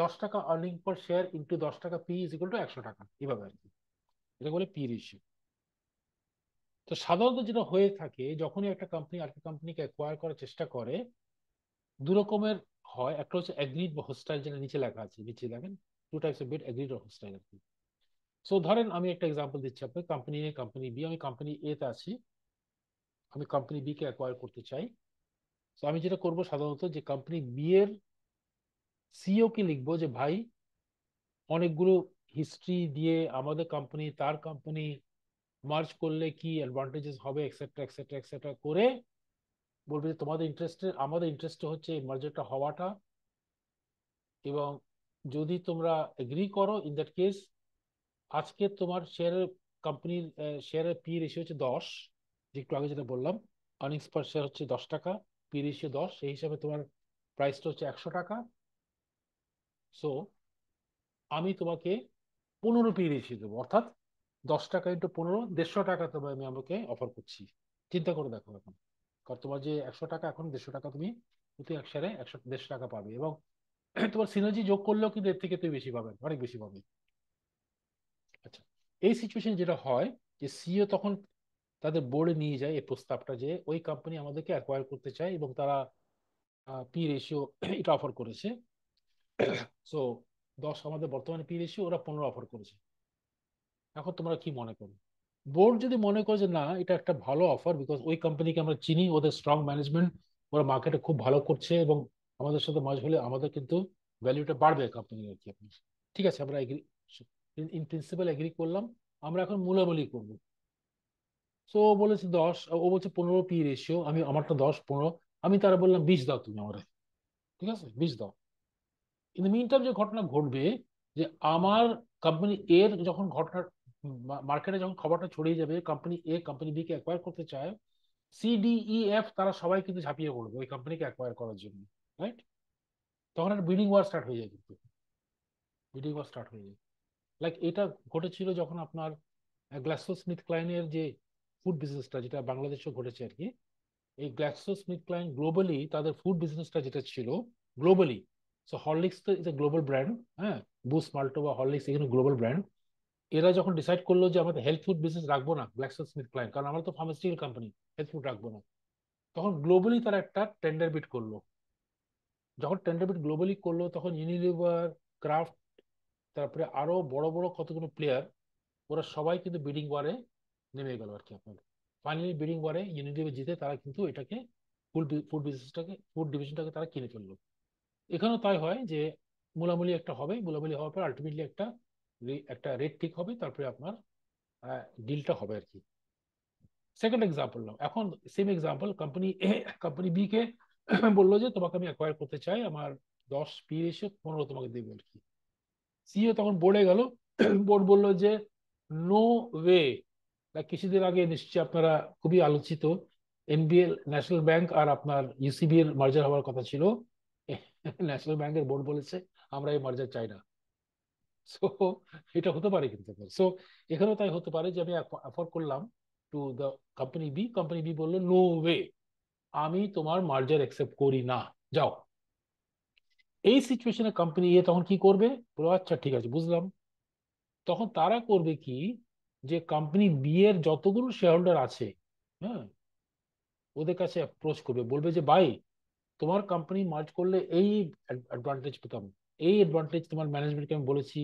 দশ টাকা আর্নিং পার শেয়ার ইন্টু দশ টাকা পি ইজ ইকুয়াল টু একশো টাকা এইভাবে আর কি এটা বলে পি রেশিও তো সাধারণত যেটা হয়ে থাকে যখনই একটা কোম্পানি আরেকটা কোম্পানিকে অ্যাকোয়ার করার চেষ্টা করে দু রকমের হয় একটা হচ্ছে অ্যাগ্রিড বা হোস্টাইল যেটা নিচে লেখা আছে নিচে দেখেন two types of bid agreed or hostile আর কি সো ধরেন আমি একটা এক্সাম্পল দিচ্ছি আপনার কোম্পানি এ কোম্পানি বি আমি কোম্পানি এ তে আছি আমি কোম্পানি বি কে অ্যাকোয়ার করতে চাই তো আমি যেটা করব সাধারণত যে কোম্পানি বি এর সিও e কে লিখবো যে ভাই অনেকগুলো হিস্ট্রি দিয়ে আমাদের কোম্পানি তার কোম্পানি মার্চ করলে কি অ্যাডভান্টেজেস হবে এক্সেট্রা এক্সেট্রা এক্সেট্রা করে বলবে যে তোমাদের ইন্টারেস্টে আমাদের ইন্টারেস্টে হচ্ছে এই মার্জারটা হওয়াটা এবং যদি তোমরা এগ্রি করো ইন দ্যাট কেস আজকে তোমার শেয়ারের কোম্পানির শেয়ারের পি রেশিও হচ্ছে দশ যে একটু আগে যেটা বললাম আর্নিংস পার শেয়ার হচ্ছে দশ টাকা পি রেশিও দশ সেই হিসাবে তোমার প্রাইসটা হচ্ছে একশো টাকা সো আমি তোমাকে পনেরো পি রেশিও দেবো অর্থাৎ দশ টাকা ইন্টু পনেরো দেড়শো টাকা তোমায় আমি আমাকে অফার করছি চিন্তা করে দেখো এখন কারণ তোমার যে একশো টাকা এখন দেড়শো টাকা তুমি প্রতি এক শেয়ারে একশো দেড়শো টাকা পাবে এবং (clears throat) তোমার সিনার্জি যোগ করলেও কিন্তু এর থেকে তুমি বেশি পাবে অনেক বেশি পাবে আচ্ছা এই সিচুয়েশন যেটা হয় যে সিও e তখন তাদের বোর্ডে নিয়ে যায় এই প্রস্তাবটা যে ওই কোম্পানি আমাদেরকে অ্যাকোয়ার করতে চায় এবং তারা পি রেশিও (clears throat) এটা অফার করেছে সো (clears throat) দশ আমাদের বর্তমানে পি রেশিও ওরা পনেরো অফার করেছে এখন তোমরা কি মনে করো বোর্ড যদি মনে করে যে না এটা একটা ভালো অফার বিকজ ওই কোম্পানিকে আমরা চিনি ওদের স্ট্রং ম্যানেজমেন্ট ওরা মার্কেটে খুব ভালো করছে এবং আমাদের সাথে মাছ হলে আমাদের কিন্তু ভ্যালুটা বাড়বে কোম্পানি আর কি আপনি ঠিক আছে আমরা ইন প্রিন্সিপাল এগ্রি করলাম আমরা এখন মূলামূলি করব তো ও বলেছে দশ ও বলছে পনেরো পি রেশিও আমি আমারটা দশ পনেরো আমি তারা বললাম বিশ দাও তুমি আমার ঠিক আছে বিশ দাও ইন দ্য মিন টাইম যে ঘটনা ঘটবে যে আমার কোম্পানি এর যখন ঘটনা মার্কেটে যখন খবরটা ছড়িয়ে যাবে কোম্পানি এ কোম্পানি বি কে অ্যাকোয়ার করতে চায় সিডিইএফ e, তারা সবাই কিন্তু ঝাঁপিয়ে পড়বে ওই কোম্পানিকে অ্যাকোয়ার করার জন্য রাইট তখন একটা বিডিং ওয়ার স্টার্ট হয়ে যায় কিন্তু বিডিং ওয়ার স্টার্ট হয়ে যায় লাইক এটা ঘটেছিল যখন আপনার স্মিথ ক্লাইনের যে ফুড বিজনেসটা যেটা বাংলাদেশেও ঘটেছে আর কি এই স্মিথ ক্লাইন গ্লোবালি তাদের ফুড বিজনেসটা যেটা ছিল গ্লোবালি সো হরলিক্স তো ইজ এ গ্লোবাল ব্র্যান্ড হ্যাঁ বুস মাল্টো বা হরলিক্স এখানে গ্লোবাল ব্র্যান্ড এরা যখন ডিসাইড করলো যে আমাদের হেলথ ফুড বিজনেস রাখবো না গ্ল্যাক্সো স্মিথ ক্লাইন কারণ আমরা তো ফার্মাসিউটিক্যাল কোম্পানি হেলথ ফুড রাখবো না তখন গ্লোবালি তারা একটা টেন্ডার বিট করলো যখন টেন্ডার বিট গ্লোবালি করলো তখন ইউনিলিভার ক্রাফট তারপরে আরো বড় বড় কতগুলো প্লেয়ার ওরা সবাই কিন্তু বিডিং ওয়ারে নেমে গেল আর কি আপনার ফাইনালি বিডিং ওয়ারে ইউনিলিভার জিতে তারা কিন্তু এটাকে ফুড ফুড বিজনেসটাকে ফুড ডিভিশনটাকে তারা কিনে ফেললো এখানেও তাই হয় যে মোলামুলি একটা হবে মোলামুলি হওয়ার পর আলটিমেটলি একটা একটা রেট ঠিক হবে তারপরে আপনার ডিলটা হবে আর কি সেকেন্ড এক্সাম্পল নাও এখন same example company A company B কে (coughs) বললো যে তোমাকে আমি অ্যাকোয়ার করতে চাই আমার দশ পি এসে পনেরো তোমাকে দেবে আর কি সিও তখন বোর্ডে গেল বোর্ড (coughs) বললো যে নো ওয়ে কিছুদিন আগে নিশ্চয়ই আপনারা খুবই আলোচিত এনবিএল ন্যাশনাল ব্যাংক আর আপনার ইউসিবি এর মার্জার হওয়ার কথা ছিল ন্যাশনাল ব্যাংকের বোর্ড বলেছে আমরা এই মার্জার চাই না সো (laughs) এটা হতে পারে কিন্তু সো এখানেও তাই হতে পারে যে আমি অ্যাফোর্ড করলাম to the company B company B বললো নো ওয়ে আমি তোমার মার্জার অ্যাকসেপ্ট করি না যাও এই সিচুয়েশনে কোম্পানি এ তখন কি করবে বলো আচ্ছা ঠিক আছে বুঝলাম তখন তারা করবে কি যে কোম্পানি বি এর যতগুলো শেয়ার হোল্ডার আছে হ্যাঁ ওদের কাছে অ্যাপ্রোচ করবে বলবে যে ভাই তোমার কোম্পানি মার্জ করলে এই অ্যাডভান্টেজ পেতাম এই অ্যাডভান্টেজ তোমার ম্যানেজমেন্টকে আমি বলেছি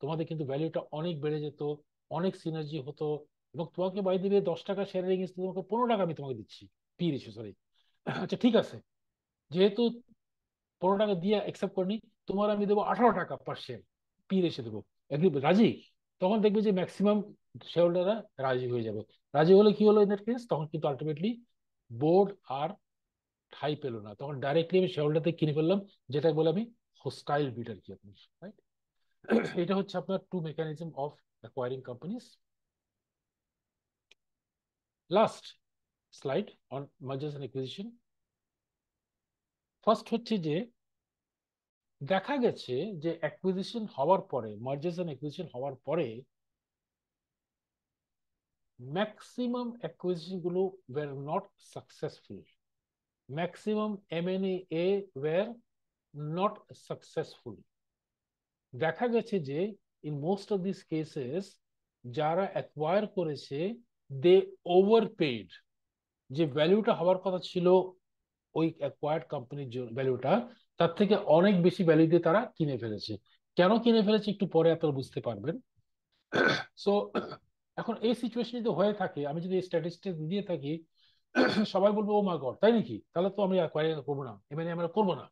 তোমাদের কিন্তু ভ্যালুটা অনেক বেড়ে যেত অনেক সিনার্জি হতো এবং তোমাকে বাই দিবে দশ টাকা শেয়ার এগেন্স্ট তোমাকে পনেরো টাকা আমি তোমাকে দিচ্ছি পি রেশিও সরি আচ্ছা ঠিক আছে যেহেতু পনেরো টাকা দিয়ে অ্যাকসেপ্ট করিনি তোমার আমি দেবো আঠারো টাকা পার শেয়ার পি রেসে দেবো একদিন রাজি তখন দেখবে যে ম্যাক্সিমাম শেয়ার হোল্ডাররা রাজি হয়ে যাবে রাজি হলে কি হলো ইন দ্যাট কেস তখন কিন্তু আলটিমেটলি বোর্ড আর ঠাই পেলো না তখন ডাইরেক্টলি আমি শেয়ার হোল্ডারদের কিনে ফেললাম যেটা বলে আমি হোস্টাইল bidder কি আপনি রাইট এটা হচ্ছে আপনার two mechanism of acquiring companies last slide on mergers and acquisition first হচ্ছে যে দেখা গেছে যে অ্যাকুইজিশন হওয়ার পরে মার্জার্স অ্যান্ড অ্যাকুইজিশন হওয়ার পরে ম্যাক্সিমাম অ্যাকুইজিশন গুলো were not successful maximum M and A were not successful দেখা গেছে যে in most of these cases যারা অ্যাকোয়ার করেছে দে ওভারপেড যে ভ্যালুটা হওয়ার কথা ছিল ওই অ্যাকোয়ার্ড কোম্পানির ভ্যালুটা তার থেকে অনেক বেশি ভ্যালু দিয়ে তারা কিনে ফেলেছে কেন কিনে ফেলেছে একটু পরে আপনারা বুঝতে পারবেন সো এখন এই সিচুয়েশন যদি হয়ে থাকে আমি যদি স্ট্যাটিস্টিক দিয়ে থাকি সবাই বলবো ও মা গড তাই নাকি তাহলে তো আমি অ্যাকোয়ারিং করবো না এমএনএ মানে আমরা করবো না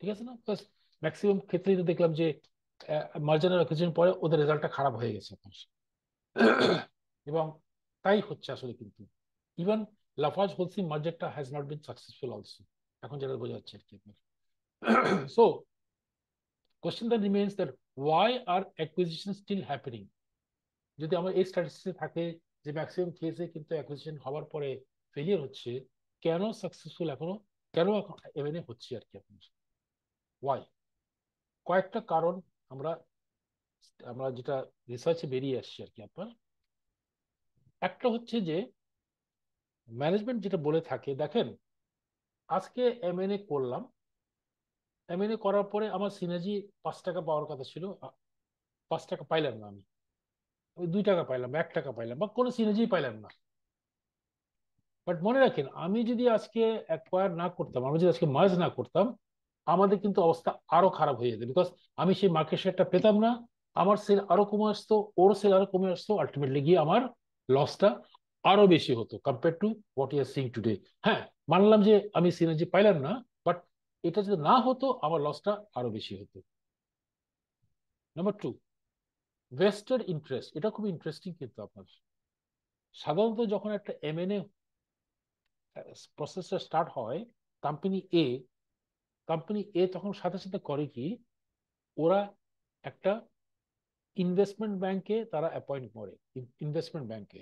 ঠিক আছে না ম্যাক্সিমাম ক্ষেত্রেই তো দেখলাম যে মার্জানের কিছুদিন পরে ওদের রেজাল্টটা খারাপ হয়ে গেছে এবং তাই হচ্ছে আসলে কিন্তু ইভেন লাফাজ হোলসি মার্জারটা has not been successful also এখন যেটা বোঝা যাচ্ছে আর কি আপনার so question that remains that why are acquisition still happening যদি আমার এই স্ট্র্যাটেজিতে থাকে যে ম্যাক্সিমাম খেয়েছে কিন্তু অ্যাকুইজিশন হওয়ার পরে ফেলিয়ার হচ্ছে কেন সাকসেসফুল এখনো কেন এখন এমএনএ মানে হচ্ছে আর কি আপনার ওয়াই কয়েকটা কারণ আমরা আমরা যেটা রিসার্চে বেরিয়ে আসছি আর কি আপনার একটা হচ্ছে যে ম্যানেজমেন্ট যেটা বলে থাকে দেখেন আজকে এম করলাম এম এন এ করার পরে আমার সিনাজি পাঁচ টাকা পাওয়ার কথা ছিল পাঁচ টাকা পাইলাম না আমি ওই দুই টাকা পাইলাম এক টাকা পাইলাম বা কোনো সিনাজি পাইলাম না বাট মনে রাখেন আমি যদি আজকে অ্যাকোয়ার না করতাম আমি যদি আজকে মার্জ না করতাম আমাদের কিন্তু অবস্থা আরো খারাপ হয়ে যেত বিকজ আমি সেই মার্কেট শেয়ারটা পেতাম না আমার সেল আরো কমে আসতো ওর সেল আরো কমে আসতো আলটিমেটলি গিয়ে আমার লসটা আরো বেশি হতো compare to what you're seeing today হ্যাঁ মানলাম যে আমি সিনার্জি পাইলাম না বাট এটা যদি না হতো আমার লসটা আরো বেশি হতো নাম্বার টু ভেস্টেড ইন্টারেস্ট এটা খুব ইন্টারেস্টিং কিন্তু আপনার সাধারণত যখন একটা এমএনএ প্রসেসটা স্টার্ট হয় কোম্পানি এ কোম্পানি এ তখন সাথে সাথে করে কি ওরা একটা ইনভেস্টমেন্ট ব্যাংকে তারা অ্যাপয়েন্ট করে ইনভেস্টমেন্ট ব্যাংকে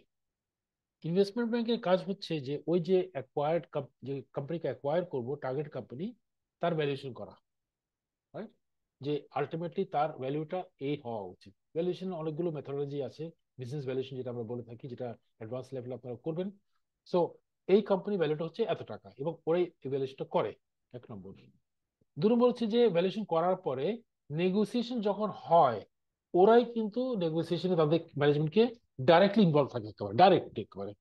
ইনভেস্টমেন্ট ব্যাংকের কাজ হচ্ছে যে ওই যে অ্যাকোয়ার্ড যে কোম্পানিকে অ্যাকোয়ার করবো টার্গেট কোম্পানি তার ভ্যালুয়েশন করা যে আলটিমেটলি তার ভ্যালুটা এই হওয়া উচিত ভ্যালুয়েশন অনেকগুলো মেথোলজি আছে বিজনেস ভ্যালুয়েশন যেটা আমরা বলে থাকি যেটা অ্যাডভান্স লেভেলে আপনারা করবেন সো এই কোম্পানি ভ্যালুটা হচ্ছে এত টাকা এবং ওরাই ভ্যালুয়েশনটা করে এক নম্বর দুটো বলছে যে ভ্যালুয়েশন করার পরে নেগোসিয়েশন যখন হয় ওরাই কিন্তু নেগোসিয়েশনে তাদের ম্যানেজমেন্টকে ডাইরেক্টলি ইনভলভ থাকে একেবারে ডাইরেক্ট একেবারে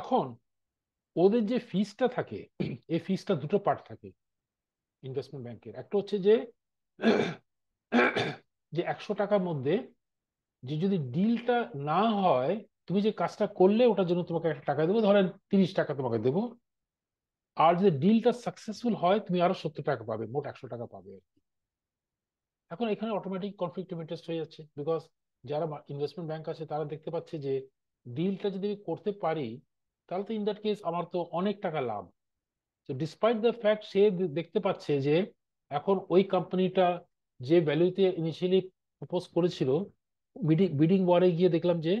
এখন ওদের যে ফিসটা থাকে (clears throat) এই ফিসটা দুটো পার্ট থাকে ইনভেস্টমেন্ট ব্যাংকের একটা হচ্ছে যে (clears throat) যে একশো টাকার মধ্যে যে যদি ডিলটা না হয় তুমি যে কাজটা করলে ওটার জন্য তোমাকে একটা টাকা দেবো ধরেন তিরিশ টাকা তোমাকে দেবো আর যদি ডিলটা সাকসেসফুল হয় তুমি আরো সত্তর টাকা পাবে মোট একশো টাকা পাবে আর কি এখন এখানে অটোমেটিক কনফ্লিক্ট অফ ইন্টারেস্ট হয়ে যাচ্ছে বিকজ যারা ইনভেস্টমেন্ট ব্যাংক আছে তারা দেখতে পাচ্ছে যে ডিলটা যদি আমি করতে পারি তাহলে তো ইন দ্যাট কেস আমার তো অনেক টাকা লাভ তো ডিসপাইট দ্য ফ্যাক্ট সে দেখতে পাচ্ছে যে এখন ওই কোম্পানিটা যে ভ্যালুতে ইনিশিয়ালি প্রপোজ করেছিল বিডিং ওয়ারে গিয়ে দেখলাম যে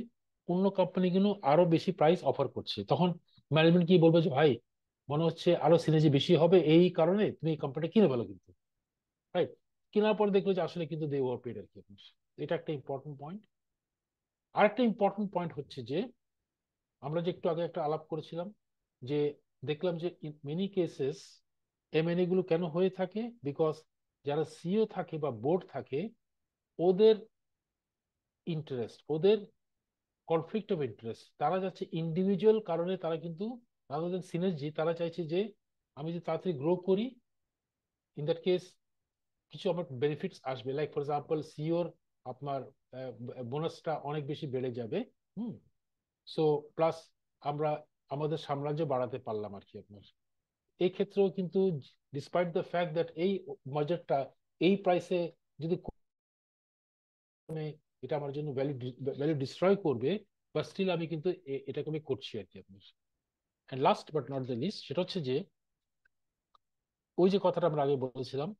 অন্য কোম্পানিগুলো আরো বেশি প্রাইস অফার করছে তখন ম্যানেজমেন্ট কি বলবে যে ভাই মনে হচ্ছে আরো সিনার্জি বেশি হবে এই কারণে তুমি এই কোম্পানিটা কিনে ভালো কিন্তু রাইট কেনার পর দেখলো যে আসলে কিন্তু দে ওয়ার পেড আর কি এটা একটা ইম্পর্টেন্ট পয়েন্ট আরেকটা ইম্পর্টেন্ট পয়েন্ট হচ্ছে যে আমরা যে একটু আগে একটা আলাপ করেছিলাম যে দেখলাম যে ইন মেনি কেসেস এমএনএ গুলো কেন হয়ে থাকে বিকজ যারা সিও থাকে বা বোর্ড থাকে ওদের ইন্টারেস্ট ওদের কনফ্লিক্ট অফ ইন্টারেস্ট তারা যাচ্ছে ইন্ডিভিজুয়াল কারণে তারা কিন্তু রাদার দেন সিনার্জি তারা চাইছে যে আমি যদি তাড়াতাড়ি গ্রো করি ইন দ্যাট কেস কিছু আমার বেনিফিটস আসবে লাইক ফর এক্সাম্পল সিওর আপনার বোনাসটা অনেক বেশি বেড়ে যাবে হুম সো প্লাস আমরা আমাদের সাম্রাজ্য বাড়াতে পারলাম আর কি আপনার এই ক্ষেত্রেও কিন্তু ডিসপাইট দ্য ফ্যাক্ট দ্যাট এই মজারটা এই প্রাইসে যদি মানে এটা আমার জন্য ভ্যালু ভ্যালু ডিস্ট্রয় করবে বা স্টিল আমি কিন্তু এটাকে আমি করছি আর কি আপনার and last but not the least সেটা হচ্ছে যে ওই যে কথাটা আমরা আগে বলেছিলাম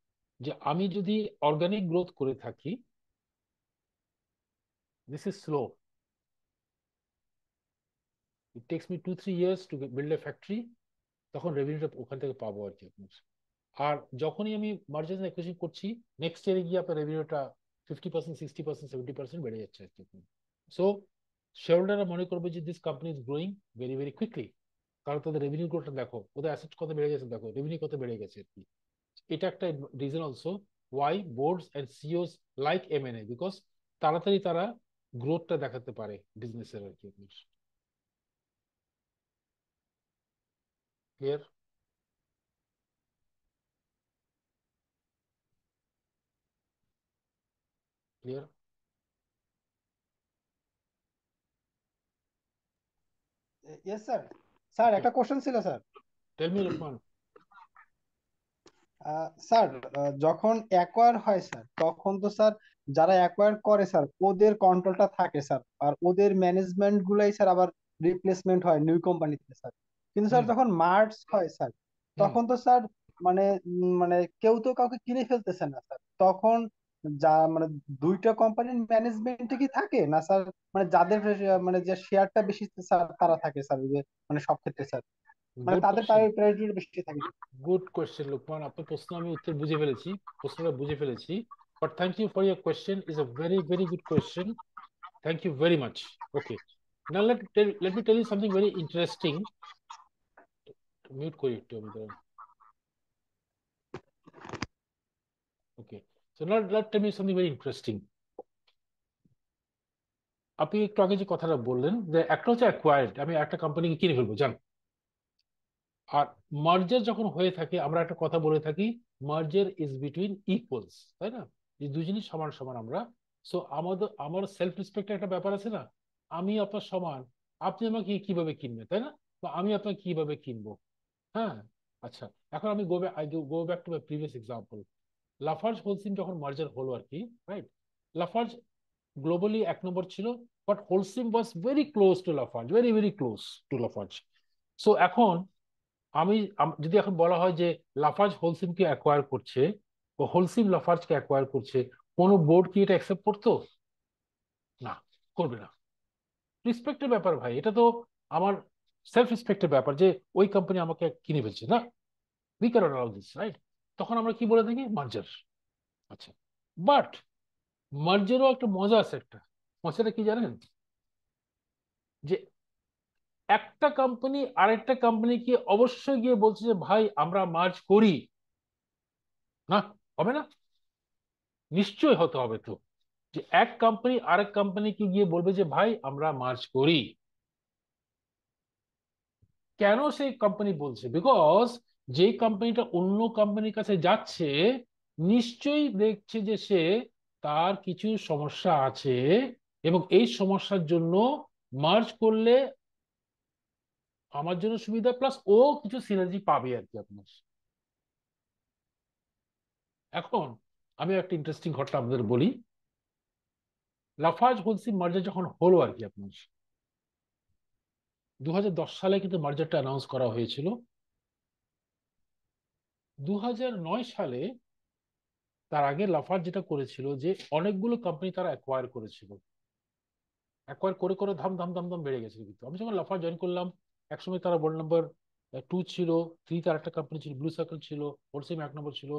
যে আমি যদি অর্গানিক গ্রোথ করে থাকি this is slow it takes me two three years to build a factory তখন রেভিনিউটা ওখান থেকে পাবো আর কি আর যখনই আমি মার্চেন্ট অ্যাকুইশন করছি নেক্সট ইয়ারে গিয়ে আপনার রেভিনিউটা fifty percent sixty percent seventy percent বেড়ে যাচ্ছে আর কি সো শেয়ার মনে করবে যে this company is growing very very quickly কারণ তাদের রেভিনিউ গ্রোথটা দেখো ওদের অ্যাসেট কত বেড়ে গেছে দেখো রেভিনিউ কত বেড়ে গেছে আর কি এটা একটা reason also why boards and CEOs like M and A because তাড়াতাড়ি তারা গ্রোথটা দেখাতে পারে বিজনেসের আর কি clear clear Yes, sir. Sir একটা কোশ্চেন ছিল sir tell me Lokman sir যখন অ্যাকোয়ার হয় স্যার তখন তো স্যার যারা অ্যাকোয়ার করে স্যার ওদের কন্ট্রোলটা থাকে স্যার আর ওদের ম্যানেজমেন্ট গুলাই স্যার আবার রিপ্লেসমেন্ট হয় নিউ কোম্পানিতে স্যার কিন্তু স্যার যখন মার্চ হয় স্যার তখন তো স্যার মানে মানে কেউ তো কাউকে কিনে ফেলতেছে না স্যার তখন যা মানে দুইটা কোম্পানির ম্যানেজমেন্টে কি থাকে না স্যার মানে যাদের মানে যে শেয়ারটা বেশি স্যার তারা থাকে স্যার মানে সব ক্ষেত্রে স্যার মানে তাদের প্রায়োরিটি বেশি থাকে গুড কোশ্চেন লোকমান আপনার প্রশ্ন আমি উত্তর বুঝে ফেলেছি প্রশ্নটা বুঝে ফেলেছি but thank you for your question is a very very good question thank you very much okay let let let me tell you something very interesting mute করি একটু ওকে So now let tell me something আপনি একটু আগে যে কথাটা বললেন যে একটা হচ্ছে অ্যাকোয়ার্ড আমি একটা কোম্পানিকে কিনে ফেলবো জান আর মার্জার যখন হয়ে থাকে আমরা একটা কথা বলে থাকি মার্জার ইজ বিটুইন ইকুয়ালস তাই না এই দুই সমান সমান আমরা সো আমাদের আমার সেলফ রেসপেক্টের একটা ব্যাপার আছে না আমি আপনার সমান আপনি আমাকে কিভাবে কিনবেন তাই না বা আমি আপনাকে কিভাবে কিনবো হ্যাঁ আচ্ছা এখন আমি go back go back to my previous example Lafarge Holcim যখন মার্জার হলো আর কি রাইট লাফার্জ গ্লোবালি এক নম্বর ছিল but Holcim was very close to Lafarge very very close to Lafarge so এখন আমি যদি এখন বলা হয় যে লাফার্জ হোলসিমকে অ্যাকোয়ার করছে বা হোলসিম লাফার্জকে অ্যাকোয়ার করছে কোনো বোর্ড কি এটা অ্যাকসেপ্ট করতো না করবে না রিসপেক্টের ব্যাপার ভাই এটা তো আমার সেলফ রেসপেক্টের ব্যাপার যে ওই কোম্পানি আমাকে কিনে ফেলছে না we can allow this right তখন আমরা কি বলে থাকি মার্জার আচ্ছা বাট মার্জারও একটা মজা আছে একটা মজাটা কি জানেন যে একটা কোম্পানি আরেকটা কোম্পানিকে অবশ্যই গিয়ে বলছে যে ভাই আমরা মার্জ করি না হবে না নিশ্চয় হতে হবে তো যে এক কোম্পানি আরেক কোম্পানিকে গিয়ে বলবে যে ভাই আমরা মার্জ করি কেন সেই কোম্পানি বলছে বিকজ যে কোম্পানিটা অন্য কোম্পানির কাছে যাচ্ছে নিশ্চয়ই দেখছে যে সে তার কিছু সমস্যা আছে এবং এই সমস্যার জন্য মার্জ করলে আমার জন্য সুবিধা প্লাস ও কিছু সিনার্জি পাবে আর কি আপনার এখন আমি একটা ইন্টারেস্টিং ঘটনা আপনাদের বলি লাফাজ হোলসি মার্জার যখন হলো আর কি আপনার দু সালে কিন্তু মার্জারটা অ্যানাউন্স করা হয়েছিল দু সালে তার আগে লাফার যেটা করেছিল যে অনেকগুলো কোম্পানি তারা অ্যাকোয়ার করেছিল অ্যাকোয়ার করে করে ধাম ধাম ধাম ধাম বেড়ে গেছিল কিন্তু আমি যখন লাফার জয়েন করলাম একসময় তারা বল নাম্বার টু ছিল থ্রি তার একটা কোম্পানি ছিল ব্লু সার্কেল ছিল ওর এক নম্বর ছিল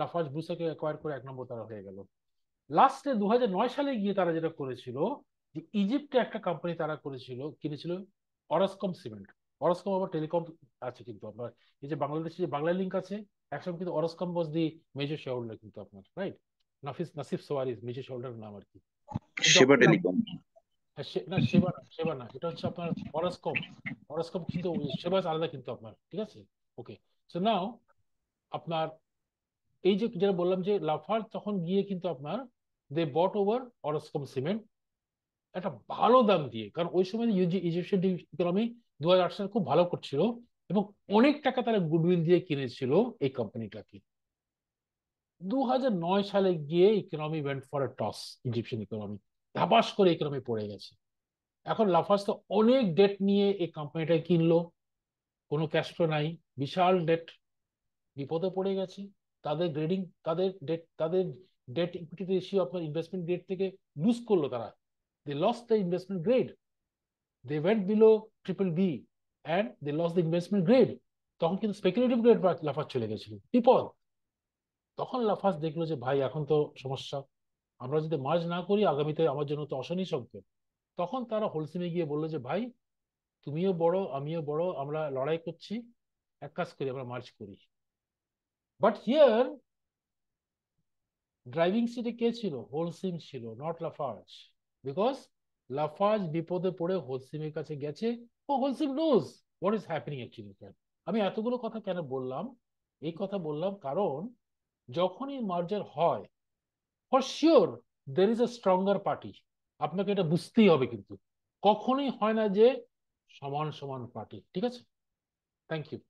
লাফার্জ ব্লু সার্কেল অ্যাকোয়ার করে এক নম্বর তারা হয়ে গেল লাস্টে দু সালে গিয়ে তারা যেটা করেছিল যে ইজিপ্টে একটা কোম্পানি তারা করেছিল কিনেছিল অরাসকম সিমেন্ট অরাসকম আবার টেলিকম আছে কিন্তু আপনার এই যে বাংলাদেশে যে বাংলা লিঙ্ক আছে একসময় কিন্তু অরস কম্বোজ দি মেজর শেয়ারহোল্ডার কিন্তু আপনার রাইট নাফিস নাসিফ সোয়ারিজ মেজর শেয়ারহোল্ডার নাম আর কি সেবা টেলিকম হ্যাঁ, না সেবা না সেবা না এটা হচ্ছে আপনার অরসকম অরসকম কিন্তু সেবা আলাদা কিন্তু আপনার ঠিক আছে ওকে সো নাও আপনার এই যে যেটা বললাম যে লাফার তখন গিয়ে কিন্তু আপনার দে বট ওভার অরসকম সিমেন্ট একটা ভালো দাম দিয়ে কারণ ওই সময় ইজিপশিয়ান ইকোনমি দু হাজার আট সালে খুব ভালো করছিল এবং অনেক টাকা তারা গুডউইন দিয়ে কিনেছিল এই কোম্পানিটাকে দু সালে গিয়ে economy went for a toss Egyptian economy ধাবাস করে ইকোনমি পড়ে গেছে এখন লাফাস তো অনেক ডেট নিয়ে এই কোম্পানিটা কিনলো কোনো ক্যাশফ্লো নাই বিশাল ডেট বিপদে পড়ে গেছে তাদের গ্রেডিং তাদের ডেট তাদের ডেট ইকুইটি রেশিও আপনার ইনভেস্টমেন্ট গ্রেড থেকে লুজ করলো তারা they lost the investment grade they went below triple B and they lost the investment grade তখন কিন্তু স্পেকুলেটিভ গ্রেড চলে গেছিল তখন লাফাস দেখলো যে ভাই এখন তো সমস্যা আমরা যদি মার্জ না করি আগামীতে আমার জন্য তো অশনি শব্দ তখন তারা হোলসিমে গিয়ে বললো যে ভাই তুমিও বড় আমিও বড় আমরা লড়াই করছি এক কাজ করি আমরা মার্চ করি বাট হিয়ার ড্রাইভিং সিটে কে ছিল হোলসিম ছিল নট লাফার্জ বিকজ লাফার্জ বিপদে পড়ে হোলসিমের কাছে গেছে progressive news what is happening actually আমি এতগুলো কথা কেন বললাম এই কথা বললাম কারণ যখনই মার্জার হয় for sure there is a stronger party আপনাকে এটা বুঝতেই হবে কিন্তু কখনোই হয় না যে সমান সমান পার্টি ঠিক আছে থ্যাংক ইউ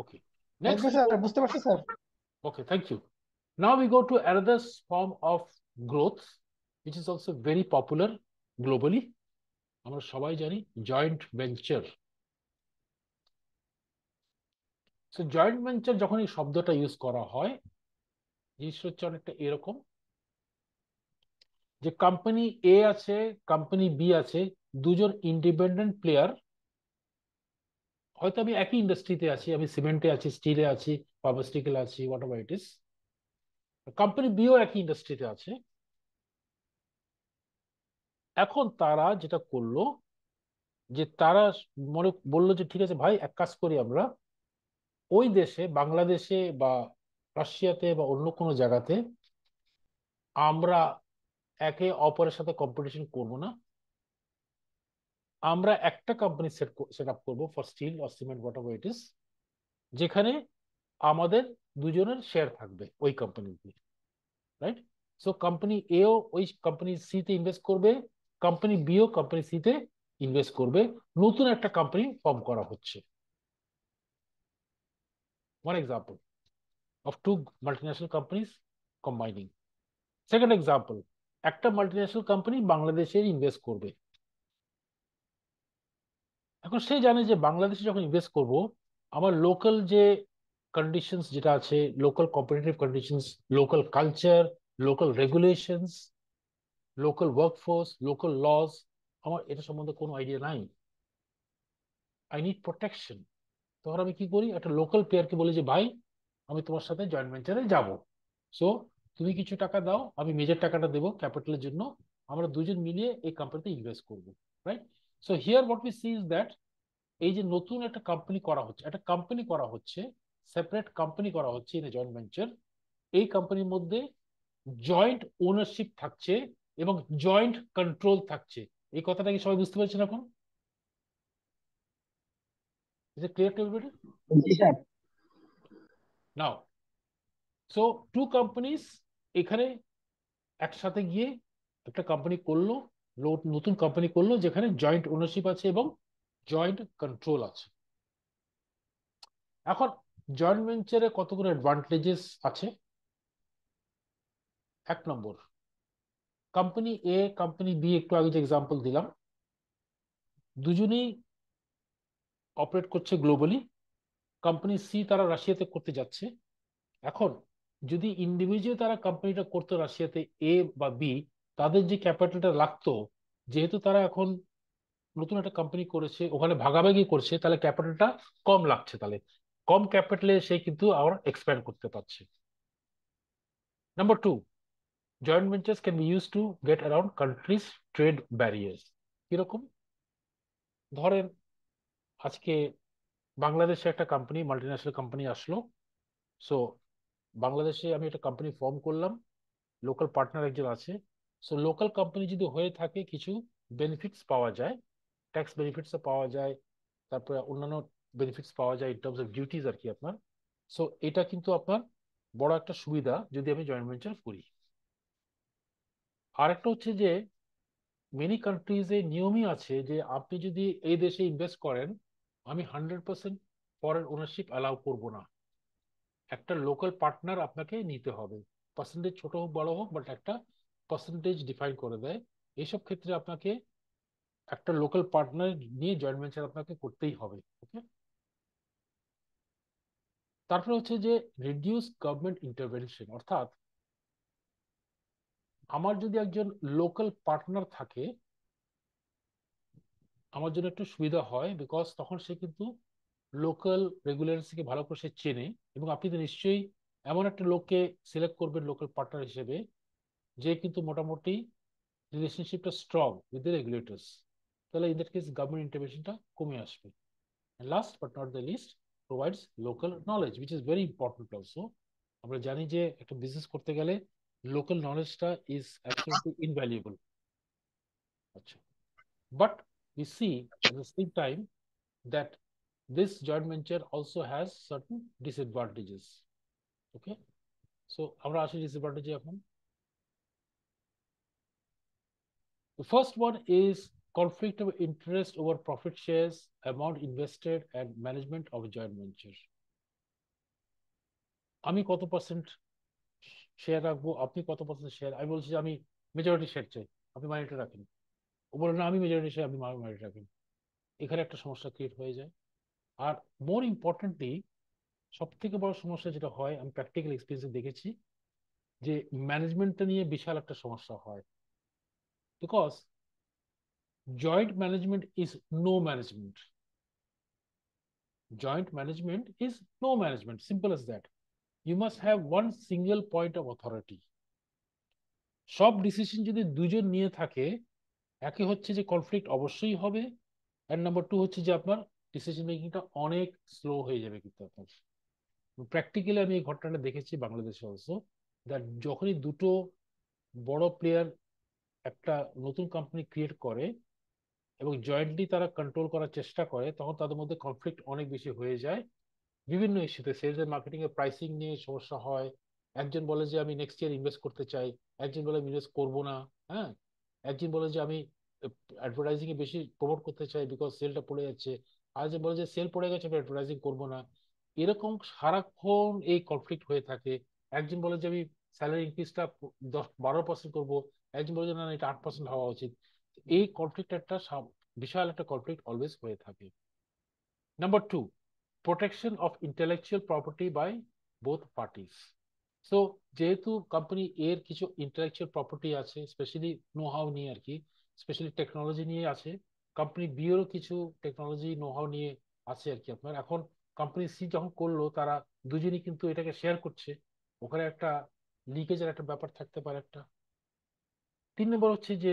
ওকে নেক্সট বুঝতে পারছি sir okay thank you now we go to another form of growth it is also very popular globally আমরা সবাই জানি joint venture so joint venture যখন এই শব্দটা ইউজ করা হয় জিনিসটা হচ্ছে অনেকটা এরকম যে কোম্পানি এ আছে কোম্পানি বি আছে দুজন ইন্ডিপেন্ডেন্ট প্লেয়ার হয়তো আমি একই ইন্ডাস্ট্রিতে আছি আমি সিমেন্টে আছি স্টিলে আছি ফার্মাসিউটিক্যাল আছি whatever it is company বিও একই ইন্ডাস্ট্রিতে আছে এখন তারা যেটা করলো যে তারা মনে বললো যে ঠিক আছে ভাই এক কাজ করি আমরা ওই দেশে বাংলাদেশে বা রাশিয়াতে বা অন্য কোনো জায়গাতে আমরা একে অপরের সাথে কম্পিটিশন করব না আমরা একটা কোম্পানি সেট সেট আপ করবো for steel or cement what it is যেখানে আমাদের দুজনের শেয়ার থাকবে ওই কোম্পানিতে রাইট সো কোম্পানি এ ও ওই কোম্পানি সি তে ইনভেস্ট করবে কোম্পানি বিও কোম্পানি সি তে ইনভেস্ট করবে নতুন একটা কোম্পানি ফর্ম করা হচ্ছে one example of two multinational companies combining second example একটা মাল্টিন্যাশনাল কোম্পানি বাংলাদেশে ইনভেস্ট করবে এখন সে জানে যে বাংলাদেশে যখন ইনভেস্ট করব আমার লোকাল যে কন্ডিশনস যেটা আছে local competitive conditions local culture local regulations local workforce local laws আমার এটা সম্বন্ধে কোনো আইডিয়া নাই আই নিড প্রোটেকশন তখন আমি কি করি একটা লোকাল প্লেয়ারকে বলি যে ভাই আমি তোমার সাথে জয়েন্ট ভেঞ্চারে যাবো সো তুমি কিছু টাকা দাও আমি মেজর টাকাটা দেবো ক্যাপিটালের জন্য আমরা দুজন মিলিয়ে এই কোম্পানিতে ইনভেস্ট করবো right so here what we see is that এই যে নতুন একটা কোম্পানি করা হচ্ছে একটা কোম্পানি করা হচ্ছে সেপারেট কোম্পানি করা হচ্ছে ইন জয়েন্ট ভেঞ্চার এই কোম্পানির মধ্যে জয়েন্ট ওনারশিপ থাকছে এবং জয়েন্ট কন্ট্রোল থাকছে এই কথাটা কি সবাই বুঝতে পারছেন এখন এখানে একসাথে গিয়ে একটা কোম্পানি করলো নতুন কোম্পানি করলো যেখানে জয়েন্ট ওনারশিপ আছে এবং জয়েন্ট কন্ট্রোল আছে এখন জয়েন্ট ভেঞ্চারে কতগুলো অ্যাডভান্টেজেস আছে এক নম্বর কোম্পানি এ কোম্পানি বি একটু আগে যে এক্সাম্পল দিলাম দুজনেই অপারেট করছে গ্লোবালি কোম্পানি সি তারা রাশিয়াতে করতে যাচ্ছে এখন যদি ইন্ডিভিজুয়াল তারা কোম্পানিটা করতো রাশিয়াতে এ বা বি তাদের যে ক্যাপিটালটা লাগতো যেহেতু তারা এখন নতুন একটা কোম্পানি করেছে ওখানে ভাগাভাগি করছে তাহলে ক্যাপিটালটা কম লাগছে তাহলে কম ক্যাপিটালে সে কিন্তু আবার এক্সপ্যান্ড করতে পারছে number two joint ventures can be use to get around countries trade barriers কিরকম ধরেন আজকে বাংলাদেশে একটা কোম্পানি মাল্টিন্যাশনাল কোম্পানি আসলো সো বাংলাদেশে আমি একটা কোম্পানি ফর্ম করলাম লোকাল পার্টনার একজন আছে সো লোকাল কোম্পানি যদি হয়ে থাকে কিছু বেনিফিটস পাওয়া যায় ট্যাক্স বেনিফিটসও পাওয়া যায় তারপরে অন্যান্য বেনিফিটস পাওয়া যায় ইন টার্মস অফ ডিউটিস আর কি আপনার সো এটা কিন্তু আপনার বড় একটা সুবিধা যদি আমি জয়েন্ট ভেঞ্চার করি আরেকটা হচ্ছে যে মেনি কান্ট্রিজে নিয়মই আছে যে আপনি যদি এই দেশে ইনভেস্ট করেন আমি hundred percent foreign ownership allow করব না একটা লোকাল পার্টনার আপনাকে নিতে হবে পার্সেন্টেজ ছোট হোক বড় হোক বাট একটা পার্সেন্টেজ ডিফাইন করে দেয় এইসব ক্ষেত্রে আপনাকে একটা লোকাল পার্টনার নিয়ে জয়েন্ট ভেঞ্চার আপনাকে করতেই হবে ওকে তারপর হচ্ছে যে রিডিউস গভর্নমেন্ট ইন্টারভেনশন অর্থাৎ আমার যদি একজন লোকাল পার্টনার থাকে আমার জন্য একটু সুবিধা হয় বিকজ তখন সে কিন্তু লোকাল রেগুলেটরসকে ভালো করে সে চেনে এবং আপনি তো নিশ্চয়ই এমন একটা লোককে সিলেক্ট করবেন লোকাল পার্টনার হিসেবে যে কিন্তু মোটামুটি রিলেশনশিপটা স্ট্রং উইথ দ্য রেগুলেটার্স তাহলে ইন দ্যাট কেস গভর্নমেন্ট ইন্টারভেনশনটা কমে আসবে last but not the least Provides local knowledge, which is very important also. আমরা জানি যে একটা বিজনেস করতে গেলে লোকাল নলেজটা ইজ অ্যাবসলিউটলি ইনভ্যালুয়েবল আচ্ছা but we see at the same time that this joint venture also has certain disadvantages. Okay. So আমরা আসি disadvantage এখন. The first one is conflict of interest over profit shares, amount invested, and management of a joint venture. আমি কত percent share রাখবো আপনি কত percent share আমি বলছি আমি মেজরিটি শেয়ার চাই আপনি মাইনরিটি রাখেন ও বলে না আমি মেজরিটি শেয়ার আমি মাইনরিটি রাখেন এখানে একটা সমস্যা ক্রিয়েট হয়ে যায় আর মোর ইম্পর্টেন্টলি সব থেকে বড় সমস্যা যেটা হয় আমি প্র্যাকটিক্যাল এক্সপিরিয়েন্সে দেখেছি যে ম্যানেজমেন্টটা নিয়ে বিশাল একটা সমস্যা হয় because joint management is no management. Joint management is no management. Simple as that. You must have one single point of authority. সব ডিসিশন যদি দুজন নিয়ে থাকে একে হচ্ছে যে কনফ্লিক্ট অবশ্যই হবে অ্যান্ড নাম্বার টু হচ্ছে যে আপনার ডিসিশন মেকিংটা অনেক স্লো হয়ে যাবে কিন্তু আপনার প্র্যাকটিক্যালি আমি এই ঘটনাটা দেখেছি বাংলাদেশে অলসো দ্যাট যখনই দুটো বড় প্লেয়ার একটা নতুন কোম্পানি ক্রিয়েট করে এবং জয়েন্টলি তারা কন্ট্রোল করার চেষ্টা করে তখন তাদের মধ্যে কনফ্লিক্ট অনেক বেশি হয়ে যায় বিভিন্ন ইস্যুতে সেলস এন্ড মার্কেটিং এর প্রাইসিং নিয়ে সমস্যা হয় একজন বলে যে আমি নেক্সট ইয়ার ইনভেস্ট করতে চাই একজন বলে আমি ইনভেস্ট করবো না হ্যাঁ একজন বলে যে আমি অ্যাডভার্টাইজিং এ বেশি প্রমোট করতে চাই বিকজ সেলটা পড়ে যাচ্ছে আর যে বলে যে সেল পড়ে গেছে আমি অ্যাডভার্টাইজিং করবো না এরকম সারাক্ষণ এই কনফ্লিক্ট হয়ে থাকে একজন বলে যে আমি স্যালারি ইনক্রিজটা দশ বারো পার্সেন্ট করবো একজন বলে যে না এটা আট পার্সেন্ট হওয়া উচিত এই কনফ্লিক্ট একটা বিশাল একটা কনফ্লিক্ট অলওয়েজ হয়ে থাকে number two protection of intellectual property by both parties so যেহেতু কোম্পানি এর কিছু ইন্টেলেকচুয়াল প্রপার্টি আছে স্পেশালি নো হাউ নিয়ে আর কি স্পেশালি টেকনোলজি নিয়ে আছে কোম্পানি বিয়েরও কিছু টেকনোলজি নো হাউ নিয়ে আছে আর কি আপনার এখন কোম্পানি সি যখন করলো তারা দুজনই কিন্তু এটাকে শেয়ার করছে ওখানে একটা লিকেজের একটা ব্যাপার থাকতে পারে একটা তিন নম্বর হচ্ছে যে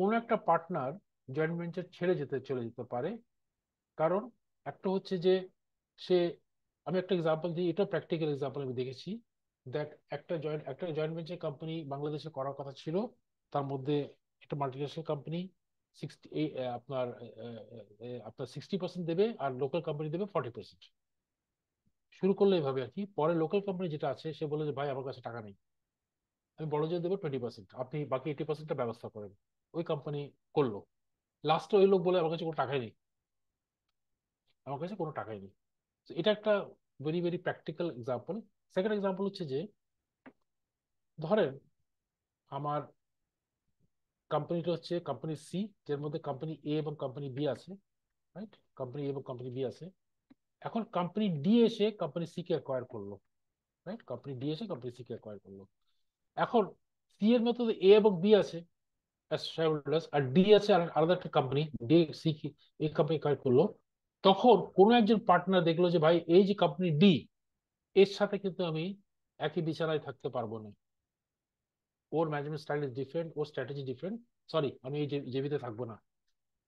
কোনো একটা পার্টনার জয়েন্ট ভেঞ্চার ছেড়ে যেতে চলে যেতে পারে কারণ একটা হচ্ছে যে সে আমি একটা এক্সাম্পল দিই এটা প্র্যাকটিক্যাল এক্সাম্পল আমি দেখেছি দ্যাট একটা জয়েন্ট একটা জয়েন্ট ভেঞ্চার কোম্পানি বাংলাদেশে করার কথা ছিল তার মধ্যে একটা মাল্টিনেশনাল কোম্পানি সিক্সটি আপনার আপনার সিক্সটি পার্সেন্ট দেবে আর লোকাল কোম্পানি দেবে ফর্টি পার্সেন্ট শুরু করলে এভাবে আর কি পরে লোকাল কোম্পানি যেটা আছে সে বলে যে ভাই আমার কাছে টাকা নেই আমি বড় জোর দেবো টোয়েন্টি পার্সেন্ট আপনি বাকি এইটি পার্সেন্টটা ব্যবস্থা করেন ওই কোম্পানি করলো লাস্টে ওই লোক বলে আমার কাছে কোনো টাকাই নেই আমার কাছে কোনো টাকাই নেই এটা একটা very very practical example second example হচ্ছে যে ধরেন আমার কোম্পানিটা হচ্ছে কোম্পানি সি যার মধ্যে কোম্পানি এ এবং কোম্পানি বি আছে রাইট কোম্পানি এ এবং কোম্পানি বি আছে এখন কোম্পানি ডি এসে কোম্পানি সি কে অ্যাকোয়ার করলো রাইট কোম্পানি ডি এসে কোম্পানি সি কে অ্যাকোয়ার করলো এখন সি এর মতো এ এবং বি আছে as shareholders, আর ডি আছে আলাদা একটা কোম্পানি ডিএসি কি এই কোম্পানি কাজ করলো তখন কোনো একজন পার্টনার দেখলো যে ভাই এই যে কোম্পানি ডি এর সাথে কিন্তু আমি একই বিছানায় থাকতে পারবো না ওর ম্যানেজমেন্ট স্টাইল ইজ ডিফারেন্ট ওর স্ট্র্যাটেজি ডিফারেন্ট সরি আমি এই জেবিতে থাকবো না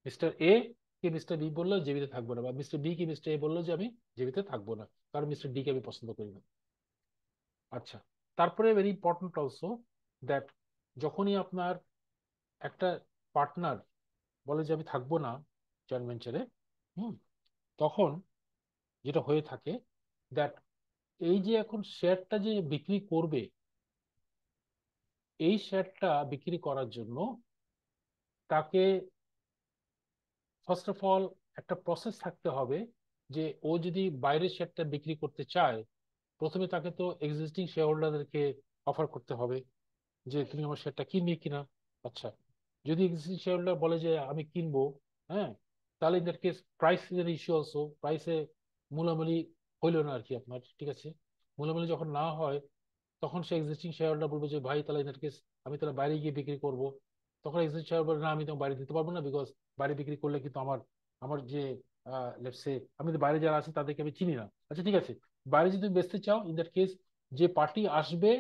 মিস্টার এ কি মিস্টার বি বললো জেবিতে থাকবো না বা মিস্টার বি কি মিস্টার এ বললো যে আমি জেবিতে থাকবো না কারণ মিস্টার ডি কে আমি পছন্দ করি না আচ্ছা তারপরে ভেরি ইম্পর্টেন্ট অলসো দ্যাট যখনই আপনার একটা পার্টনার বলে যে আমি থাকবো না জয়েন্ট ভেঞ্চারে হুম তখন যেটা হয়ে থাকে দ্যাট এই যে এখন শেয়ারটা যে বিক্রি করবে এই শেয়ারটা বিক্রি করার জন্য তাকে ফার্স্ট অফ অল একটা প্রসেস থাকতে হবে যে ও যদি বাইরের শেয়ারটা বিক্রি করতে চায় প্রথমে তাকে তো এক্সিস্টিং শেয়ার হোল্ডারদেরকে অফার করতে হবে যে তুমি আমার শেয়ারটা কিনবে কিনা আচ্ছা যদি এক্সিস্টিং শেয়ারহোল্ডার বলে যে আমি কিনবো হ্যাঁ তাহলে in that case price is issue also প্রাইসে মূলামূলি হইল না আর কি আপনার ঠিক আছে মূলামূলি যখন না হয় তখন সে এক্সিস্টিং শেয়ারহোল্ডার বলবে যে ভাই তাহলে ইন দ্যাট কেস আমি তাহলে বাইরে গিয়ে বিক্রি করবো তখন এক্সিস্টিং শেয়ারহোল্ডার না আমি তো বাইরে দিতে পারবো না বিকজ বাইরে বিক্রি করলে কিন্তু আমার আমার যে লেটসে আমি তো বাইরে যারা আছে তাদেরকে আমি চিনি না আচ্ছা ঠিক আছে বাইরে যদি বেচতে চাও ইন দ্যাট কেস যে পার্টি আসবে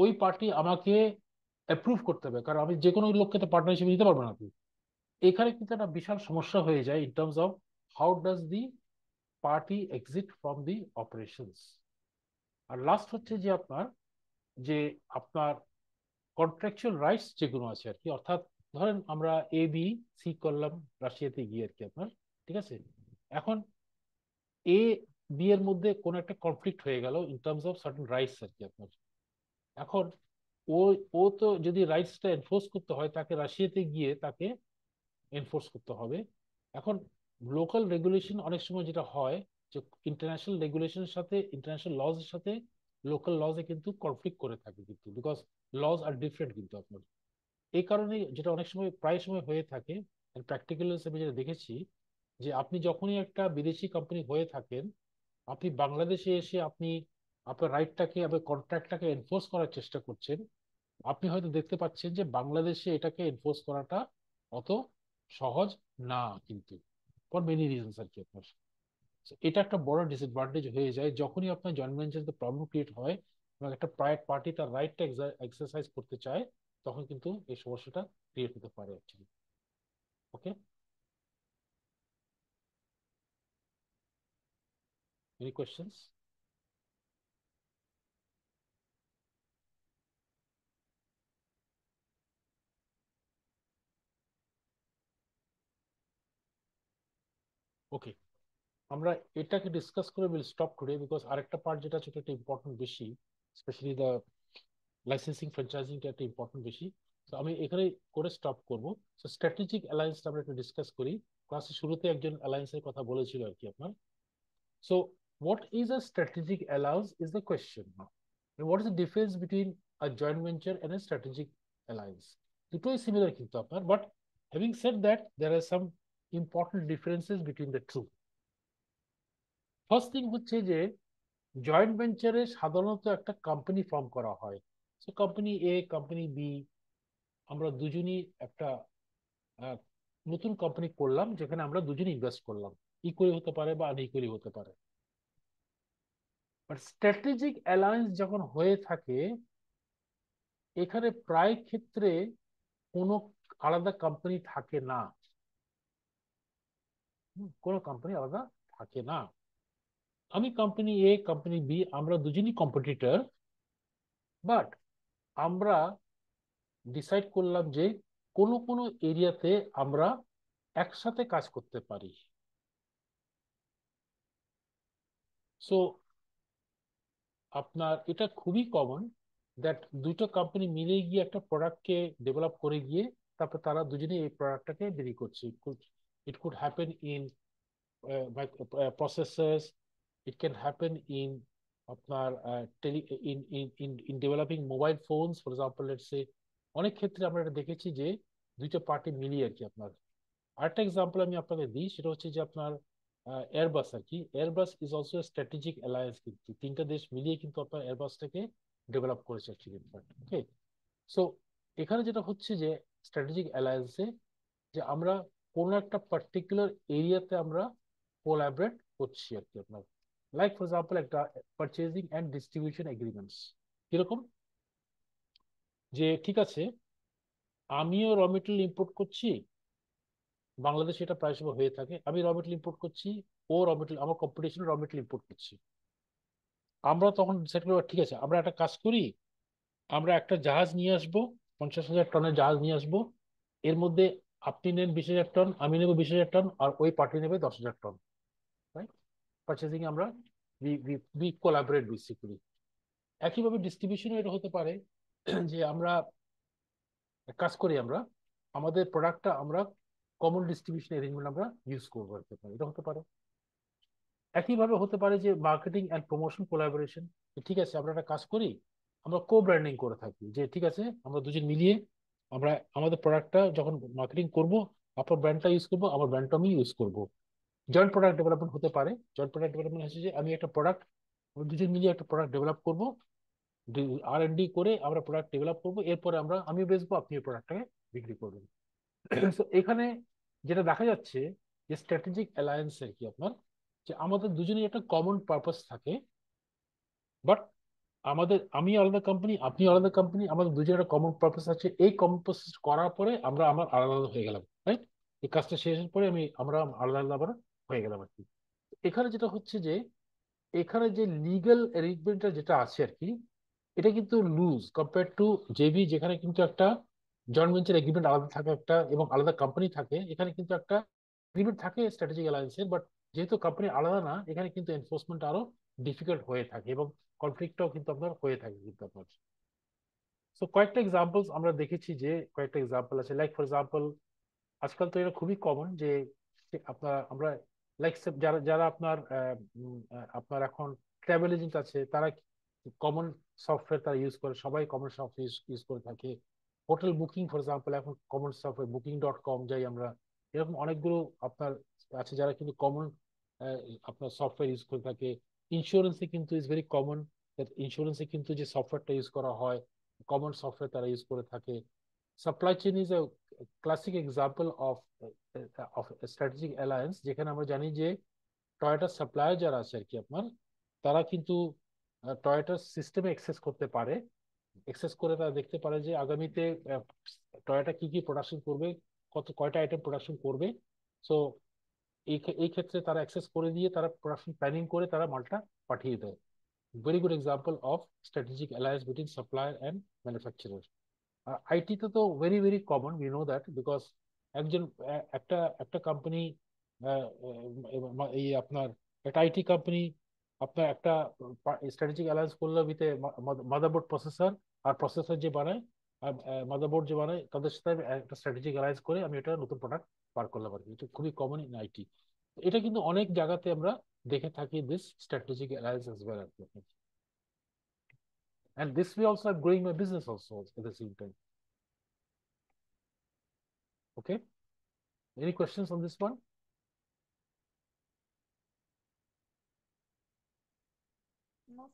ওই পার্টি আমাকে অ্যাপ্রুভ করতে হবে কারণ আপনি যে কোনো লোককে তো পার্টনার হিসেবে দিতে পারবেন আপনি এখানে কিন্তু একটা বিশাল সমস্যা হয়ে যায় in terms of how does the party exit from the operations আর লাস্ট হচ্ছে যে আপনার যে আপনার কন্ট্রাকচুয়াল রাইটস যেগুলো আছে আর কি অর্থাৎ ধরেন আমরা এ বি সি করলাম রাশিয়াতে গিয়ে আর কি আপনার ঠিক আছে এখন এ বি এর মধ্যে কোনো একটা কনফ্লিক্ট হয়ে গেল in terms of certain rights আর কি আপনার এখন ও ও তো যদি রাইটসটা এনফোর্স করতে হয় তাকে রাশিয়াতে গিয়ে তাকে এনফোর্স করতে হবে এখন লোকাল রেগুলেশন অনেক সময় যেটা হয় যে ইন্টারন্যাশনাল রেগুলেশনের সাথে ইন্টারন্যাশনাল লজের সাথে লোকাল লজে কিন্তু কনফ্লিক্ট করে থাকে কিন্তু বিকজ লজ আর ডিফারেন্ট কিন্তু আপনার এই কারণে যেটা অনেক সময় প্রায় সময় হয়ে থাকে প্র্যাকটিক্যাল হিসেবে যেটা দেখেছি যে আপনি যখনই একটা বিদেশি কোম্পানি হয়ে থাকেন আপনি বাংলাদেশে এসে আপনি আপনার রাইটটাকে আপনার কন্ট্রাক্টটাকে এনফোর্স করার চেষ্টা করছেন আপনি হয়তো দেখতে পাচ্ছেন যে বাংলাদেশে এটাকে এনফোর্স করাটা অত সহজ না কিন্তু ফর মেনি রিজনস আর কি আপনার এটা একটা বড় ডিসঅ্যাডভান্টেজ হয়ে যায় যখনই আপনার জয়েন্ট ভেঞ্চারতে প্রবলেম ক্রিয়েট হয় এবং একটা প্রাইভেট পার্টি তার রাইটটা এক্সারসাইজ করতে চায় তখন কিন্তু এই সমস্যাটা ক্রিয়েট হতে পারে actually okay any questions okay हमरा এটা কি ডিসকাস করে বিল স্টপ করি बिकॉज আরেকটা পার্ট যেটা সেটা ইম্পর্টেন্ট বেশি specially the licensing franchising that important বেশি সো আমি এখারেই করে স্টপ করব সো স্ট্র্যাটেজিক অ্যালায়েন্স আমরা একটু ডিসকাস করি ক্লাসের শুরুতে একজন অ্যালায়েন্সের কথা বলেছিলো আর কি আপনারা so what is a strategic alliance is the question now what is the difference between a joint venture and a strategic alliance দুটোই সিমিলার কি তো আপনারা but having said that there are some important differences between the two first thing হচ্ছে যে joint ভেঞ্চারে সাধারণত একটা company form করা হয় সে কোম্পানি এ কোম্পানি বি আমরা দুজনই একটা নতুন কোম্পানি করলাম যেখানে আমরা দুজনে ইনভেস্ট করলাম ইকুয়ালি হতে পারে বা আনইকুয়ালি হতে পারে স্ট্র্যাটেজিক অ্যালায়েন্স যখন হয়ে থাকে এখানে প্রায় ক্ষেত্রে কোনো আলাদা কোম্পানি থাকে না কোনো কোম্পানি আলাদা থাকে না আমি কোম্পানি এ কোম্পানি বি আমরা দুজনই কম্পিটিটর বাট আমরা ডিসাইড করলাম যে কোনো কোনো এরিয়াতে আমরা একসাথে কাজ করতে পারি সো আপনার এটা খুবই কমন দ্যাট দুটো কোম্পানি মিলে গিয়ে একটা প্রোডাক্টকে ডেভেলপ করে গিয়ে তারপর তারা দুজনে এই প্রোডাক্টটাকে বিক্রি করছে It could happen in uh, uh processors. It can happen in আপনার in in in developing mobile phones for example let's say অনেক ক্ষেত্রে আমরা এটা দেখেছি যে দুইটা পার্টি মিলিয়ে আর কি আপনার আরেকটা এক্সাম্পল আমি আপনাকে দিই সেটা হচ্ছে যে আপনার এয়ারবাস আর কি Airbus is also strategic alliance কিন্তু তিনটা দেশ মিলিয়ে কিন্তু আপনার এয়ারবাসটাকে ডেভেলপ করেছে আর কি ওকে সো এখানে যেটা হচ্ছে যে স্ট্র্যাটেজিক অ্যালায়েন্সে যে আমরা কোনো একটা পার্টিকুলার এরিয়াতে আমরা কোলাবরেট করছি আর কি আপনার লাইক ফর এক্সাম্পল একটা পারচেজিং অ্যান্ড ডিস্ট্রিবিউশন এগ্রিমেন্টস কিরকম যে ঠিক আছে আমিও র মেটেরিয়াল ইম্পোর্ট করছি বাংলাদেশে এটা প্রায় সময় হয়ে থাকে আমি র মেটেরিয়াল ইম্পোর্ট করছি ও র মেটেরিয়াল আমার কম্পিটিশন র মেটেরিয়াল ইম্পোর্ট করছি আমরা তখন ডিসাইড ঠিক আছে আমরা একটা কাজ করি আমরা একটা জাহাজ নিয়ে আসবো পঞ্চাশ হাজার টনের জাহাজ নিয়ে আসবো এর মধ্যে আপনি নেন বিশ হাজার টন আমি নেব বিশ হাজার টন আর ওই পার্টি নেবে দশ হাজার টন রাইট আমরা উই কোলাবরেট বেসিক্যালি একইভাবে ডিস্ট্রিবিউশনও এটা হতে পারে যে আমরা কাজ করি আমরা আমাদের প্রোডাক্টটা আমরা কমন ডিস্ট্রিবিউশন অ্যারেঞ্জমেন্ট আমরা ইউজ করবো এটা হতে পারে একইভাবে হতে পারে যে মার্কেটিং অ্যান্ড প্রমোশন কোলাবোরেশন ঠিক আছে আমরা একটা কাজ করি আমরা কো ব্র্যান্ডিং করে থাকি যে ঠিক আছে আমরা দুজন মিলিয়ে আমরা আমাদের প্রোডাক্টটা যখন মার্কেটিং করব আপনার ব্র্যান্ডটা ইউজ করব আমার ব্র্যান্ডটা আমি ইউজ করব জয়েন্ট প্রোডাক্ট ডেভেলপমেন্ট হতে পারে জয়েন্ট প্রোডাক্ট ডেভেলপমেন্ট হচ্ছে যে আমি একটা প্রোডাক্ট দুজন মিলিয়ে একটা প্রোডাক্ট ডেভেলপ করবো আর এন ডি করে আমরা প্রোডাক্ট ডেভেলপ করবো এরপরে আমরা আমিও বেচবো আপনি এই প্রোডাক্টটাকে বিক্রি করবেন তো (clears throat) এখানে যেটা দেখা যাচ্ছে যে স্ট্র্যাটেজিক অ্যালায়েন্স আর কি আপনার যে আমাদের দুজনেই একটা কমন পারপাস থাকে বাট আমাদের আমি আলাদা কোম্পানি আপনি আলাদা কোম্পানি আমাদের দুজনের একটা কমন পারপাস আছে এই কমন পারপাস করার পরে আমরা আমার আলাদা আলাদা হয়ে গেলাম রাইট এই কাজটা শেষ হওয়ার পরে আমি আমরা আলাদা আলাদা আবার হয়ে গেলাম আর কি এখানে যেটা হচ্ছে যে এখানে যে লিগ্যাল অ্যারেঞ্জমেন্টটা যেটা আছে আর কি এটা কিন্তু লুজ কম্পেয়ার টু জেবি যেখানে কিন্তু একটা জয়েন্ট ভেঞ্চার এগ্রিমেন্ট আলাদা থাকে একটা এবং আলাদা কোম্পানি থাকে এখানে কিন্তু একটা এগ্রিমেন্ট থাকে স্ট্র্যাটেজিক অ্যালায়েন্সের বাট যেহেতু কোম্পানি আলাদা না এখানে কিন্তু এনফোর্সমেন্ট আরো ডিফিকাল্ট হয়ে থাকে এবং কনফ্লিক্টটাও কিন্তু আপনার হয়ে থাকে কিন্তু আপনার সো কয়েকটা এক্সাম্পলস আমরা দেখেছি যে কয়েকটা এক্সাম্পল আছে লাইক ফর এক্সাম্পল আজকাল তো এটা খুবই কমন যে আপনার আমরা লাইক যারা যারা আপনার আপনার এখন ট্রাভেল এজেন্ট আছে তারা কমন সফটওয়্যার তারা ইউজ করে সবাই কমন সফটওয়্যার ইউজ করে থাকে হোটেল বুকিং ফর এক্সাম্পল এখন common software Booking dot com যাই আমরা এরকম অনেকগুলো আপনার আছে যারা কিন্তু কমন আপনার সফটওয়্যার ইউজ করে থাকে ইন্স্যুরেন্সে কিন্তু ইজ ভেরি কমন ইন্স্যুরেন্সে কিন্তু যে সফটওয়্যারটা ইউজ করা হয় কমন সফটওয়্যার তারা ইউজ করে থাকে supply chain is a classic example of of strategic alliance যেখানে আমরা জানি যে টয়োটার সাপ্লায়ার যারা আছে আর কি আপনার তারা কিন্তু টয়োটার সিস্টেমে অ্যাক্সেস করতে পারে অ্যাক্সেস করে তারা দেখতে পারে যে আগামীতে টয়োটা কি কি প্রোডাকশন করবে কত কয়টা আইটেম প্রোডাকশন করবে সো এই ক্ষেত্রে তারা অ্যাক্সেস করে দিয়ে তারা প্রোডাকশন প্ল্যানিং করে তারা মালটা পাঠিয়ে দেয় very good example of strategic alliance between supplier and manufacturer আর আইটিতে তো very very common we know that because একজন একটা একটা কোম্পানি এই আপনার একটা আইটি কোম্পানি আপনার একটা স্ট্র্যাটেজিক অ্যালায়েন্স করলো উইথ এ মাদারবোর্ড প্রসেসর আর প্রসেসর যে বানায় মাদারবোর্ড যে বানায় তাদের সাথে একটা স্ট্র্যাটেজিক অ্যালায়েন্স করে আমি এটা নতুন প্রোডাক্ট পার করলাম আর কি এটা খুবই কমন ইন আইটি এটা কিন্তু অনেক জায়গাতে আমরা দেখে থাকি this strategic alliance as well and this way also I'm growing my business also at the same time okay any questions on this one no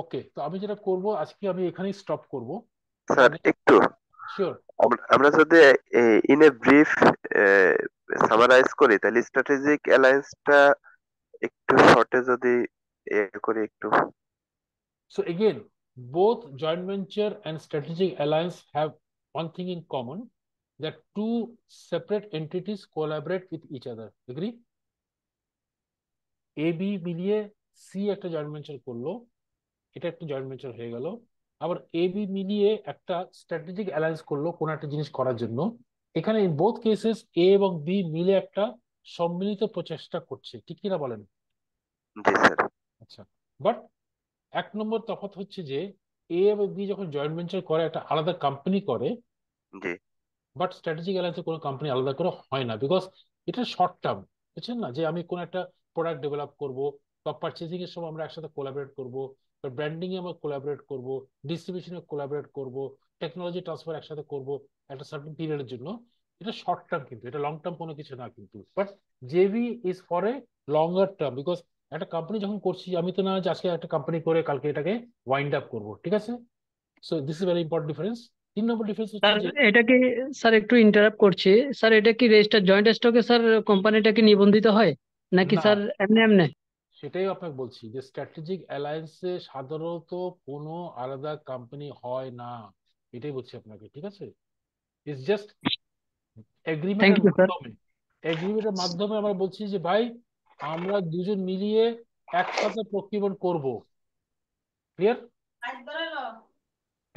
okay তো আমি যেটা করব আজকে আমি এখানেই স্টপ করব স্যার একটু শিওর আমরা যদি ইন এ ব্রিফ সামারাইজ করি তাহলে স্ট্র্যাটেজিক অ্যালায়েন্সটা একটু শর্টে যদি করি একটু so again both joint venture and strategic alliance have one thing in common that two separate entities collaborate with each other agree A B মিলিয়ে সি একটা জয়েন্ট ভেঞ্চার করলো এটা একটা জয়েন্ট ভেঞ্চার হয়ে গেল আবার এবি মিলিয়ে একটা স্ট্র্যাটেজিক অ্যালায়েন্স করলো কোন একটা জিনিস করার জন্য এখানে ইন বোথ কেসেস এ এবং বি মিলে একটা সম্মিলিত প্রচেষ্টা করছে ঠিক কিনা বলেন আচ্ছা বাট এক নম্বর তফাৎ হচ্ছে যে এ এবং বি যখন জয়েন্ট ভেঞ্চার করে একটা আলাদা কোম্পানি করে বাট স্ট্র্যাটেজিক অ্যালায়েন্সে কোনো কোম্পানি আলাদা করে হয় না বিকজ এটা শর্ট টার্ম বুঝছেন না যে আমি কোনো একটা প্রোডাক্ট ডেভেলপ করব বা পার্চেসিং এর সময় আমরা একসাথে কোলাবরেট করব ব্র্যান্ডিং এ আমরা কোলাবরেট করব ডিস্ট্রিবিউশনে কোলাবরেট করব টেকনোলজি ট্রান্সফার একসাথে করব একটা সার্টেন পিরিয়ডের জন্য এটা শর্ট টার্ম কিন্তু এটা লং টার্ম কোনো কিছু না কিন্তু but JV is for a longer term because একটা কোম্পানি যখন করছি আমি তো না আজকে একটা কোম্পানি করে কালকে এটাকে ওয়াইন্ড আপ করব ঠিক আছে so this is very important difference তিন নম্বর ডিফারেন্স হচ্ছে এটা কি স্যার একটু ইন্টারাপ্ট করছি স্যার এটা কি রেজিস্টার জয়েন্ট স্টকে স্যার কোম্পানিটাকে কি নিবন্ধিত হয় নাকি স্যার এমনি এমনি সেটাই আপনাকে বলছি যে স্ট্র্যাটেজিক অ্যালায়েন্সে সাধারণত কোনো আলাদা কোম্পানি হয় না এটাই বলছি আপনাকে ঠিক আছে ইটস জাস্ট এগ্রিমেন্টের মাধ্যমে মাধ্যমে আমরা বলছি যে ভাই আমরা দুজন মিলিয়ে একসাথে প্রক্রিয়ন করব ক্লিয়ার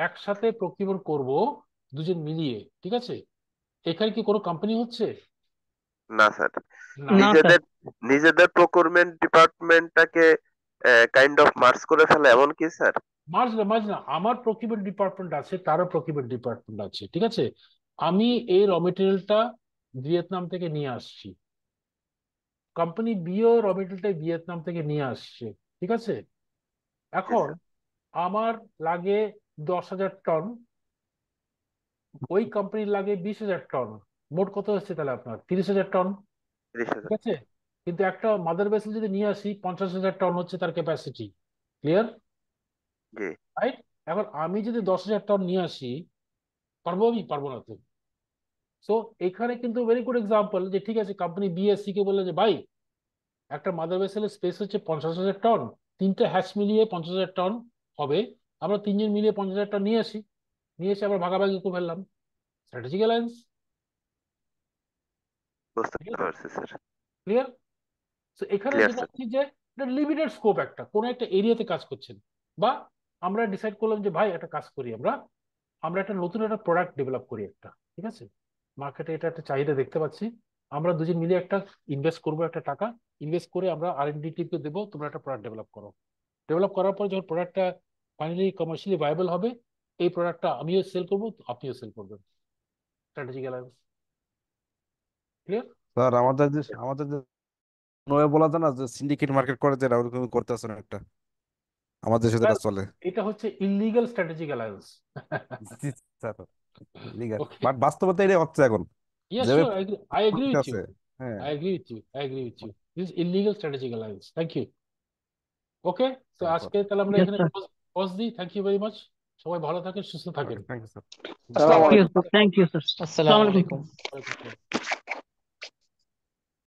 একসাথে প্রক্রিয়ন করব দুজন মিলিয়ে ঠিক আছে এখানে কি কোনো কোম্পানি হচ্ছে না স্যার নিজেদের নিজেদের প্রোকিউরমেন্ট ডিপার্টমেন্টটাকে কাইন্ড অফ মার্চ করে ফেলে এমন কি স্যার মার্চ না মার্চ না আমার প্রোকিউরমেন্ট ডিপার্টমেন্ট আছে তারও প্রোকিউরমেন্ট ডিপার্টমেন্ট আছে ঠিক আছে আমি এই র মেটেরিয়ালটা ভিয়েতনাম থেকে নিয়ে আসছি কোম্পানি বিও র মেটেরিয়ালটা ভিয়েতনাম থেকে নিয়ে আসছে ঠিক আছে এখন আমার লাগে দশ হাজার টন ওই কোম্পানির লাগে বিশ হাজার টন মোট কত হচ্ছে তাহলে আপনার তিরিশ হাজার টন ঠিক আছে কিন্তু একটা মাদার ভেসেল যদি নিয়ে আসি পঞ্চাশ হাজার টন হচ্ছে তার ক্যাপাসিটি ক্লিয়ার রাইট এখন আমি যদি দশ হাজার টন নিয়ে আসি পারবো আমি পারবো না তো সো এখানে কিন্তু ভেরি গুড এক্সাম্পল যে ঠিক আছে কোম্পানি বিএসসি কে বললে যে ভাই একটা মাদার ভেসেলের স্পেস হচ্ছে পঞ্চাশ হাজার টন তিনটা হ্যাশ মিলিয়ে পঞ্চাশ হাজার টন হবে আমরা তিনজন মিলিয়ে পঞ্চাশ হাজার টন নিয়ে আসি নিয়ে এসে আবার ভাগাভাগি করে ফেললাম স্ট্র্যাটেজিক অ্যালায়েন্স কাজ আমরা নতুন একটা প্রোডাক্ট ডেভেলপ করি আমরা দুজন মিলে একটা ইনভেস্ট করবো একটা টাকা ইনভেস্ট করে আমরা আর এন ডি দেবো তোমরা একটা প্রোডাক্ট ডেভেলপ করো ডেভেলপ করার পর যখন প্রোডাক্টটা ফাইনালি কমার্শিয়ালি ভাইবল হবে এই প্রোডাক্টটা আমিও সেল করবো আপনিও সেল করবেন স্ট্র্যাটেজিক ক্লিয়ার স্যার আমাদের যে আমাদের যে নয়ে বলা না একটা আমাদের এটা হচ্ছে ইললিগাল স্ট্র্যাটেজিক অ্যালায়েন্স স্যার এটা হ্যাঁ I agree thank you okay so আজকে তাহলে আমরা এখানে পজ দিই থ্যাংক ইউ ভেরি মাচ সবাই ভালো থাকেন সুস্থ থাকেন থ্যাংক ইউ থ্যাংক ইউ আলাইকুম